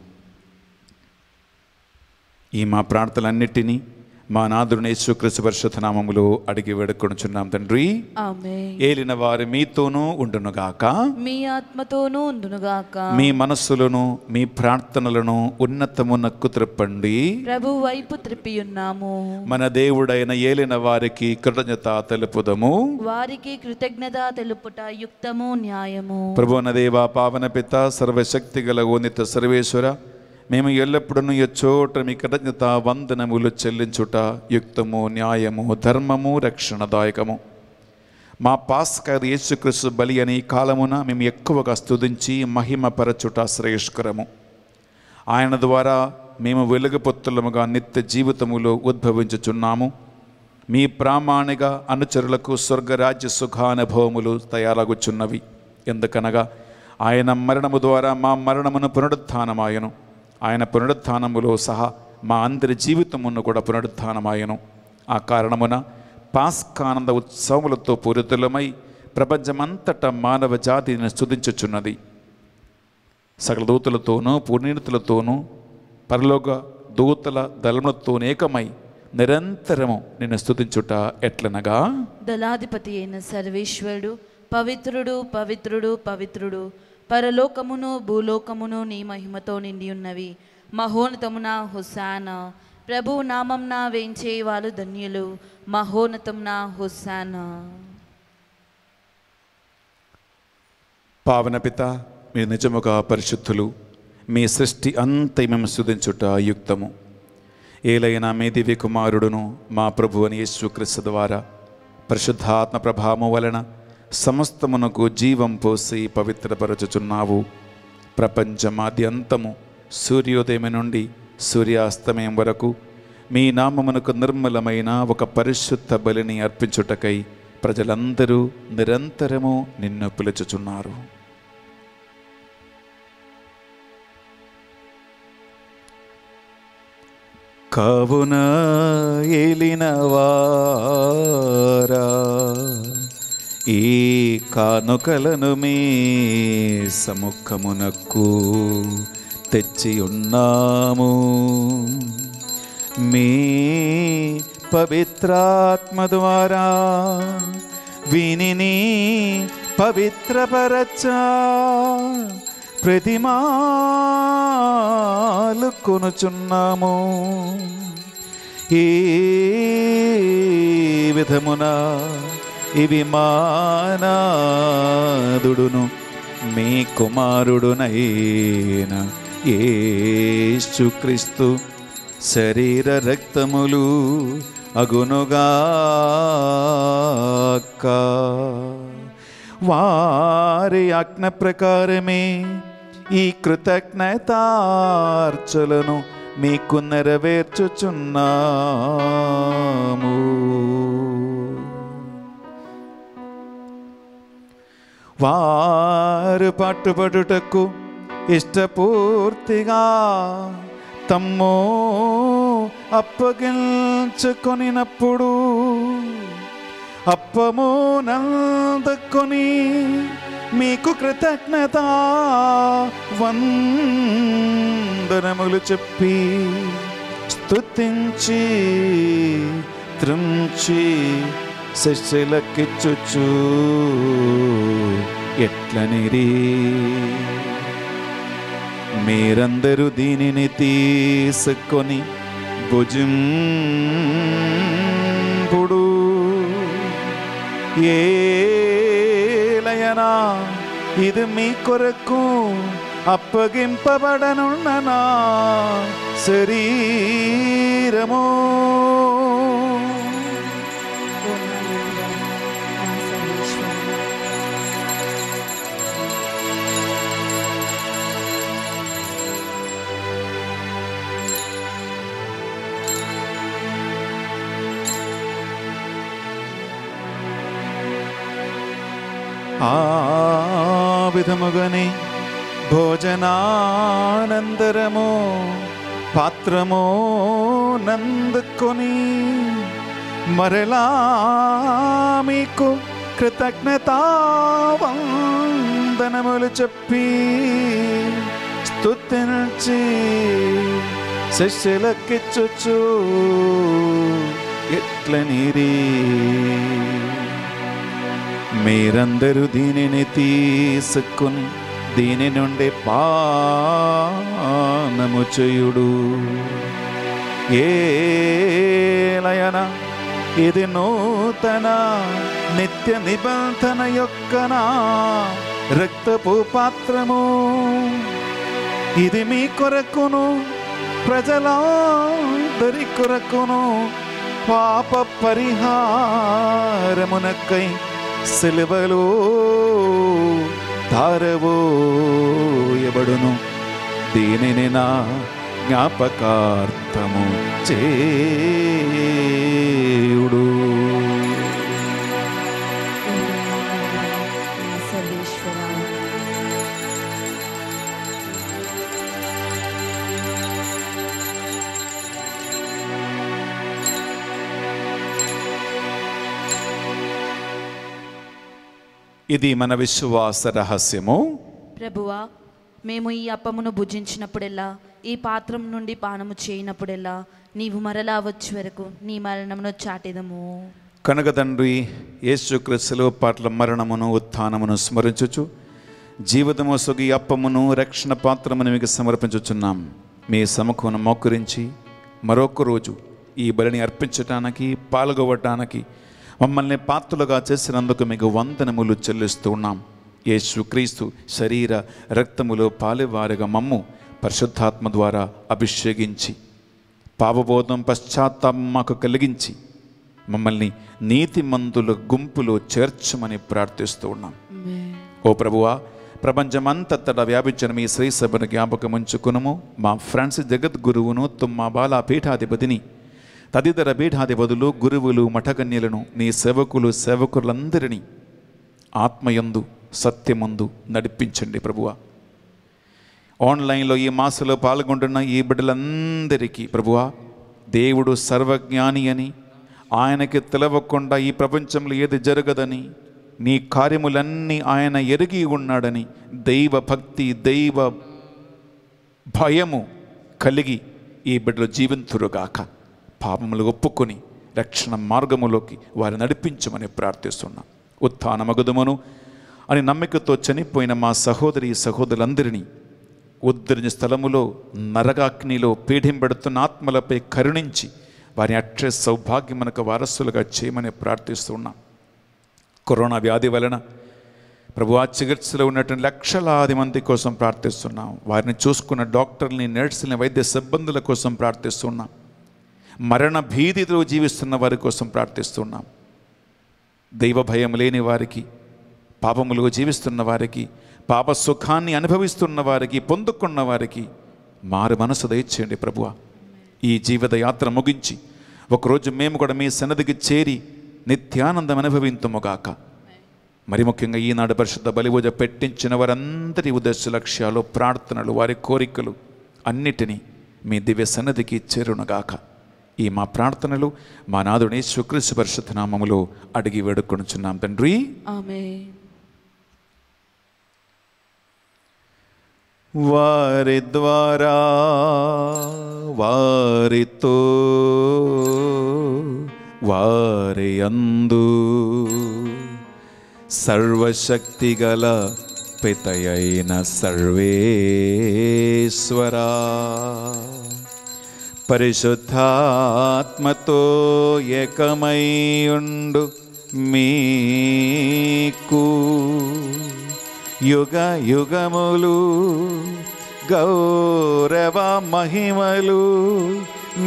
ఈ మా ప్రార్థనలన్నిటినీ మా నాదుని యేసుక్రీస్తు పరిశుద్ధ నామములో అడిగి వేడుకొనుచున్నాం తండ్రి ఏలిన వారు మీతోనూ ఉండునుగాక మీ ఆత్మతోనూ ఉండునుగాక మీ మనస్సులను మీ ప్రార్థనలను నక్కు త్రిప్పండి ప్రభు వైపు త్రిప్పి ఉన్నాము మన దేవుడైన ఏలిన వారికి కృతజ్ఞత తెలుపుదము వారికి కృతజ్ఞత తెలుపుట యుక్తము న్యాయము ప్రభు నదేవ పావన పిత సర్వశక్తి గల ఓనిత సర్వేశ్వర మేము ఎల్లప్పుడూ చోట మీ కృతజ్ఞత వందనములు చెల్లించుట యుక్తము న్యాయము ధర్మము రక్షణదాయకము మా పాస్కర్ యేసుక్రీస్తు బలి అని కాలమున మేము ఎక్కువగా స్తుతించి మహిమపరచుట శ్రేయస్కరము ఆయన ద్వారా మేము వెలుగుపొత్తులముగా నిత్య జీవితములో ఉద్భవించుచున్నాము మీ ప్రామాణిక అనుచరులకు స్వర్గరాజ్య సుఖానుభవములు తయారగుచున్నవి ఎందుకనగా ఆయన మరణము ద్వారా మా మరణమును పునరుత్నమాయను ఆయన పునరుద్ధానములో సహా మా అందరి జీవితమును కూడా పునరుద్ధానమాయను ఆ కారణమున పాస్కానంద ఉత్సవములతో పూరితులమై ప్రపంచమంతటా మానవ జాతిని స్థుతించుచున్నది సకల దూతలతోనూ పూర్ణీతులతోనూ పరలోక దూతల దళములతో ఏకమై నిరంతరము నిన్ను స్థుతించుట ఎట్లనగా దళాధిపతి అయిన సర్వేశ్వరుడు పవిత్రుడు పవిత్రుడు పవిత్రుడు పరలోకమును భూలోకమును నీ మహిమతో నిండి ఉన్నవి మహోన్నతమున హుస్సాన ప్రభు నామంన వేయించే వాళ్ళు ధన్యులు మహోన్నతమున హుస్సాన పావన పిత మీరు నిజముగా పరిశుద్ధులు మీ సృష్టి అంత మేము సుధించుట యుక్తము ఏలైనా మీ దివ్య కుమారుడును మా ప్రభు అని యేసుక్రీస్తు ద్వారా పరిశుద్ధాత్మ ప్రభావము వలన సమస్తమునకు జీవం పోసి పవిత్రపరచుచున్నావు ప్రపంచమాద్యంతము సూర్యోదయం నుండి సూర్యాస్తమయం వరకు మీ నామమునకు నిర్మలమైన ఒక పరిశుద్ధ బలిని అర్పించుటకై ప్రజలందరూ నిరంతరము నిన్ను పిలుచుచున్నారు కావున ఏలినవారా ఈ కానుకలను మీ సముఖమునకు తెచ్చి ఉన్నాము మీ పవిత్రాత్మ ద్వారా విని పవిత్రపరచా ప్రతిమాలు కొనుచున్నాము ఈ విధమున ఇవి మానాదుడును మీ కుమారుడునైన ఏసుక్రీస్తు శరీర రక్తములు అగునుగాక వారి ఆజ్ఞ ప్రకారమే ఈ కృతజ్ఞతార్చలను మీకు నెరవేర్చుచున్నాము వారు పట్టుబడుటకు ఇష్టపూర్తిగా తమ్ము అప్పగించుకొనినప్పుడు అప్పము నందుకొని మీకు కృతజ్ఞత వందనములు చెప్పి స్తుతించి త్రుంచి శశులకిచ్చుచు ఎట్లనిరి మీరందరూ దీనిని తీసుకొని భుజింపుడు ఏలయనా ఇది మీ కొరకు అప్పగింపబడనున్న నా శరీరము ఆ విధముగని భోజనానంతరము పాత్రము నందుకొని మరలా మీకు కృతజ్ఞతావందనములు చెప్పి స్తుతించి శిష్యులకిచ్చుచు ఎట్ల నీరీ మీరందరూ దీనిని తీసుకుని దీని నుండి పానము చేయుడు ఏలయన ఇది నూతన నిత్య నిబంధన యొక్క నా రక్తపు పాత్రము ఇది మీ కొరకును ప్రజలందరి కొరకును పాప పరిహారమునకై సిలువలో ధారవోయబడును దీనిని నా జ్ఞాపకార్థము చేయుడు ఇది మన విశ్వాస రహస్యము ప్రభువా మేము ఈ అప్పమును భుజించినప్పుడెల్లా ఈ పాత్రం నుండి పానము చేయనప్పుడెల్లా నీవు మరలా వచ్చే వరకు నీ మరణమును చాటిదము కనుక తండ్రి యేసుక్రీస్తులు పాటల మరణమును ఉత్థానమును స్మరించుచు జీవితము సుగి అప్పమును రక్షణ పాత్రమును మీకు సమర్పించుచున్నాం మీ సమకును మోకరించి మరొక రోజు ఈ బలిని అర్పించటానికి పాల్గొవటానికి మమ్మల్ని పాత్రలుగా చేసినందుకు మీకు వందనములు చెల్లిస్తూ ఉన్నాం ఏ సుక్రీస్తు శరీర రక్తములో పాలివారిగా మమ్ము పరిశుద్ధాత్మ ద్వారా అభిషేకించి పాపబోధం పశ్చాత్తాపం మాకు కలిగించి మమ్మల్ని మందుల గుంపులో చేర్చమని ప్రార్థిస్తూ ఉన్నాం ఓ ప్రభువా ప్రపంచమంతటా వ్యాపించిన మీ శ్రీసభను జ్ఞాపకం ఉంచుకును మా ఫ్రెండ్స్ జగద్గురువును తుమ్మా బాలా పీఠాధిపతిని తదితర పీఠాధిపతులు గురువులు మఠకన్యలను నీ సేవకులు సేవకులందరినీ ఆత్మయందు సత్యముందు నడిపించండి ప్రభువ ఆన్లైన్లో ఈ మాసలో పాల్గొంటున్న ఈ బిడ్డలందరికీ ప్రభువ దేవుడు సర్వజ్ఞాని అని ఆయనకి తెలవకుండా ఈ ప్రపంచంలో ఏది జరగదని నీ కార్యములన్నీ ఆయన ఎరిగి ఉన్నాడని దైవ భక్తి దైవ భయము కలిగి ఈ బిడ్డలు జీవింతురుగాక పాపములు ఒప్పుకొని రక్షణ మార్గములోకి వారిని నడిపించమని ప్రార్థిస్తున్నాం ఉత్థానమగుదమును అని నమ్మికతో చనిపోయిన మా సహోదరి సహోదరులందరినీ ఉద్ధరిని స్థలములో నరగాగ్నిలో పీడింపెడుతున్న ఆత్మలపై కరుణించి వారి అక్షయ సౌభాగ్యమునకు వారసులుగా చేయమని ప్రార్థిస్తున్నాం కరోనా వ్యాధి వలన ప్రభు ఆ చికిత్సలో ఉన్నటువంటి లక్షలాది మంది కోసం ప్రార్థిస్తున్నాం వారిని చూసుకున్న డాక్టర్ని నర్సుల్ని వైద్య సిబ్బందుల కోసం ప్రార్థిస్తున్నాం మరణ భీతితో జీవిస్తున్న వారి కోసం ప్రార్థిస్తున్నాం దైవ భయం లేని వారికి పాపములు జీవిస్తున్న వారికి పాప సుఖాన్ని అనుభవిస్తున్న వారికి పొందుకున్న వారికి మారు మనసు దయచేయండి ప్రభువ ఈ జీవిత యాత్ర ముగించి ఒకరోజు మేము కూడా మీ సన్నదికి చేరి నిత్యానందం అనుభవింతుముగాక మరి ముఖ్యంగా ఈనాడు పరిశుద్ధ బలిపూజ పెట్టించిన వారందరి ఉద్దేశ లక్ష్యాలు ప్రార్థనలు వారి కోరికలు అన్నిటినీ మీ దివ్య సన్నదికి చేరునగాక ఈ మా ప్రార్థనలు మా నాదుని శుక్రీసు పరిశుద్ధ నామములు అడిగి వేడుకొనుచున్నాం తండ్రి వారి ద్వారా వారితో వారి అందు సర్వశక్తి గల పితయైన సర్వేశ్వరా పరిశుద్ధాత్మతో ఏకమైయుండు మీకు యుగ యుగములు గౌరవ మహిమలు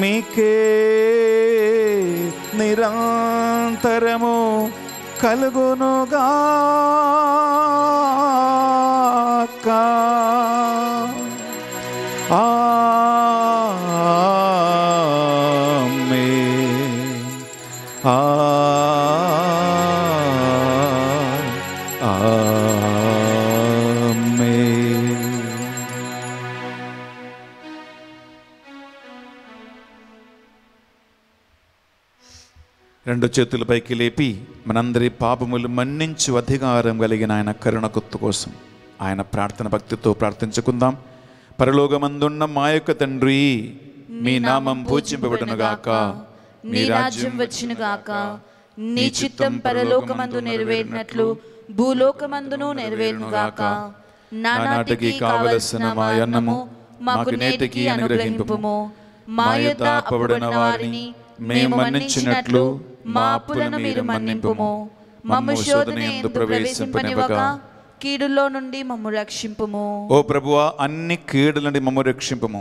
మీకే నిరంతరము కలుగునుగా Amen. రెండు చేతులపైకి లేపి మనందరి పాపములు మన్నించు అధికారం కలిగిన ఆయన కరుణ గుర్తు కోసం ఆయన ప్రార్థన భక్తితో ప్రార్థించుకుందాం పరలోకమందున్న మా యొక్క తండ్రి మీ నామం పూజింపబడునుగాక మీ రాజ్యం వచ్చినగాక నీ చిత్తం పరలోకమందు నెరవేరినట్లు భూలోకమందును నెరవేరునుగాక నానాటికి కావలసిన మా అన్నము మాకు నేటికి అనుగ్రహింపము మా యొక్క వారిని మేము మన్నించినట్లు మా అప్పులను మీరు మన్నింపము మమ్మ శోధన ఎందు ప్రవేశింపనివ్వగా కీడులో నుండి మమ్ము రక్షింపుము ఓ ప్రభువా అన్ని కీడుల నుండి మమ్ము రక్షింపము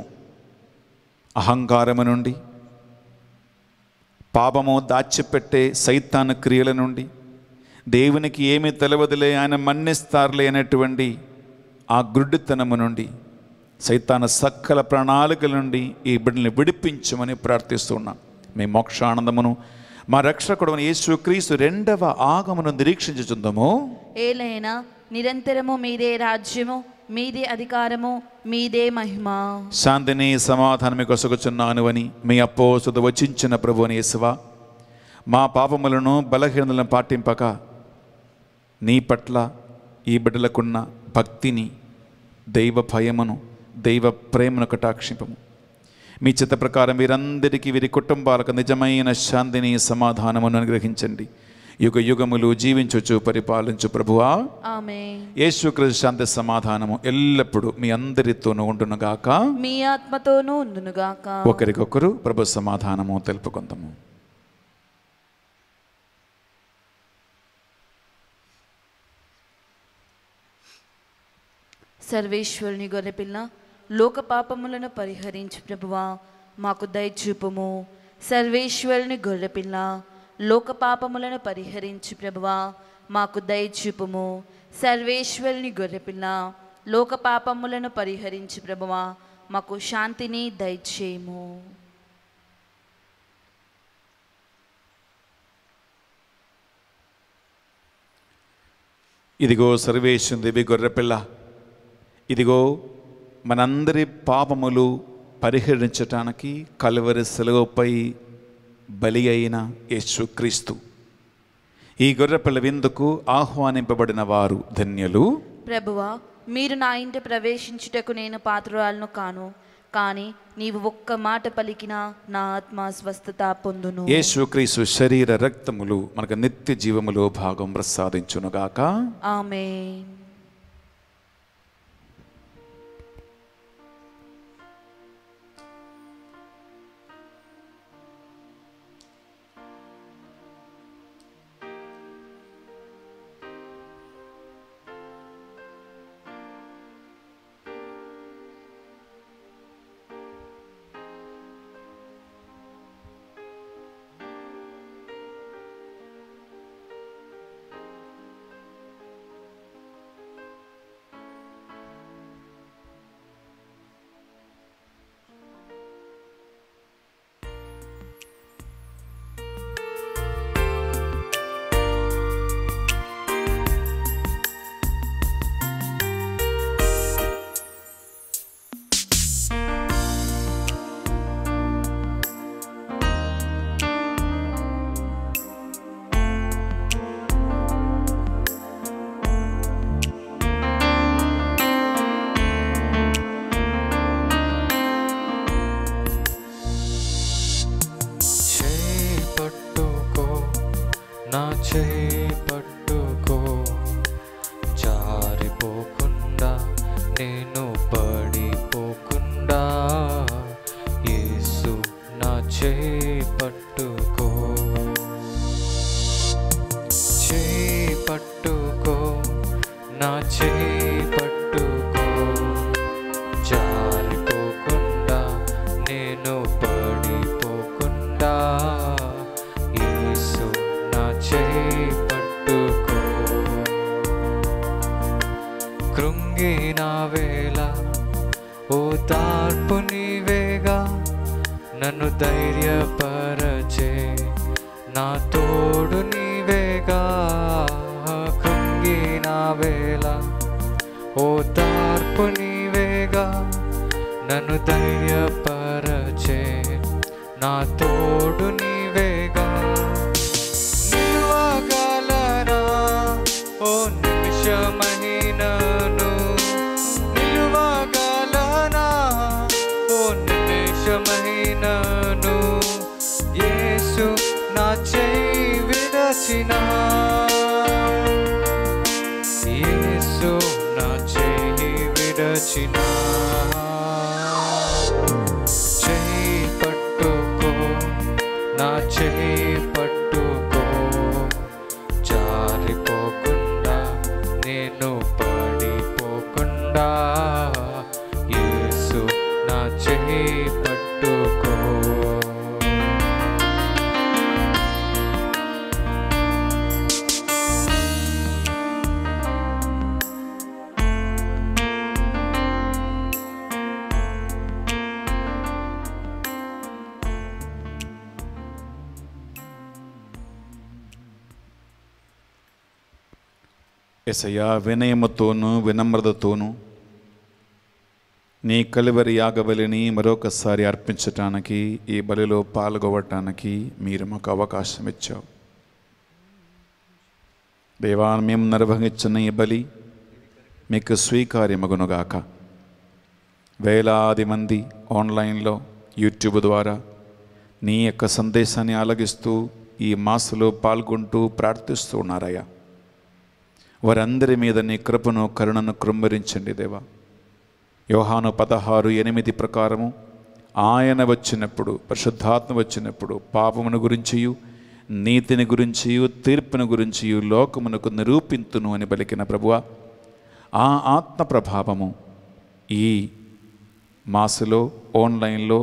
అహంకారము నుండి పాపము దాచిపెట్టే సైతాన క్రియల నుండి దేవునికి ఏమీ తెలవదులే ఆయన మన్నిస్తారులే అనేటువంటి ఆ గుడ్డితనము నుండి సైతాన సకల ప్రణాళికల నుండి ఈ బిడ్డల్ని విడిపించమని ప్రార్థిస్తున్నాం మీ మోక్షానందమును మా రక్షకుడు యేసుక్రీస్తు రెండవ ఆగమును నిరీక్షించుతుందము ఏలైనా నిరంతరము మీదే రాజ్యము మీదే అధికారము మీదే మహిమ శాంతిని సమాధానమే కొసగుచున్నాను అని మీ అప్పో సుత ప్రభు అని యేసువ మా పాపములను బలహీనలను పాటింపక నీ పట్ల ఈ బిడ్డలకున్న భక్తిని దైవ భయమును దైవ ప్రేమను కటాక్షింపము మీ చిత్త ప్రకారం వీరందరికీ వీరి కుటుంబాలకు నిజమైన శాంతిని సమాధానమును అనుగ్రహించండి యుగ యుగములు జీవించొచ్చు పరిపాలించు ప్రభువా యేసుక్రీస్తు శాంతి సమాధానము ఎల్లప్పుడూ మీ అందరితోనూ ఉండునుగాక మీ ఆత్మతోనూ ఉండునుగాక ఒకరికొకరు ప్రభు సమాధానము తెలుపుకుందాము సర్వేశ్వరుని గొర్రెపిల్ల లోక పాపములను పరిహరించు ప్రభువా మాకు దయచూపుము సర్వేశ్వరుని గొర్రెపిల్ల లోకపాపములను పరిహరించి ప్రభువా మాకు దయచూపుము సర్వేశ్వరుని గొర్రెపిల్ల లోకపాపములను పరిహరించి ప్రభువా మాకు శాంతిని దయచేయము ఇదిగో సర్వేశ్వరు దేవి గొర్రెపిల్ల ఇదిగో మనందరి పాపములు పరిహరించటానికి కలువరి సెలవుపై బలి అయిన యేసుక్రీస్తు ఈ గొర్రె విందుకు ఆహ్వానింపబడిన వారు ధన్యులు ప్రభువా మీరు నా ఇంటి ప్రవేశించుటకు నేను పాత్రురాలను కాను కానీ నీవు ఒక్క మాట పలికినా నా ఆత్మ స్వస్థత పొందును యేసుక్రీస్తు శరీర రక్తములు మనకు నిత్య జీవములో భాగం ప్రసాదించునుగాక ఆమె వినను యేసు నా చేయి విడచిన యేసు నా చేయి విడచినా ఎసయా వినయముతోను వినమ్రతతోను నీ కలివరి యాగబలిని మరొకసారి అర్పించటానికి ఈ బలిలో పాల్గొవటానికి మీరు మాకు అవకాశం ఇచ్చావు దేవా మేము నిర్వహించిన ఈ బలి మీకు స్వీకార్యమగునుగాక వేలాది మంది ఆన్లైన్లో యూట్యూబ్ ద్వారా నీ యొక్క సందేశాన్ని ఆలగిస్తూ ఈ మాసులో పాల్గొంటూ ప్రార్థిస్తూ ఉన్నారయ్యా వారందరి మీద నీ కృపను కరుణను కృంభరించండి దేవా యోహాను పదహారు ఎనిమిది ప్రకారము ఆయన వచ్చినప్పుడు పరిశుద్ధాత్మ వచ్చినప్పుడు పాపమును గురించియు నీతిని గురించియు తీర్పును గురించియు లోకమునకు నిరూపింతును అని పలికిన ప్రభువ ఆ ఆత్మ ప్రభావము ఈ మాసులో ఆన్లైన్లో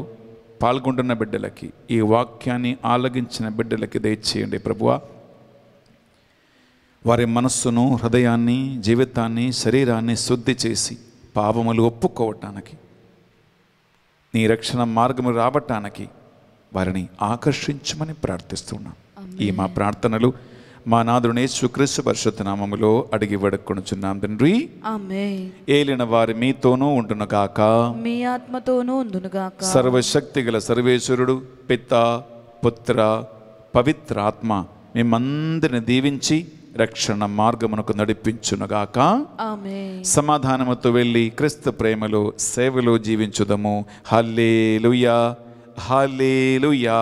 పాల్గొంటున్న బిడ్డలకి ఈ వాక్యాన్ని ఆలగించిన బిడ్డలకి దయచేయండి ప్రభువా వారి మనస్సును హృదయాన్ని జీవితాన్ని శరీరాన్ని శుద్ధి చేసి పాపములు ఒప్పుకోవటానికి నీ రక్షణ మార్గము రావటానికి వారిని ఆకర్షించమని ప్రార్థిస్తున్నాం ఈ మా ప్రార్థనలు మా నాదుని శుక్రీస్తు పరిషత్ నామములో అడిగి చిన్నాం తండ్రి ఏలిన వారి మీతోనూ ఉండునుగాక మీ ఆత్మతోనూ ఉండునుగాక సర్వశక్తి గల సర్వేశ్వరుడు పిత పుత్ర ఆత్మ మేమందరిని దీవించి రక్షణ మార్గమునకు నడిపించునుగాక సమాధానముతో వెళ్ళి క్రీస్తు ప్రేమలో సేవలో జీవించుదము హల్లేలుయా హల్లేలుయా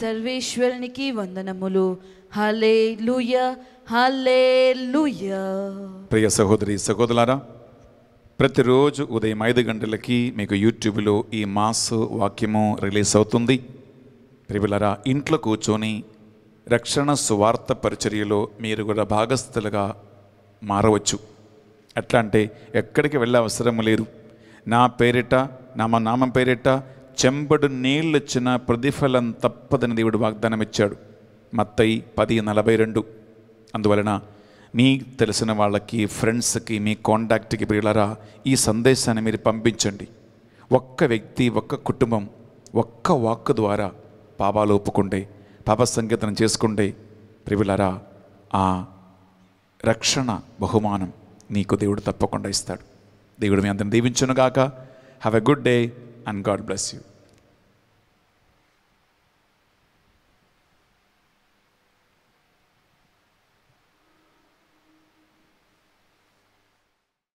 సర్వేశ్వరునికి వందనములు హల్లేలుయా హల్లేలుయా ప్రియ సహోదరి సహోదరులారా ప్రతిరోజు ఉదయం ఐదు గంటలకి మీకు యూట్యూబ్లో ఈ మాస్ వాక్యము రిలీజ్ అవుతుంది ప్రియులరా ఇంట్లో కూర్చొని రక్షణ సువార్త పరిచర్యలో మీరు కూడా భాగస్థులుగా మారవచ్చు ఎట్లా అంటే ఎక్కడికి వెళ్ళే అవసరం లేదు నా పేరిట నా మా నామం పేరిట చెంబడు నీళ్ళు ప్రతిఫలం తప్పదని దేవుడు వాగ్దానం ఇచ్చాడు మత్తయి పది నలభై రెండు అందువలన మీ తెలిసిన వాళ్ళకి ఫ్రెండ్స్కి మీ కాంటాక్ట్కి ప్రియులరా ఈ సందేశాన్ని మీరు పంపించండి ఒక్క వ్యక్తి ఒక్క కుటుంబం ఒక్క వాక్కు ద్వారా పాపాలు ఒప్పుకుంటే పాప చేసుకుంటే ప్రభులరా ఆ రక్షణ బహుమానం నీకు దేవుడు తప్పకుండా ఇస్తాడు దేవుడు మీ అందరిని దీవించునుగాక have a good day and God bless you